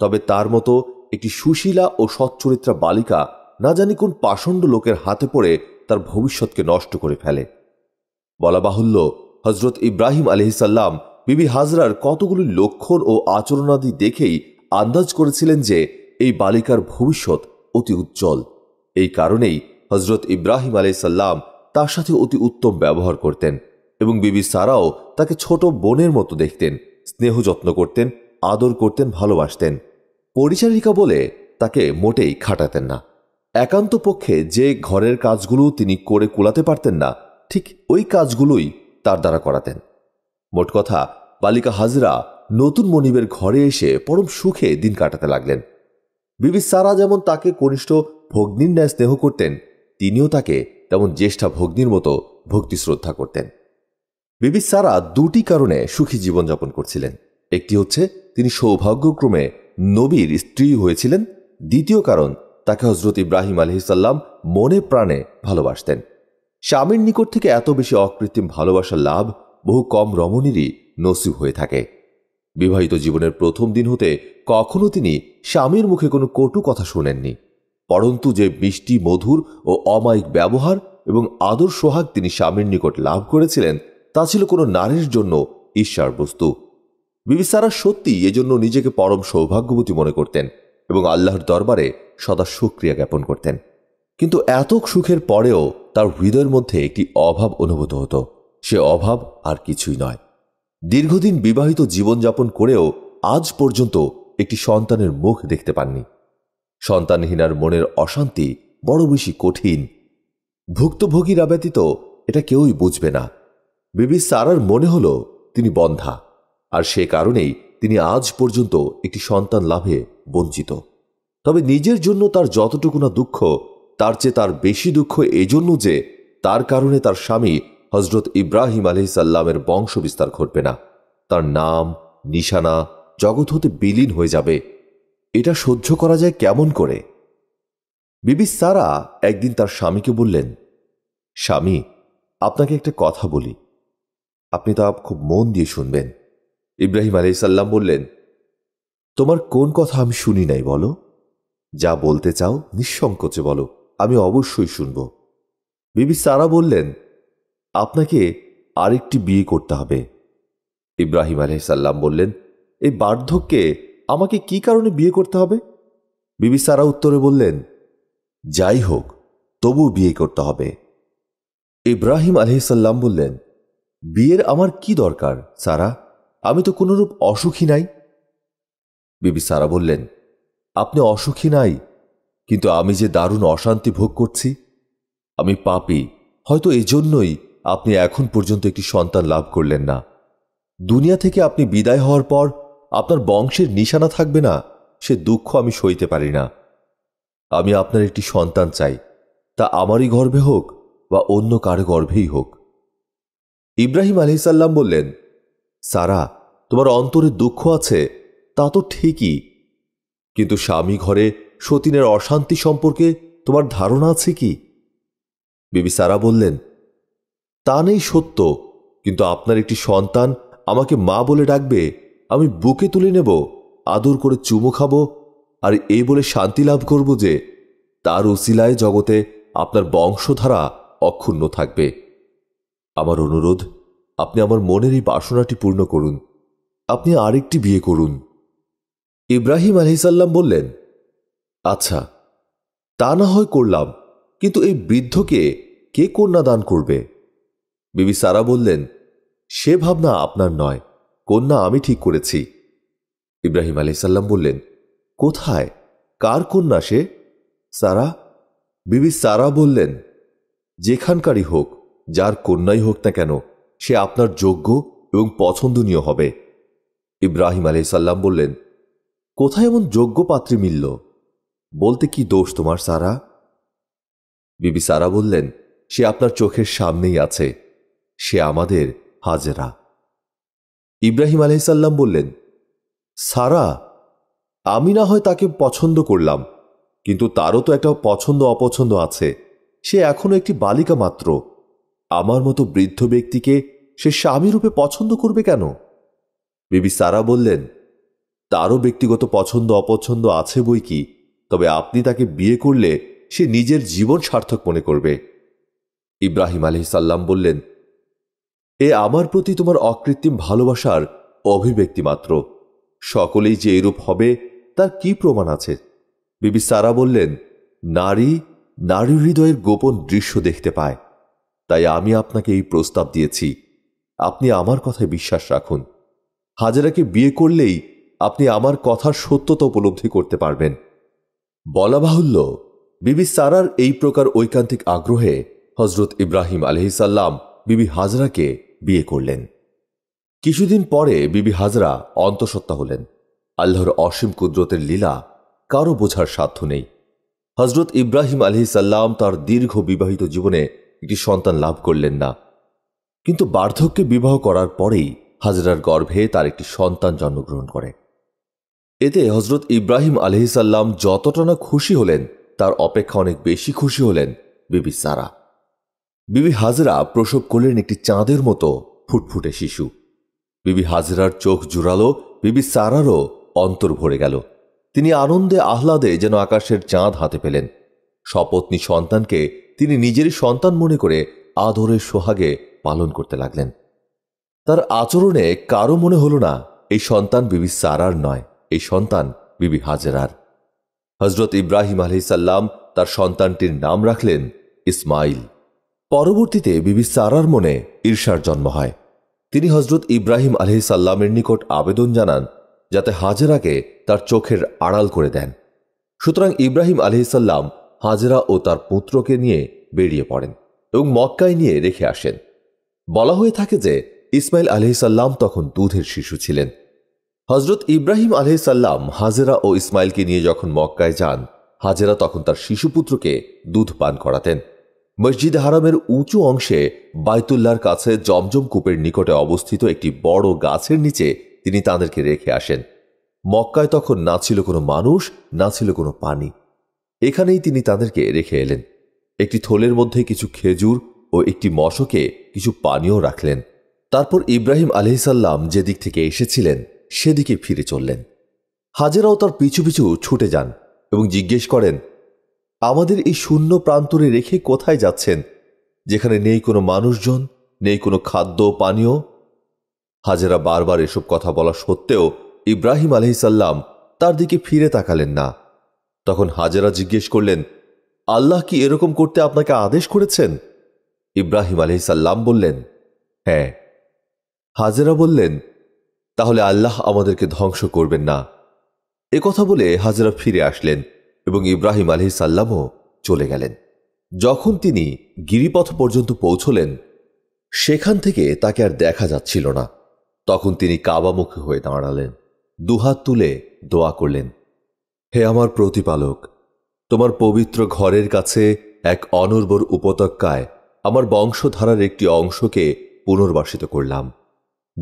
তবে তার মতো একটি সুশীলা ও সচ্চরিত্রা বালিকা না জানি কোন পাষণ্ড লোকের হাতে পড়ে তার ভবিষ্যৎকে নষ্ট করে ফেলে বলা বাহুল্য হজরত ইব্রাহিম আলহিসাল্লাম বিবি হাজরার কতগুলি লক্ষণ ও আচরণাদি দেখেই আন্দাজ করেছিলেন যে এই বালিকার ভবিষ্যৎ অতি উজ্জ্বল এই কারণেই হজরত ইব্রাহিম সাল্লাম তার সাথে অতি উত্তম ব্যবহার করতেন এবং বিবি সারাও তাকে ছোট বোনের মতো দেখতেন স্নেহ যত্ন করতেন আদর করতেন ভালোবাসতেন পরিচারিকা বলে তাকে মোটেই খাটাতেন না একান্ত পক্ষে যে ঘরের কাজগুলো তিনি করে কুলাতে পারতেন না ঠিক ওই কাজগুলোই তার দ্বারা করাতেন মোট কথা বালিকা হাজরা নতুন মনিবের ঘরে এসে পরম সুখে দিন কাটাতে লাগলেন বিবি সারা যেমন তাকে কনিষ্ঠ ভগ্নির ন্যায় স্নেহ করতেন তিনিও তাকে তেমন জ্যেষ্ঠা ভগ্নির মতো ভক্তি শ্রদ্ধা করতেন বিবি সারা দুটি কারণে সুখী জীবনযাপন করছিলেন একটি হচ্ছে তিনি সৌভাগ্যক্রমে নবীর স্ত্রী হয়েছিলেন দ্বিতীয় কারণ তাকে হজরত ইব্রাহিম আলহিসাল্লাম মনে প্রাণে ভালোবাসতেন স্বামীর নিকট থেকে এত বেশি অকৃত্রিম ভালোবাসার লাভ বহু কম রমণীরই নসিব হয়ে থাকে বিবাহিত জীবনের প্রথম দিন হতে কখনো তিনি স্বামীর মুখে কোনো কটু কথা শোনেননি পরন্তু যে মিষ্টি মধুর ও অমায়িক ব্যবহার এবং আদর সোহাগ তিনি স্বামীর নিকট লাভ করেছিলেন তা ছিল কোনো নারীর জন্য ঈশ্বর বস্তু বিবি সারা সত্যি এজন্য নিজেকে পরম সৌভাগ্যবতী মনে করতেন এবং আল্লাহর দরবারে সদা সুক্রিয়া জ্ঞাপন করতেন কিন্তু এত সুখের পরেও তার হৃদয়ের মধ্যে একটি অভাব অনুভূত হতো সে অভাব আর কিছুই নয় দীর্ঘদিন বিবাহিত জীবনযাপন করেও আজ পর্যন্ত একটি সন্তানের মুখ দেখতে পাননি সন্তানহীনার মনের অশান্তি বড় বেশি কঠিন ভুক্তভোগীরা ব্যতীত এটা কেউই বুঝবে না বিবি সারার মনে হল তিনি বন্ধা আর সে কারণেই তিনি আজ পর্যন্ত একটি সন্তান লাভে বঞ্চিত তবে নিজের জন্য তার যতটুকু না দুঃখ তার চেয়ে তার বেশি দুঃখ এজন্য যে তার কারণে তার স্বামী হজরত ইব্রাহিম সাল্লামের বংশ বিস্তার ঘটবে না তার নাম নিশানা জগৎ হতে বিলীন হয়ে যাবে এটা সহ্য করা যায় কেমন করে বিবি সারা একদিন তার স্বামীকে বললেন স্বামী আপনাকে একটা কথা বলি আপনি তা খুব মন দিয়ে শুনবেন ইব্রাহিম আলাইসাল্লাম বললেন তোমার কোন কথা আমি শুনি নাই বলো যা বলতে চাও নিঃসংকোচে বলো আমি অবশ্যই শুনব বিবি সারা বললেন আপনাকে আরেকটি বিয়ে করতে হবে ইব্রাহিম আলাইসাল্লাম বললেন এই বার্ধক্যে আমাকে কি কারণে বিয়ে করতে হবে বিবি সারা উত্তরে বললেন যাই হোক তবু বিয়ে করতে হবে ইব্রাহিম আলহিসাল্লাম বললেন বিয়ের আমার কি দরকার সারা আমি তো কোনোরূপ অসুখী নাই বিবি সারা বললেন আপনি অসুখী নাই কিন্তু আমি যে দারুণ অশান্তি ভোগ করছি আমি পাপি হয়তো এজন্যই আপনি এখন পর্যন্ত একটি সন্তান লাভ করলেন না দুনিয়া থেকে আপনি বিদায় হওয়ার পর আপনার বংশের নিশানা থাকবে না সে দুঃখ আমি সইতে পারি না আমি আপনার একটি সন্তান চাই তা আমারই গর্ভে হোক বা অন্য কার গর্ভেই হোক ইব্রাহিম আলহিসাল্লাম বললেন সারা তোমার অন্তরে দুঃখ আছে তা তো ঠিকই কিন্তু স্বামী ঘরে সতীনের অশান্তি সম্পর্কে তোমার ধারণা আছে কি বিবি সারা বললেন তা নেই সত্য কিন্তু আপনার একটি সন্তান আমাকে মা বলে ডাকবে আমি বুকে তুলে নেব আদর করে চুমো খাব আর এই বলে শান্তি লাভ করব যে তার ওসিলায় জগতে আপনার বংশধারা অক্ষুণ্ণ থাকবে আমার অনুরোধ আপনি আমার মনের এই বাসনাটি পূর্ণ করুন আপনি আরেকটি বিয়ে করুন ইব্রাহিম আলহিসাল্লাম বললেন আচ্ছা তা না হয় করলাম কিন্তু এই বৃদ্ধকে কে কন্যা দান করবে বিবি সারা বললেন সে ভাবনা আপনার নয় কন্যা আমি ঠিক করেছি ইব্রাহিম সাল্লাম বললেন কোথায় কার কন্যা সে সারা বিবি সারা বললেন যেখানকারই হোক যার কন্যাই হোক না কেন সে আপনার যোগ্য এবং পছন্দনীয় হবে ইব্রাহিম সাল্লাম বললেন কোথায় এমন যোগ্য পাত্রী মিলল বলতে কি দোষ তোমার সারা বিবি সারা বললেন সে আপনার চোখের সামনেই আছে সে আমাদের হাজেরা ইব্রাহিম আলহিসাল্লাম বললেন সারা আমি না হয় তাকে পছন্দ করলাম কিন্তু তারও তো একটা পছন্দ অপছন্দ আছে সে এখনও একটি বালিকা মাত্র আমার মতো বৃদ্ধ ব্যক্তিকে সে স্বামী রূপে পছন্দ করবে কেন বিবি সারা বললেন তারও ব্যক্তিগত পছন্দ অপছন্দ আছে বই কি তবে আপনি তাকে বিয়ে করলে সে নিজের জীবন সার্থক মনে করবে ইব্রাহিম আলহিসাল্লাম বললেন এ আমার প্রতি তোমার অকৃত্রিম ভালোবাসার অভিব্যক্তি মাত্র সকলেই যে এরূপ হবে তার কি প্রমাণ আছে বিবি সারা বললেন নারী নারী হৃদয়ের গোপন দৃশ্য দেখতে পায় তাই আমি আপনাকে এই প্রস্তাব দিয়েছি আপনি আমার কথায় বিশ্বাস রাখুন হাজারাকে বিয়ে করলেই আপনি আমার কথার সত্যতা উপলব্ধি করতে পারবেন বলা বাহুল্য বিবি সারার এই প্রকার ঐকান্তিক আগ্রহে হজরত ইব্রাহিম আলহিসাল্লাম বিবি হাজরাকে বিয়ে করলেন কিছুদিন পরে বিবি হাজরা অন্তঃসত্ত্বা হলেন আল্লাহর অসীম কুদরতের লীলা কারো বোঝার সাধ্য নেই হজরত ইব্রাহিম আলহি সাল্লাম তার দীর্ঘ বিবাহিত জীবনে একটি সন্তান লাভ করলেন না কিন্তু বার্ধক্যে বিবাহ করার পরেই হাজরার গর্ভে তার একটি সন্তান জন্মগ্রহণ করে এতে হজরত ইব্রাহিম আলহিসাল্লাম যতটা না খুশি হলেন তার অপেক্ষা অনেক বেশি খুশি হলেন বিবি সারা বিবি হাজরা প্রসব করলেন একটি চাঁদের মতো ফুটফুটে শিশু বিবি হাজরার চোখ জুড়ালো বিবি সারারও অন্তর ভরে গেল তিনি আনন্দে আহ্লাদে যেন আকাশের চাঁদ হাতে পেলেন সপত্নী সন্তানকে তিনি নিজেরই সন্তান মনে করে আদরের সোহাগে পালন করতে লাগলেন তার আচরণে কারো মনে হল না এই সন্তান বিবি সারার নয় এই সন্তান বিবি হাজরার হজরত ইব্রাহিম আলহিসাল্লাম তার সন্তানটির নাম রাখলেন ইসমাইল পরবর্তীতে বিবি সারার মনে ঈর্ষার জন্ম হয় তিনি হজরত ইব্রাহিম আলহি সাল্লামের নিকট আবেদন জানান যাতে হাজেরাকে তার চোখের আড়াল করে দেন সুতরাং ইব্রাহিম আলহিসাল্লাম হাজেরা ও তার পুত্রকে নিয়ে বেরিয়ে পড়েন এবং মক্কায় নিয়ে রেখে আসেন বলা হয়ে থাকে যে ইসমাইল আলহিসাল্লাম তখন দুধের শিশু ছিলেন হজরত ইব্রাহিম সাল্লাম হাজেরা ও ইসমাইলকে নিয়ে যখন মক্কায় যান হাজেরা তখন তার শিশুপুত্রকে দুধ পান করাতেন মসজিদ হারামের উঁচু অংশে বায়তুল্লার কাছে জমজম কূপের নিকটে অবস্থিত একটি বড় গাছের নিচে তিনি তাদেরকে রেখে আসেন মক্কায় তখন না ছিল কোনো মানুষ না ছিল কোনো পানি এখানেই তিনি তাদেরকে রেখে এলেন একটি থলের মধ্যে কিছু খেজুর ও একটি মশকে কিছু পানীয় রাখলেন তারপর ইব্রাহিম আলহিসাল্লাম যেদিক থেকে এসেছিলেন সেদিকে ফিরে চললেন হাজেরাও তার পিছু পিছু ছুটে যান এবং জিজ্ঞেস করেন আমাদের এই শূন্য প্রান্তরে রেখে কোথায় যাচ্ছেন যেখানে নেই কোনো মানুষজন নেই কোনো খাদ্য পানীয় হাজেরা বারবার এসব কথা বলা সত্ত্বেও ইব্রাহিম আলহিসাল্লাম তার দিকে ফিরে তাকালেন না তখন হাজেরা জিজ্ঞেস করলেন আল্লাহ কি এরকম করতে আপনাকে আদেশ করেছেন ইব্রাহিম আলহিসাল্লাম বললেন হ্যাঁ হাজেরা বললেন তাহলে আল্লাহ আমাদেরকে ধ্বংস করবেন না এ কথা বলে হাজেরা ফিরে আসলেন এবং ইব্রাহিম আলহি সাল্লামও চলে গেলেন যখন তিনি গিরিপথ পর্যন্ত পৌঁছলেন সেখান থেকে তাকে আর দেখা যাচ্ছিল না তখন তিনি কাবামুখী হয়ে দাঁড়ালেন দুহাত তুলে দোয়া করলেন হে আমার প্রতিপালক তোমার পবিত্র ঘরের কাছে এক অনর্বর উপত্যকায় আমার বংশধারার একটি অংশকে পুনর্বাসিত করলাম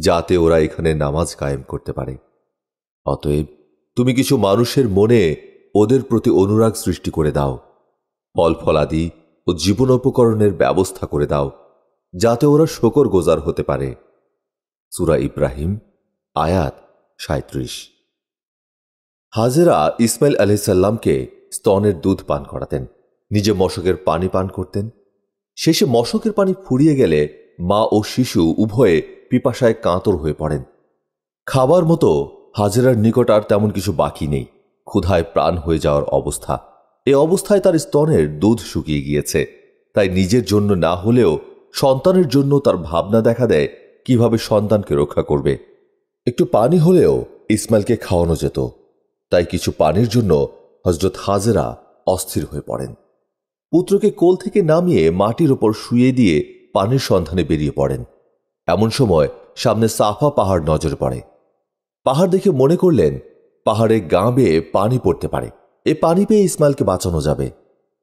যাতে ওরা এখানে নামাজ কায়েম করতে পারে অতএব তুমি কিছু মানুষের মনে ওদের প্রতি অনুরাগ সৃষ্টি করে দাও ফল ফলাদি ও জীবনোপকরণের ব্যবস্থা করে দাও যাতে ওরা শকর গোজার হতে পারে সুরা ইব্রাহিম আয়াত সাঁত্রিশ হাজেরা ইসমাইল আলি সাল্লামকে স্তনের দুধ পান করাতেন নিজে মশকের পানি পান করতেন শেষে মশকের পানি ফুরিয়ে গেলে মা ও শিশু উভয়ে পিপাসায় কাঁতর হয়ে পড়েন খাবার মতো হাজেরার নিকট আর তেমন কিছু বাকি নেই ক্ষুধায় প্রাণ হয়ে যাওয়ার অবস্থা এ অবস্থায় তার স্তনের দুধ শুকিয়ে গিয়েছে তাই নিজের জন্য না হলেও সন্তানের জন্য তার ভাবনা দেখা দেয় কিভাবে সন্তানকে রক্ষা করবে একটু পানি হলেও ইসমাইলকে খাওয়ানো যেত তাই কিছু পানির জন্য হজরত হাজেরা অস্থির হয়ে পড়েন পুত্রকে কোল থেকে নামিয়ে মাটির ওপর শুয়ে দিয়ে পানির সন্ধানে বেরিয়ে পড়েন এমন সময় সামনে সাফা পাহাড় নজর পড়ে পাহাড় দেখে মনে করলেন পাহাড়ে গা বেয়ে পানি পড়তে পারে এ পানি পেয়ে ইসমাইলকে বাঁচানো যাবে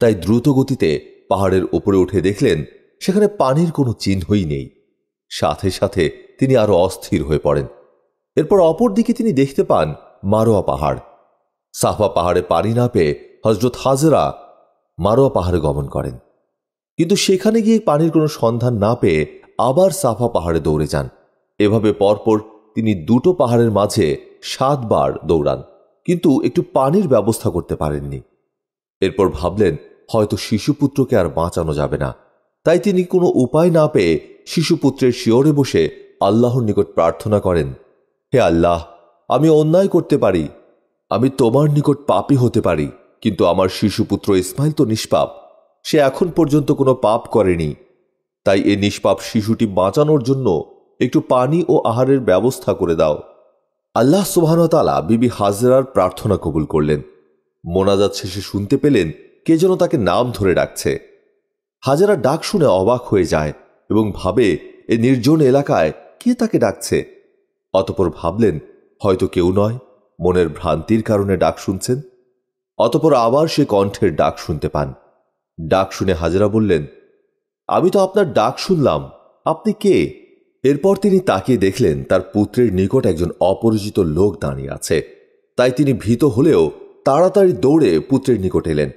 তাই দ্রুত গতিতে পাহাড়ের উপরে উঠে দেখলেন সেখানে পানির কোনো চিহ্নই নেই সাথে সাথে তিনি আরও অস্থির হয়ে পড়েন এরপর অপর দিকে তিনি দেখতে পান মারোয়া পাহাড় সাফা পাহাড়ে পানি না পেয়ে হজরত হাজরা মারোয়া পাহাড়ে গমন করেন কিন্তু সেখানে গিয়ে পানির কোনো সন্ধান না পেয়ে আবার সাফা পাহাড়ে দৌড়ে যান এভাবে পরপর তিনি দুটো পাহাড়ের মাঝে সাতবার দৌড়ান কিন্তু একটু পানির ব্যবস্থা করতে পারেননি এরপর ভাবলেন হয়তো শিশুপুত্রকে আর বাঁচানো যাবে না তাই তিনি কোনো উপায় না পেয়ে শিশুপুত্রের শিওরে বসে আল্লাহর নিকট প্রার্থনা করেন হে আল্লাহ আমি অন্যায় করতে পারি আমি তোমার নিকট পাপি হতে পারি কিন্তু আমার শিশুপুত্র ইসমাইল তো নিষ্পাপ সে এখন পর্যন্ত কোনো পাপ করেনি তাই এ নিষ্পাপ শিশুটি বাঁচানোর জন্য একটু পানি ও আহারের ব্যবস্থা করে দাও আল্লাহ সুবাহতালা বিবি হাজরার প্রার্থনা কবুল করলেন মোনাজাত শেষে শুনতে পেলেন কে যেন তাকে নাম ধরে ডাকছে হাজারা ডাক শুনে অবাক হয়ে যায় এবং ভাবে এ নির্জন এলাকায় কে তাকে ডাকছে অতপর ভাবলেন হয়তো কেউ নয় মনের ভ্রান্তির কারণে ডাক শুনছেন অতপর আবার সে কণ্ঠের ডাক শুনতে পান ডাক শুনে হাজরা বললেন আমি তো আপনার ডাক শুনলাম আপনি কে এরপর তিনি তাকিয়ে দেখলেন তার পুত্রের নিকট একজন অপরিচিত লোক দাঁড়িয়ে আছে তাই তিনি ভীত হলেও তাড়াতাড়ি দৌড়ে পুত্রের নিকট এলেন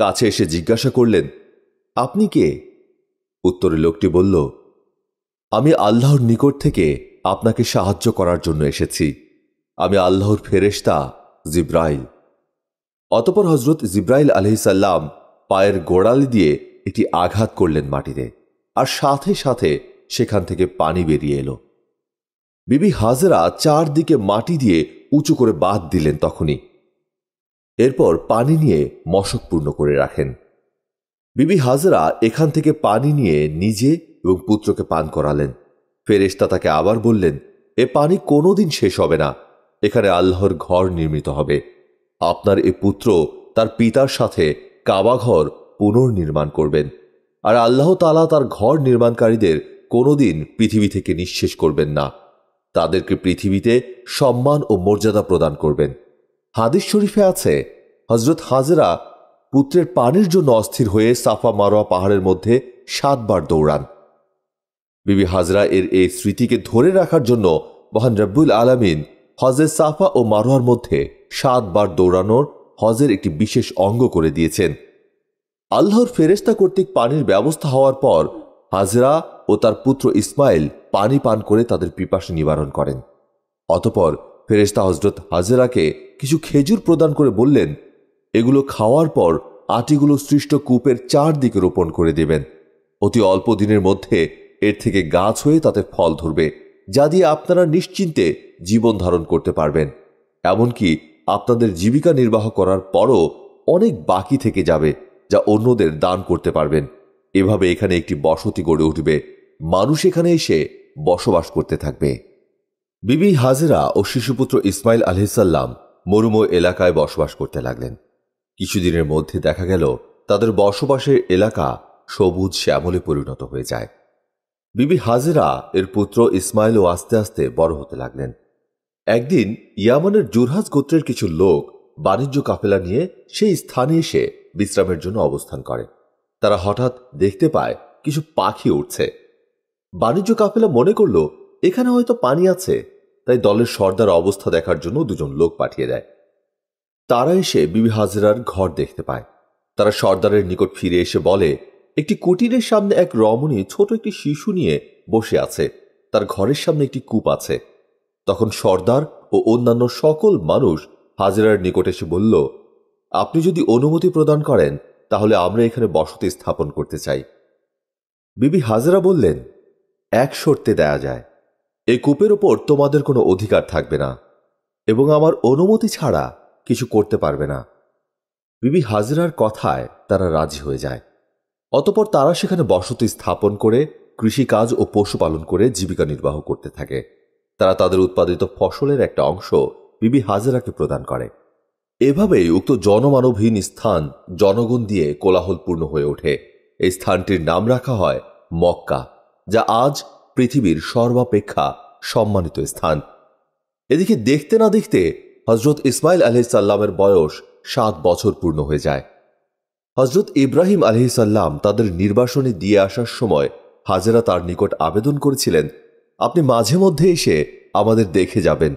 কাছে এসে জিজ্ঞাসা করলেন আপনি কে উত্তরে লোকটি বলল আমি আল্লাহর নিকট থেকে আপনাকে সাহায্য করার জন্য এসেছি আমি আল্লাহর ফেরেস্তা জিব্রাইল অতপর হজরত জিব্রাইল আলহিসাল্লাম পায়ের গোড়ালি দিয়ে এটি আঘাত করলেন মাটিতে আর সাথে সাথে সেখান থেকে পানি বেরিয়ে এলো বিবি হাজরা চারদিকে মাটি দিয়ে উঁচু করে বাদ দিলেন তখনই এরপর পানি নিয়ে মশক পূর্ণ করে রাখেন বিবি হাজরা এখান থেকে পানি নিয়ে নিজে এবং পুত্রকে পান করালেন ফেরেস্তা তাকে আবার বললেন এ পানি কোনোদিন শেষ হবে না এখানে আল্লাহর ঘর নির্মিত হবে আপনার এ পুত্র তার পিতার সাথে কাবাঘর পুনর্নির্মাণ করবেন আর আল্লাহ তালা তার ঘর নির্মাণকারীদের কোনোদিন পৃথিবী থেকে নিঃশেষ করবেন না তাদেরকে পৃথিবীতে সম্মান ও মর্যাদা প্রদান করবেন হাদিস শরীফে আছে হজরত হাজরা পুত্রের পানির জন্য অস্থির হয়ে সাফা মারোয়া পাহাড়ের মধ্যে সাতবার দৌড়ান বিবি হাজরা এর এই স্মৃতিকে ধরে রাখার জন্য মহান রব্বুল আলামিন হজের সাফা ও মারোয়ার মধ্যে সাতবার দৌড়ানোর হজের একটি বিশেষ অঙ্গ করে দিয়েছেন আল্লাহর ফেরেস্তা কর্তৃক পানির ব্যবস্থা হওয়ার পর হাজরা ও তার পুত্র ইসমাইল পানি পান করে তাদের পিপাসা নিবারণ করেন অতপর ফেরেস্তা হজরত হাজেরাকে কিছু খেজুর প্রদান করে বললেন এগুলো খাওয়ার পর আটিগুলো সৃষ্ট কূপের চারদিকে রোপণ করে দেবেন অতি অল্প দিনের মধ্যে এর থেকে গাছ হয়ে তাতে ফল ধরবে যা দিয়ে আপনারা নিশ্চিন্তে জীবন ধারণ করতে পারবেন এমনকি আপনাদের জীবিকা নির্বাহ করার পরও অনেক বাকি থেকে যাবে যা অন্যদের দান করতে পারবেন এভাবে এখানে একটি বসতি গড়ে উঠবে মানুষ এখানে এসে বসবাস করতে থাকবে বিবি হাজেরা ও শিশুপুত্র ইসমাইল আলহিসাল্লাম মরুময় এলাকায় বসবাস করতে লাগলেন কিছুদিনের মধ্যে দেখা গেল তাদের বসবাসের এলাকা সবুজ শ্যামলে পরিণত হয়ে যায় বিবি হাজেরা এর পুত্র ইসমাইলও আস্তে আস্তে বড় হতে লাগলেন একদিন ইয়ামানের জুরহাজ গোত্রের কিছু লোক বাণিজ্য কাফেলা নিয়ে সেই স্থানে এসে বিশ্রামের জন্য অবস্থান করে তারা হঠাৎ দেখতে পায় কিছু পাখি উঠছে বাণিজ্য কাফেলা মনে করল এখানে হয়তো পানি আছে তাই দলের সর্দার অবস্থা দেখার জন্য দুজন লোক পাঠিয়ে দেয় তারা এসে বিবি হাজরার ঘর দেখতে পায় তারা সর্দারের নিকট ফিরে এসে বলে একটি কুটিরের সামনে এক রমণী ছোট একটি শিশু নিয়ে বসে আছে তার ঘরের সামনে একটি কূপ আছে তখন সর্দার ও অন্যান্য সকল মানুষ হাজরার নিকট এসে বলল আপনি যদি অনুমতি প্রদান করেন তাহলে আমরা এখানে বসতি স্থাপন করতে চাই বিবি হাজরা বললেন এক শর্তে দেয়া যায় এই কূপের ওপর তোমাদের কোনো অধিকার থাকবে না এবং আমার অনুমতি ছাড়া কিছু করতে পারবে না বিবি হাজরার কথায় তারা রাজি হয়ে যায় অতপর তারা সেখানে বসতি স্থাপন করে কৃষিকাজ ও পশুপালন করে জীবিকা নির্বাহ করতে থাকে তারা তাদের উৎপাদিত ফসলের একটা অংশ বিবি হাজরাকে প্রদান করে এভাবেই উক্ত জনমানবহীন স্থান জনগণ দিয়ে কোলাহলপূর্ণ হয়ে ওঠে এই স্থানটির নাম রাখা হয় মক্কা যা আজ পৃথিবীর সর্বাপেক্ষা সম্মানিত স্থান এদিকে দেখতে না দেখতে হজরত ইসমাইল আলহিসাল্লামের বয়স সাত বছর পূর্ণ হয়ে যায় হজরত ইব্রাহিম আলহিসাল্লাম তাদের নির্বাসনে দিয়ে আসার সময় হাজেরা তার নিকট আবেদন করেছিলেন আপনি মাঝে মধ্যে এসে আমাদের দেখে যাবেন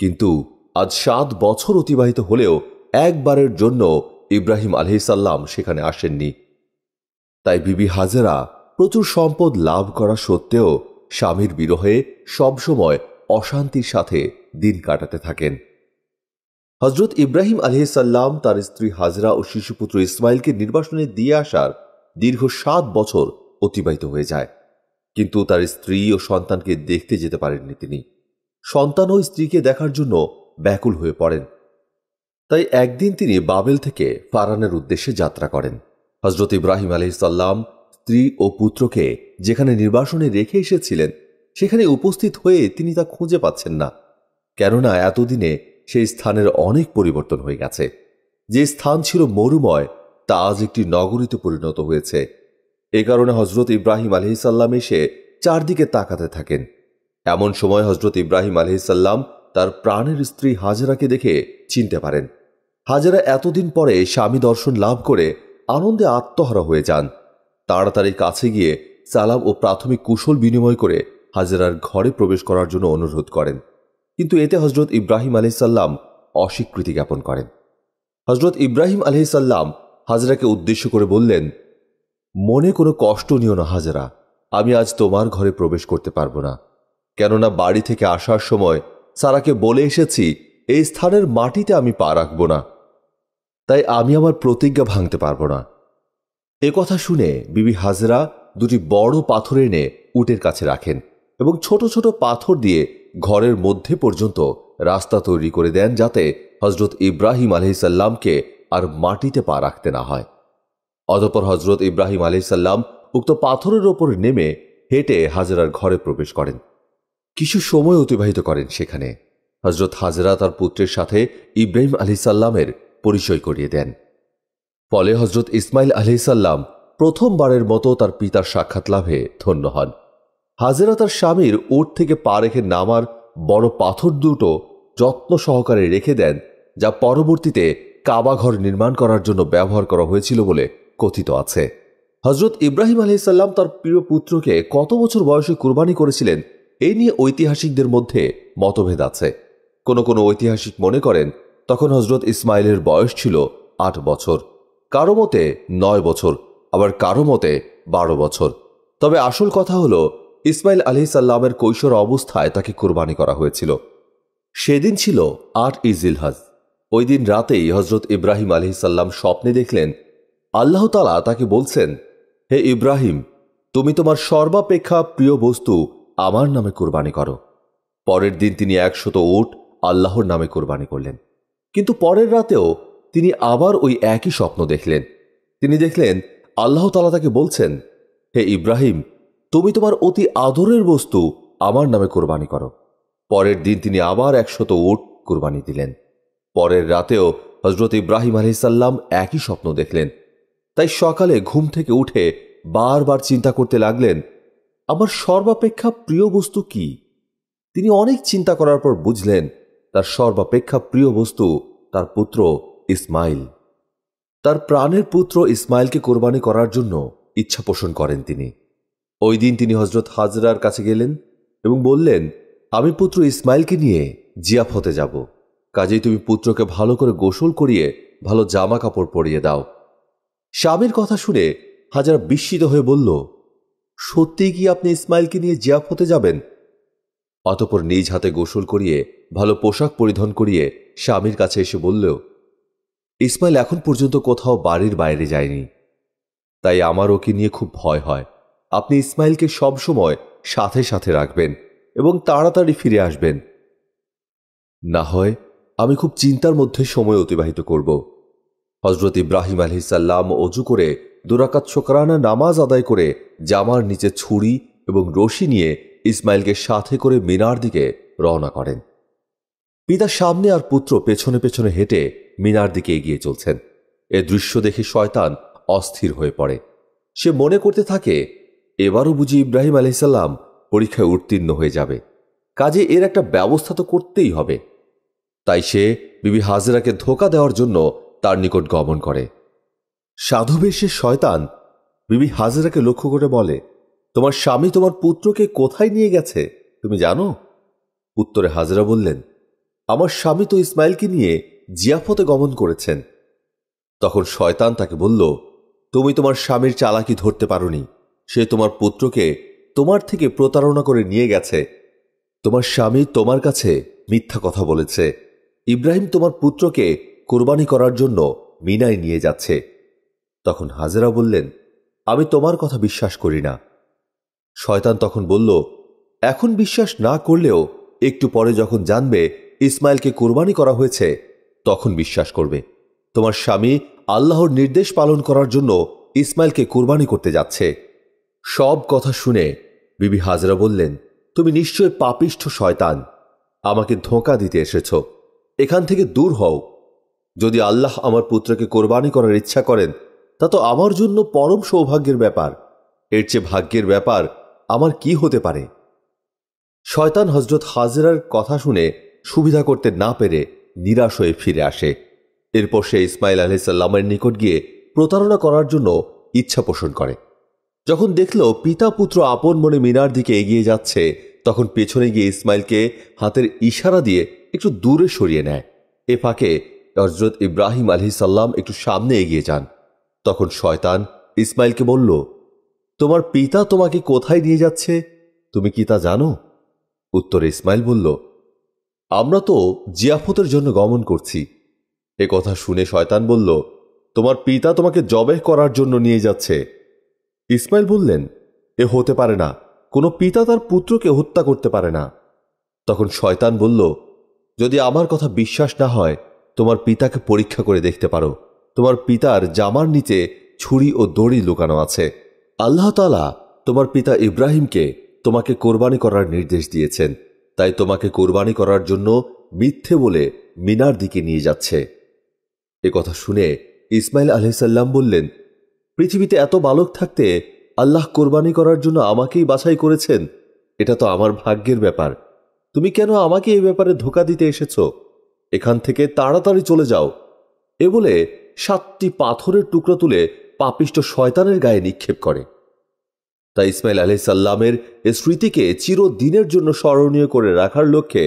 কিন্তু আজ সাত বছর অতিবাহিত হলেও একবারের জন্য ইব্রাহিম আলহিসাল্লাম সেখানে আসেননি তাই বিবি হাজেরা প্রচুর সম্পদ লাভ করা সত্ত্বেও স্বামীর বিরহে সবসময় অশান্তির সাথে দিন কাটাতে থাকেন হজরত ইব্রাহিম আলহিসাল্লাম তার স্ত্রী হাজরা ও শিশুপুত্র ইসমাইলকে নির্বাসনে দিয়ে আসার দীর্ঘ সাত বছর অতিবাহিত হয়ে যায় কিন্তু তার স্ত্রী ও সন্তানকে দেখতে যেতে পারেননি তিনি সন্তান ও স্ত্রীকে দেখার জন্য ব্যাকুল হয়ে পড়েন তাই একদিন তিনি বাবেল থেকে ফারানের উদ্দেশ্যে যাত্রা করেন হজরত ইব্রাহিম আলহিসাল্লাম স্ত্রী ও পুত্রকে যেখানে নির্বাসনে রেখে এসেছিলেন সেখানে উপস্থিত হয়ে তিনি তা খুঁজে পাচ্ছেন না কেননা এতদিনে সেই স্থানের অনেক পরিবর্তন হয়ে গেছে যে স্থান ছিল মরুময় তা আজ একটি নগরীতে পরিণত হয়েছে এ কারণে হজরত ইব্রাহিম আলহিসাল্লাম এসে চারদিকে তাকাতে থাকেন এমন সময় হজরত ইব্রাহিম আলহিসাল্লাম তার প্রাণের স্ত্রী হাজেরাকে দেখে চিনতে পারেন হাজারা এতদিন পরে স্বামী দর্শন লাভ করে আনন্দে আত্মহারা হয়ে যান তাড়াতাড়ি কাছে গিয়ে সালাম ও প্রাথমিক কুশল বিনিময় করে হাজেরার ঘরে প্রবেশ করার জন্য অনুরোধ করেন কিন্তু এতে হজরত ইব্রাহিম আলহিসাল্লাম অস্বীকৃতি জ্ঞাপন করেন হজরত ইব্রাহিম আলহিসাল্লাম হাজরাকে উদ্দেশ্য করে বললেন মনে কোনো কষ্ট নিও না হাজরা আমি আজ তোমার ঘরে প্রবেশ করতে পারবো না কেননা বাড়ি থেকে আসার সময় সারাকে বলে এসেছি এই স্থানের মাটিতে আমি পা রাখব না তাই আমি আমার প্রতিজ্ঞা ভাঙতে পারবো না এ কথা শুনে বিবি হাজরা দুটি বড় পাথর এনে উটের কাছে রাখেন এবং ছোট ছোট পাথর দিয়ে ঘরের মধ্যে পর্যন্ত রাস্তা তৈরি করে দেন যাতে হজরত ইব্রাহিম আলহিসাল্লামকে আর মাটিতে পা রাখতে না হয় অতপর হজরত ইব্রাহিম আলহিসাল্লাম উক্ত পাথরের ওপর নেমে হেঁটে হাজরার ঘরে প্রবেশ করেন কিছু সময় অতিবাহিত করেন সেখানে হজরত হাজরা তার পুত্রের সাথে ইব্রাহিম আলহিসাল্লামের পরিচয় করিয়ে দেন ফলে হজরত ইসমাইল আলহিসাল্লাম প্রথমবারের মতো তার পিতার সাক্ষাৎ লাভে ধন্য হন হাজেরা তার স্বামীর উট থেকে পা রেখে নামার বড় পাথর দুটো যত্ন সহকারে রেখে দেন যা পরবর্তীতে কাবাঘর নির্মাণ করার জন্য ব্যবহার করা হয়েছিল বলে কথিত আছে হজরত ইব্রাহিম আলহিসাল্লাম তার প্রিয় পুত্রকে কত বছর বয়সে কুরবানি করেছিলেন এই নিয়ে ঐতিহাসিকদের মধ্যে মতভেদ আছে কোনো কোনো ঐতিহাসিক মনে করেন তখন হজরত ইসমাইলের বয়স ছিল আট বছর কারো মতে নয় বছর আবার কারো মতে বারো বছর তবে আসল কথা হল ইসমাইল আলি সাল্লামের কৈশোর অবস্থায় তাকে কোরবানি করা হয়েছিল সেদিন ছিল আট ইজিলহাজ ওই দিন রাতেই হজরত ইব্রাহিম আলি সাল্লাম স্বপ্নে দেখলেন আল্লাহ তালা তাকে বলছেন হে ইব্রাহিম তুমি তোমার সর্বাপেক্ষা প্রিয় বস্তু আমার নামে কোরবানি করো পরের দিন তিনি একশত উঠ আল্লাহর নামে কোরবানি করলেন কিন্তু পরের রাতেও তিনি আবার ওই একই স্বপ্ন দেখলেন তিনি দেখলেন আল্লাহ তালা তাকে বলছেন হে ইব্রাহিম তুমি তোমার অতি আদরের বস্তু আমার নামে কোরবানি করো পরের দিন তিনি আবার একশত উট কোরবানি দিলেন পরের রাতেও হজরত ইব্রাহিম আলহিসাল্লাম একই স্বপ্ন দেখলেন তাই সকালে ঘুম থেকে উঠে বারবার চিন্তা করতে লাগলেন আমার সর্বাপেক্ষা প্রিয় বস্তু কি তিনি অনেক চিন্তা করার পর বুঝলেন তার সর্বাপেক্ষা প্রিয় বস্তু তার পুত্র ইসমাইল তার প্রাণের পুত্র ইসমাইলকে কোরবানি করার জন্য ইচ্ছা পোষণ করেন তিনি ওই দিন তিনি হজরত হাজরার কাছে গেলেন এবং বললেন আমি পুত্র ইসমাইলকে নিয়ে জিয়াফ হতে যাব কাজেই তুমি পুত্রকে ভালো করে গোসল করিয়ে ভালো জামা কাপড় পরিয়ে দাও স্বামীর কথা শুনে হাজার বিস্মিত হয়ে বলল সত্যিই কি আপনি ইসমাইলকে নিয়ে জিয়াফ হতে যাবেন অতপর নিজ হাতে গোসল করিয়ে ভালো পোশাক পরিধান করিয়ে স্বামীর কাছে এসে বললেও ইসমাইল এখন পর্যন্ত কোথাও বাড়ির বাইরে যায়নি তাই আমার ওকে নিয়ে খুব ভয় হয় আপনি ইসমাইলকে সবসময় সাথে সাথে রাখবেন এবং তাড়াতাড়ি ফিরে আসবেন না হয় আমি খুব চিন্তার মধ্যে সময় অতিবাহিত করব হজরত ইব্রাহিম আলহিসাল্লাম অজু করে দুরাকাত শোকরানা নামাজ আদায় করে জামার নিচে ছুরি এবং রশি নিয়ে ইসমাইলকে সাথে করে মিনার দিকে রওনা করেন পিতা সামনে আর পুত্র পেছনে পেছনে হেঁটে মিনার দিকে এগিয়ে চলছেন এ দৃশ্য দেখে শয়তান অস্থির হয়ে পড়ে সে মনে করতে থাকে এবারও বুঝি ইব্রাহিম আলহিসাল্লাম পরীক্ষায় উত্তীর্ণ হয়ে যাবে কাজে এর একটা ব্যবস্থা তো করতেই হবে তাই সে বিবি হাজরাকে ধোকা দেওয়ার জন্য তার নিকট গমন করে সাধুবে সে শয়তান বিবি হাজরাকে লক্ষ্য করে বলে তোমার স্বামী তোমার পুত্রকে কোথায় নিয়ে গেছে তুমি জানো উত্তরে হাজরা বললেন আমার স্বামী তো ইসমাইলকে নিয়ে জিয়াফতে গমন করেছেন তখন শয়তান তাকে বলল তুমি তোমার স্বামীর চালাকি ধরতে পারোনি সে তোমার পুত্রকে তোমার থেকে প্রতারণা করে নিয়ে গেছে তোমার স্বামী তোমার কাছে মিথ্যা কথা বলেছে ইব্রাহিম তোমার পুত্রকে কোরবানি করার জন্য মিনায় নিয়ে যাচ্ছে তখন হাজেরা বললেন আমি তোমার কথা বিশ্বাস করি না শয়তান তখন বলল এখন বিশ্বাস না করলেও একটু পরে যখন জানবে ইসমাইলকে কোরবানি করা হয়েছে তখন বিশ্বাস করবে তোমার স্বামী আল্লাহর নির্দেশ পালন করার জন্য ইসমাইলকে কোরবানি করতে যাচ্ছে সব কথা শুনে বিবি হাজরা বললেন তুমি নিশ্চয় পাপিষ্ঠ শয়তান আমাকে ধোঁকা দিতে এসেছ এখান থেকে দূর হও যদি আল্লাহ আমার পুত্রকে কোরবানি করার ইচ্ছা করেন তা তো আমার জন্য পরম সৌভাগ্যের ব্যাপার এর চেয়ে ভাগ্যের ব্যাপার আমার কি হতে পারে শয়তান হজরত হাজরার কথা শুনে সুবিধা করতে না পেরে নিরাশ হয়ে ফিরে আসে এরপর সে ইসমাইল আলহিসাল্লামের নিকট গিয়ে প্রতারণা করার জন্য ইচ্ছা পোষণ করে যখন দেখল পিতা পুত্র আপন মনে মিনার দিকে এগিয়ে যাচ্ছে তখন পেছনে গিয়ে ইসমাইলকে হাতের ইশারা দিয়ে একটু দূরে সরিয়ে নেয় এ ফাঁকে হজরত ইব্রাহিম আলহিসাল্লাম একটু সামনে এগিয়ে যান তখন শয়তান ইসমাইলকে বলল তোমার পিতা তোমাকে কোথায় নিয়ে যাচ্ছে তুমি কি তা জানো উত্তরে ইসমাইল বলল আমরা তো জিয়াফতের জন্য গমন করছি এ কথা শুনে শয়তান বলল তোমার পিতা তোমাকে জবে করার জন্য নিয়ে যাচ্ছে ইসমাইল বললেন এ হতে পারে না কোনো পিতা তার পুত্রকে হত্যা করতে পারে না তখন শয়তান বলল যদি আমার কথা বিশ্বাস না হয় তোমার পিতাকে পরীক্ষা করে দেখতে পারো তোমার পিতার জামার নিচে ছুরি ও দড়ি লুকানো আছে আল্লাহ আল্লাহতালা তোমার পিতা ইব্রাহিমকে তোমাকে কোরবানি করার নির্দেশ দিয়েছেন তাই তোমাকে কোরবানি করার জন্য মিথ্যে বলে মিনার দিকে নিয়ে যাচ্ছে এ কথা শুনে ইসমাইল আলহিসাল্লাম বললেন পৃথিবীতে এত বালক থাকতে আল্লাহ কোরবানি করার জন্য আমাকেই বাছাই করেছেন এটা তো আমার ভাগ্যের ব্যাপার তুমি কেন আমাকে এই ব্যাপারে ধোকা দিতে এসেছ এখান থেকে তাড়াতাড়ি চলে যাও এ বলে সাতটি পাথরের টুকরো তুলে পাপিষ্ট শয়তানের গায়ে নিক্ষেপ করে তাই ইসমাইল আলহিসাল্লামের সাল্লামের এ স্মৃতিকে চিরদিনের জন্য স্মরণীয় করে রাখার লক্ষ্যে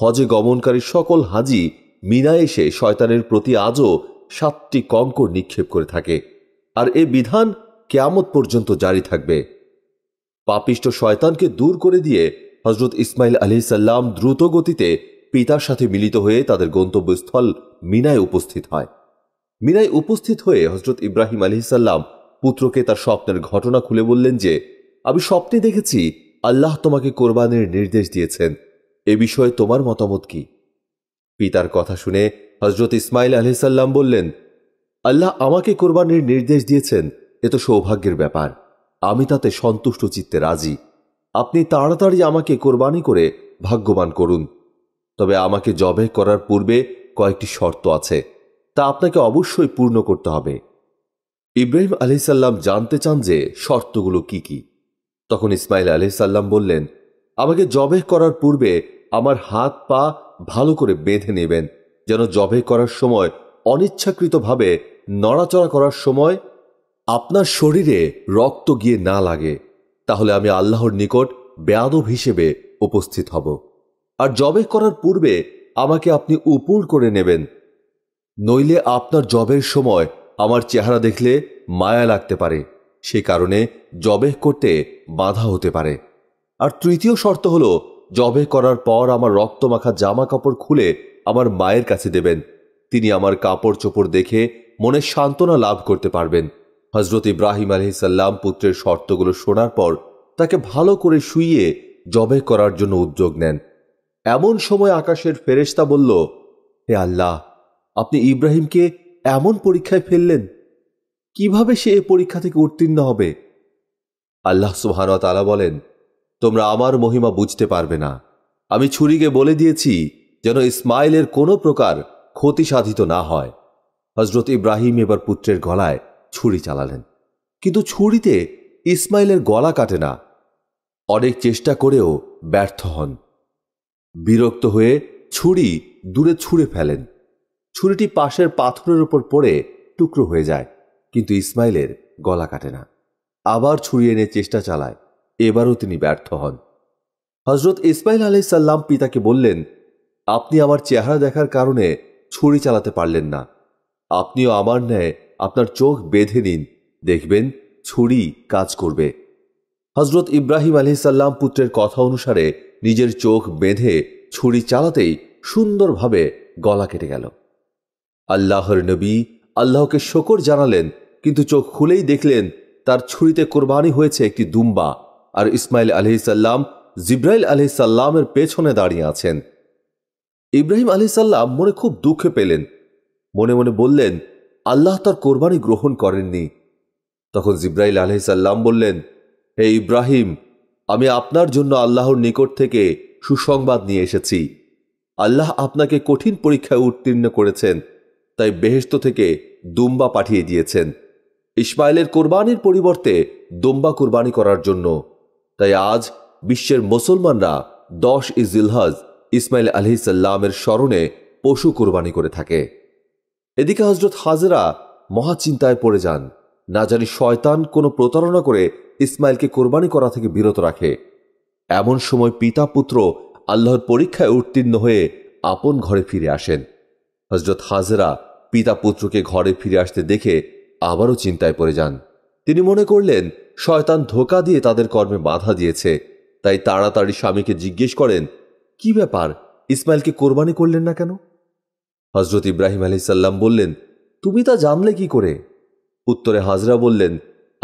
হজে গমনকারী সকল হাজি মিনা এসে শয়তানের প্রতি আজও সাতটি কঙ্কর নিক্ষেপ করে থাকে আর এ বিধান কেয়ামত পর্যন্ত জারি থাকবে পাপিষ্ট শয়তানকে দূর করে দিয়ে হজরত ইসমাইল আলি সাল্লাম দ্রুত গতিতে পিতার সাথে মিলিত হয়ে তাদের গন্তব্যস্থল মিনায় উপস্থিত হয় মিনায় উপস্থিত হয়ে হজরত ইব্রাহিম আলি সাল্লাম পুত্রকে তার স্বপ্নের ঘটনা খুলে বললেন যে আমি স্বপ্নে দেখেছি আল্লাহ তোমাকে কোরবানের নির্দেশ দিয়েছেন এ বিষয়ে তোমার মতামত কি পিতার কথা শুনে হজরত ইসমাইল আলহিসাল্লাম বললেন আল্লাহ আমাকে কোরবানির নির্দেশ দিয়েছেন এ তো সৌভাগ্যের ব্যাপার আমি তাতে সন্তুষ্ট চিত্তে রাজি আপনি তাড়াতাড়ি আমাকে কোরবানি করে ভাগ্যবান করুন তবে আমাকে জবে করার পূর্বে কয়েকটি শর্ত আছে তা আপনাকে অবশ্যই পূর্ণ করতে হবে ইব্রাহিম আলহিসাল্লাম জানতে চান যে শর্তগুলো কি কি তখন ইসমাইল আলহিসাল্লাম বললেন আমাকে জবেহ করার পূর্বে আমার হাত পা ভালো করে বেঁধে নেবেন যেন জবে করার সময় অনিচ্ছাকৃতভাবে নড়াচড়া করার সময় আপনার শরীরে রক্ত গিয়ে না লাগে তাহলে আমি আল্লাহর নিকট বেয়াদব হিসেবে উপস্থিত হব আর জবে করার পূর্বে আমাকে আপনি উপুর করে নেবেন নইলে আপনার জবের সময় আমার চেহারা দেখলে মায়া লাগতে পারে সে কারণে জবে করতে বাধা হতে পারে আর তৃতীয় শর্ত হলো জবে করার পর আমার রক্তমাখা জামা কাপড় খুলে আমার মায়ের কাছে দেবেন তিনি আমার কাপড় চোপড় দেখে মনে সান্ত্বনা লাভ করতে পারবেন হজরত ইব্রাহিম আলহিসাল্লাম পুত্রের শর্তগুলো শোনার পর তাকে ভালো করে শুইয়ে জবে করার জন্য উদ্যোগ নেন এমন সময় আকাশের ফেরেস্তা বলল হে আল্লাহ আপনি ইব্রাহিমকে এমন পরীক্ষায় ফেললেন কিভাবে সে এ পরীক্ষা থেকে উত্তীর্ণ হবে আল্লাহ সুহানত আলা বলেন তোমরা আমার মহিমা বুঝতে পারবে না আমি ছুরিকে বলে দিয়েছি যেন ইসমাইলের কোনো প্রকার ক্ষতি সাধিত না হয় হজরত ইব্রাহিম এবার পুত্রের গলায় ছুরি চালালেন কিন্তু ছুরিতে ইসমাইলের গলা কাটে না অনেক চেষ্টা করেও ব্যর্থ হন বিরক্ত হয়ে ছুরি দূরে ছুঁড়ে ফেলেন ছুরিটি পাশের পাথরের উপর পড়ে টুকরো হয়ে যায় কিন্তু ইসমাইলের গলা কাটে না আবার ছুরি এনে চেষ্টা চালায় এবারও তিনি ব্যর্থ হন হজরত ইসমাইল আলাই সাল্লাম পিতাকে বললেন আপনি আমার চেহারা দেখার কারণে ছুরি চালাতে পারলেন না আপনিও আমার ন্যায় আপনার চোখ বেঁধে নিন দেখবেন ছুরি কাজ করবে হজরত ইব্রাহিম আলহিসাল্লাম পুত্রের কথা অনুসারে নিজের চোখ বেঁধে ছুরি চালাতেই সুন্দরভাবে গলা কেটে গেল আল্লাহর নবী আল্লাহকে শকর জানালেন কিন্তু চোখ খুলেই দেখলেন তার ছুরিতে কোরবানি হয়েছে একটি দুম্বা আর ইসমাইল আলহিসাল্লাম জিব্রাইল আলহিসাল্লামের পেছনে দাঁড়িয়ে আছেন ইব্রাহিম আলহিসাল্লাম মনে খুব দুঃখে পেলেন মনে মনে বললেন আল্লাহ তার কোরবানি গ্রহণ করেননি তখন জিব্রাইল আলহিসাল্লাম বললেন হে ইব্রাহিম আমি আপনার জন্য আল্লাহর নিকট থেকে সুসংবাদ নিয়ে এসেছি আল্লাহ আপনাকে কঠিন পরীক্ষায় উত্তীর্ণ করেছেন তাই বেহেস্ত থেকে দুম্বা পাঠিয়ে দিয়েছেন ইসমাইলের কোরবানির পরিবর্তে দুম্বা কোরবানি করার জন্য তাই আজ বিশ্বের মুসলমানরা দশ ইজিলহাজ ইসমাইল আলহিসাল্লামের স্মরণে পশু কোরবানি করে থাকে এদিকে হজরত হাজরা মহাচিন্তায় পড়ে যান না জানি শয়তান কোনো প্রতারণা করে ইসমাইলকে কোরবানি করা থেকে বিরত রাখে এমন সময় পিতা পুত্র আল্লাহর পরীক্ষায় উত্তীর্ণ হয়ে আপন ঘরে ফিরে আসেন হজরত হাজরা পিতা পুত্রকে ঘরে ফিরে আসতে দেখে আবারও চিন্তায় পড়ে যান তিনি মনে করলেন শয়তান ধোকা দিয়ে তাদের কর্মে বাধা দিয়েছে তাই তাড়াতাড়ি স্বামীকে জিজ্ঞেস করেন কি ব্যাপার ইসমাইলকে কোরবানি করলেন না কেন হজরত ইব্রাহিম সাল্লাম বললেন তুমি তা জানলে কি করে উত্তরে হাজরা বললেন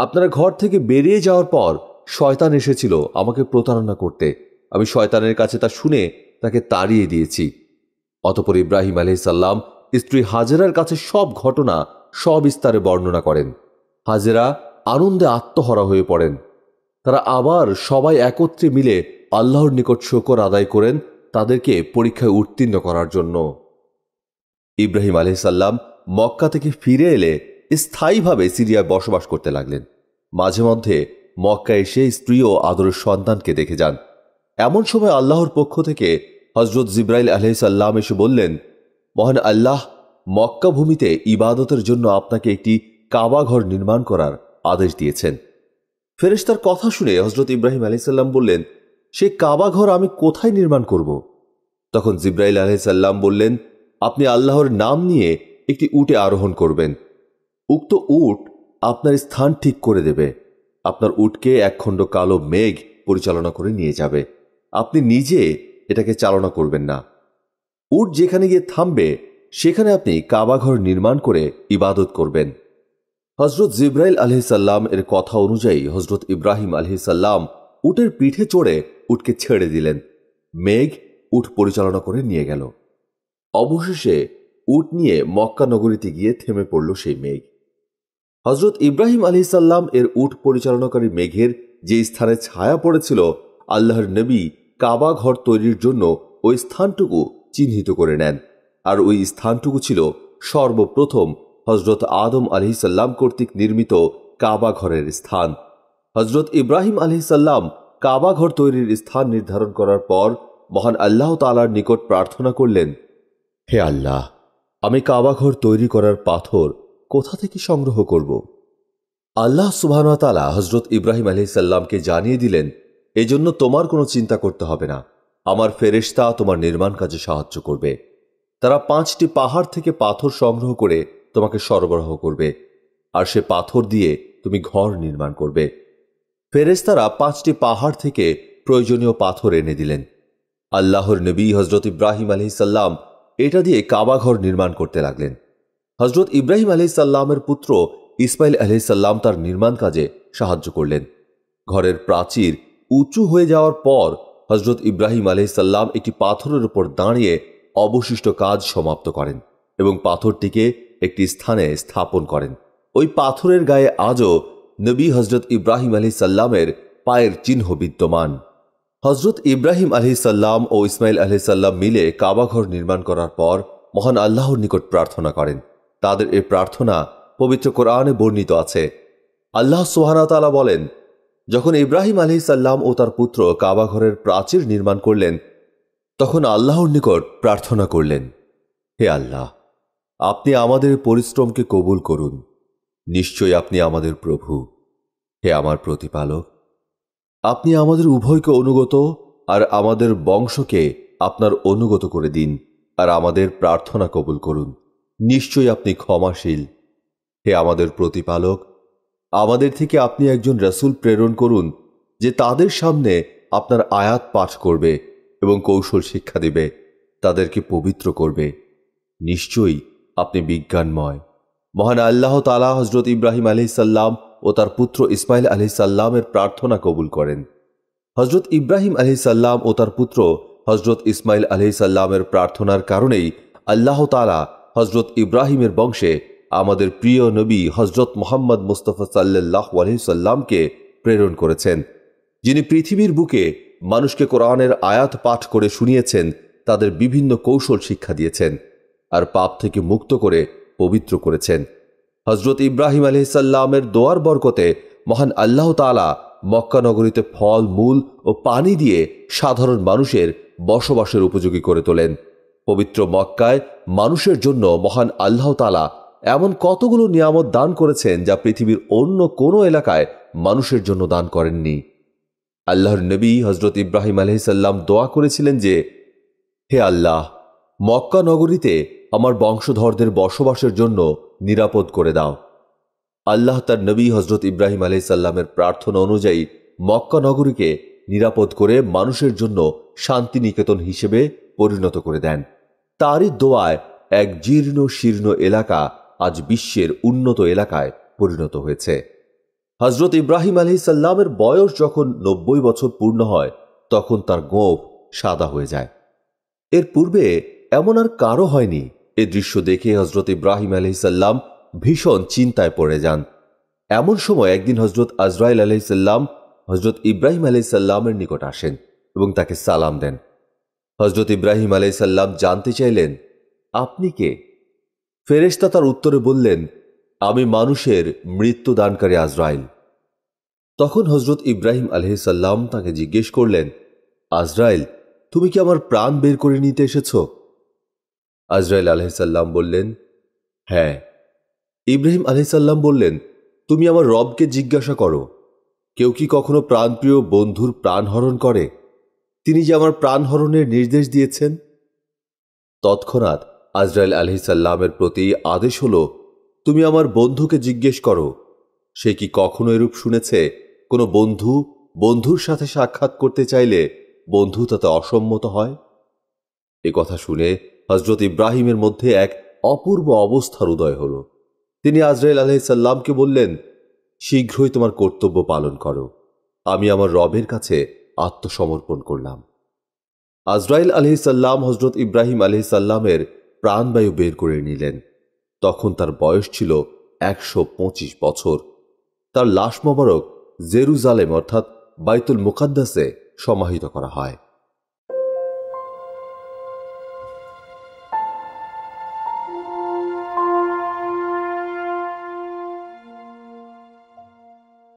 আপনার ঘর থেকে বেরিয়ে যাওয়ার পর শয়তান এসেছিল আমাকে প্রতারণা করতে আমি শয়তানের কাছে তা শুনে তাকে তাড়িয়ে দিয়েছি অতপর ইব্রাহিম সাল্লাম স্ত্রী হাজেরার কাছে সব ঘটনা সবিস্তারে বর্ণনা করেন হাজেরা আনন্দে আত্মহরা হয়ে পড়েন তারা আবার সবাই একত্রে মিলে আল্লাহর নিকট শোকর আদায় করেন তাদেরকে পরীক্ষায় উত্তীর্ণ করার জন্য ইব্রাহিম আলহিসাল্লাম মক্কা থেকে ফিরে এলে স্থায়ীভাবে সিরিয়ায় বসবাস করতে লাগলেন মাঝে মধ্যে মক্কা এসে স্ত্রী ও আদরের সন্তানকে দেখে যান এমন সময় আল্লাহর পক্ষ থেকে হজরত জিব্রাইল আলহিসাল্লাম এসে বললেন মহান আল্লাহ মক্কা ভূমিতে ইবাদতের জন্য আপনাকে একটি কাবাঘর নির্মাণ করার আদেশ দিয়েছেন ফেরেশতার কথা শুনে হজরত ইব্রাহিম আলাইসাল্লাম বললেন সেই কাবাঘর আমি কোথায় নির্মাণ করব তখন জিব্রাইল আলাইসাল্লাম বললেন আপনি আল্লাহর নাম নিয়ে একটি উটে আরোহণ করবেন উক্ত উট আপনার স্থান ঠিক করে দেবে আপনার উটকে একখণ্ড কালো মেঘ পরিচালনা করে নিয়ে যাবে আপনি নিজে এটাকে চালনা করবেন না উট যেখানে গিয়ে থামবে সেখানে আপনি কাবাঘর নির্মাণ করে ইবাদত করবেন হজরত জিব্রাইল আলহিসাল্লাম এর কথা অনুযায়ী হজরত ইব্রাহিম আলহিসাল্লাম উটের পিঠে চড়ে উটকে ছেড়ে দিলেন মেঘ উট পরিচালনা করে নিয়ে গেল অবশেষে উট নিয়ে মক্কা নগরীতে গিয়ে থেমে পড়ল সেই মেঘ হজরত ইব্রাহিম সাল্লাম এর উট পরিচালনাকারী মেঘের যে স্থানে ছায়া পড়েছিল আল্লাহর নবী কাবা ঘর তৈরির জন্য ওই স্থানটুকু চিহ্নিত করে নেন আর ওই স্থানটুকু ছিল সর্বপ্রথম হজরত আদম আলহিসাল্লাম কর্তৃক নির্মিত কাবা ঘরের স্থান হজরত ইব্রাহিম আলহিসাল্লাম কাবা ঘর তৈরির স্থান নির্ধারণ করার পর মহান আল্লাহ তালার নিকট প্রার্থনা করলেন হে আল্লাহ আমি কাবাঘর তৈরি করার পাথর কোথা থেকে সংগ্রহ করব আল্লাহ সুবাহতালা হজরত ইব্রাহিম আলহিসাল্লামকে জানিয়ে দিলেন এজন্য তোমার কোনো চিন্তা করতে হবে না আমার ফেরেশতা তোমার নির্মাণ কাজে সাহায্য করবে তারা পাঁচটি পাহাড় থেকে পাথর সংগ্রহ করে তোমাকে সরবরাহ করবে আর সে পাথর দিয়ে তুমি ঘর নির্মাণ করবে ফেরেস্তারা পাঁচটি পাহাড় থেকে প্রয়োজনীয় পাথর এনে দিলেন আল্লাহর নবী হজরত ইব্রাহিম আলহিসাল্লাম এটা দিয়ে কাবা ঘর নির্মাণ করতে লাগলেন হজরত ইব্রাহিম আলহিসাল্লামের পুত্র ইসমাইল আলহিসাল্লাম তার নির্মাণ কাজে সাহায্য করলেন ঘরের প্রাচীর উঁচু হয়ে যাওয়ার পর হজরত ইব্রাহিম আলহিসাল্লাম একটি পাথরের উপর দাঁড়িয়ে অবশিষ্ট কাজ সমাপ্ত করেন এবং পাথরটিকে একটি স্থানে স্থাপন করেন ওই পাথরের গায়ে আজও নবী হজরত ইব্রাহিম আলি সাল্লামের পায়ের চিহ্ন বিদ্যমান হজরত ইব্রাহিম আলি সাল্লাম ও ইসমাইল আলি সাল্লাম মিলে কাবাঘর নির্মাণ করার পর মহান আল্লাহর নিকট প্রার্থনা করেন তাদের এ প্রার্থনা পবিত্র কোরআনে বর্ণিত আছে আল্লাহ সোহানা তালা বলেন যখন ইব্রাহিম আলি সাল্লাম ও তার পুত্র কাবাঘরের প্রাচীর নির্মাণ করলেন তখন আল্লাহর নিকট প্রার্থনা করলেন হে আল্লাহ আপনি আমাদের পরিশ্রমকে কবুল করুন নিশ্চয়ই আপনি আমাদের প্রভু হে আমার প্রতিপালক আপনি আমাদের উভয়কে অনুগত আর আমাদের বংশকে আপনার অনুগত করে দিন আর আমাদের প্রার্থনা কবুল করুন নিশ্চয়ই আপনি ক্ষমাশীল হে আমাদের প্রতিপালক আমাদের থেকে আপনি একজন রাসুল প্রেরণ করুন যে তাদের সামনে আপনার আয়াত পাঠ করবে এবং কৌশল শিক্ষা দেবে তাদেরকে পবিত্র করবে নিশ্চয়ই আপনি বিজ্ঞানময় মহান আল্লাহ তালা হজরত ইব্রাহিম আলহিসাল্লাম ও তার পুত্র ইসমাইল সাল্লামের প্রার্থনা কবুল করেন হজরত ইব্রাহিম সাল্লাম ও তার পুত্র হজরত ইসমাইল সাল্লামের প্রার্থনার কারণেই আল্লাহ তালা হজরত ইব্রাহিমের বংশে আমাদের প্রিয় নবী হজরত মোহাম্মদ মুস্তফা সাল্লাহ আলহিসাল্লামকে প্রেরণ করেছেন যিনি পৃথিবীর বুকে মানুষকে কোরআনের আয়াত পাঠ করে শুনিয়েছেন তাদের বিভিন্ন কৌশল শিক্ষা দিয়েছেন আর পাপ থেকে মুক্ত করে পবিত্র করেছেন হজরত ইব্রাহিম আলহিসাল্লামের দোয়ার বরকতে মহান আল্লাহ তালা মক্কানগরীতে ফল মূল ও পানি দিয়ে সাধারণ মানুষের বসবাসের উপযোগী করে তোলেন পবিত্র মক্কায় মানুষের জন্য মহান আল্লাহ এমন কতগুলো নিয়ামত দান করেছেন যা পৃথিবীর অন্য কোনো এলাকায় মানুষের জন্য দান করেননি আল্লাহর নবী হজরত ইব্রাহিম আলহিসাল্লাম দোয়া করেছিলেন যে হে আল্লাহ মক্কা নগরীতে আমার বংশধরদের বসবাসের জন্য নিরাপদ করে দাও আল্লাহ তার নবী হজরত ইব্রাহিম আলহিসাল্লামের প্রার্থনা অনুযায়ী মক্কা নগরীকে নিরাপদ করে মানুষের জন্য শান্তিনিকেতন হিসেবে পরিণত করে দেন তারই দোয়ায় এক জীর্ণ শীর্ণ এলাকা আজ বিশ্বের উন্নত এলাকায় পরিণত হয়েছে হজরত ইব্রাহিম আলি সাল্লামের বয়স যখন নব্বই বছর পূর্ণ হয় তখন তার গোঁফ সাদা হয়ে যায় এর পূর্বে এমন আর কারো হয়নি এ দৃশ্য দেখে হজরত ইব্রাহিম আলি সাল্লাম ভীষণ চিন্তায় পড়ে যান এমন সময় একদিন হজরত আজরাইল সাল্লাম হজরত ইব্রাহিম সাল্লামের নিকট আসেন এবং তাকে সালাম দেন হজরত ইব্রাহিম আলাইসাল্লাম জানতে চাইলেন আপনি কে ফেরেস্তা তার উত্তরে বললেন আমি মানুষের মৃত্যুদানকারী আজরাইল তখন হজরত ইব্রাহিম আলহিসাল্লাম তাকে জিজ্ঞেস করলেন আজরাইল তুমি কি আমার প্রাণ বের করে নিতে এসেছ আজরাইল আলহিসাল্লাম বললেন হ্যাঁ ইব্রাহিম আলহিসাল্লাম বললেন তুমি আমার রবকে জিজ্ঞাসা করো কেউ কি কখনো প্রাণপ্রিয় বন্ধুর প্রাণহরণ করে তিনি যে আমার প্রাণহরণের নির্দেশ দিয়েছেন তৎক্ষণাৎ আজরাইল আলহি সাল্লামের প্রতি আদেশ হল তুমি আমার বন্ধুকে জিজ্ঞেস করো সে কি কখনো এরূপ শুনেছে কোনো বন্ধু বন্ধুর সাথে সাক্ষাৎ করতে চাইলে বন্ধু তাতে অসম্মত হয় এ কথা শুনে হজরত ইব্রাহিমের মধ্যে এক অপূর্ব অবস্থার উদয় হল তিনি আজরাইল আলহিসাল্লামকে বললেন শীঘ্রই তোমার কর্তব্য পালন করো আমি আমার রবের কাছে আত্মসমর্পণ করলাম আজরাইল আলহিসাল্লাম হজরত ইব্রাহিম আলহিসাল্লামের প্রাণবায়ু বের করে নিলেন তখন তার বয়স ছিল একশো পঁচিশ বছর তার লাশ মোবারক জেরুজালেম অর্থাৎ বাইতুল মুকাদ্দাসে সমাহিত করা হয়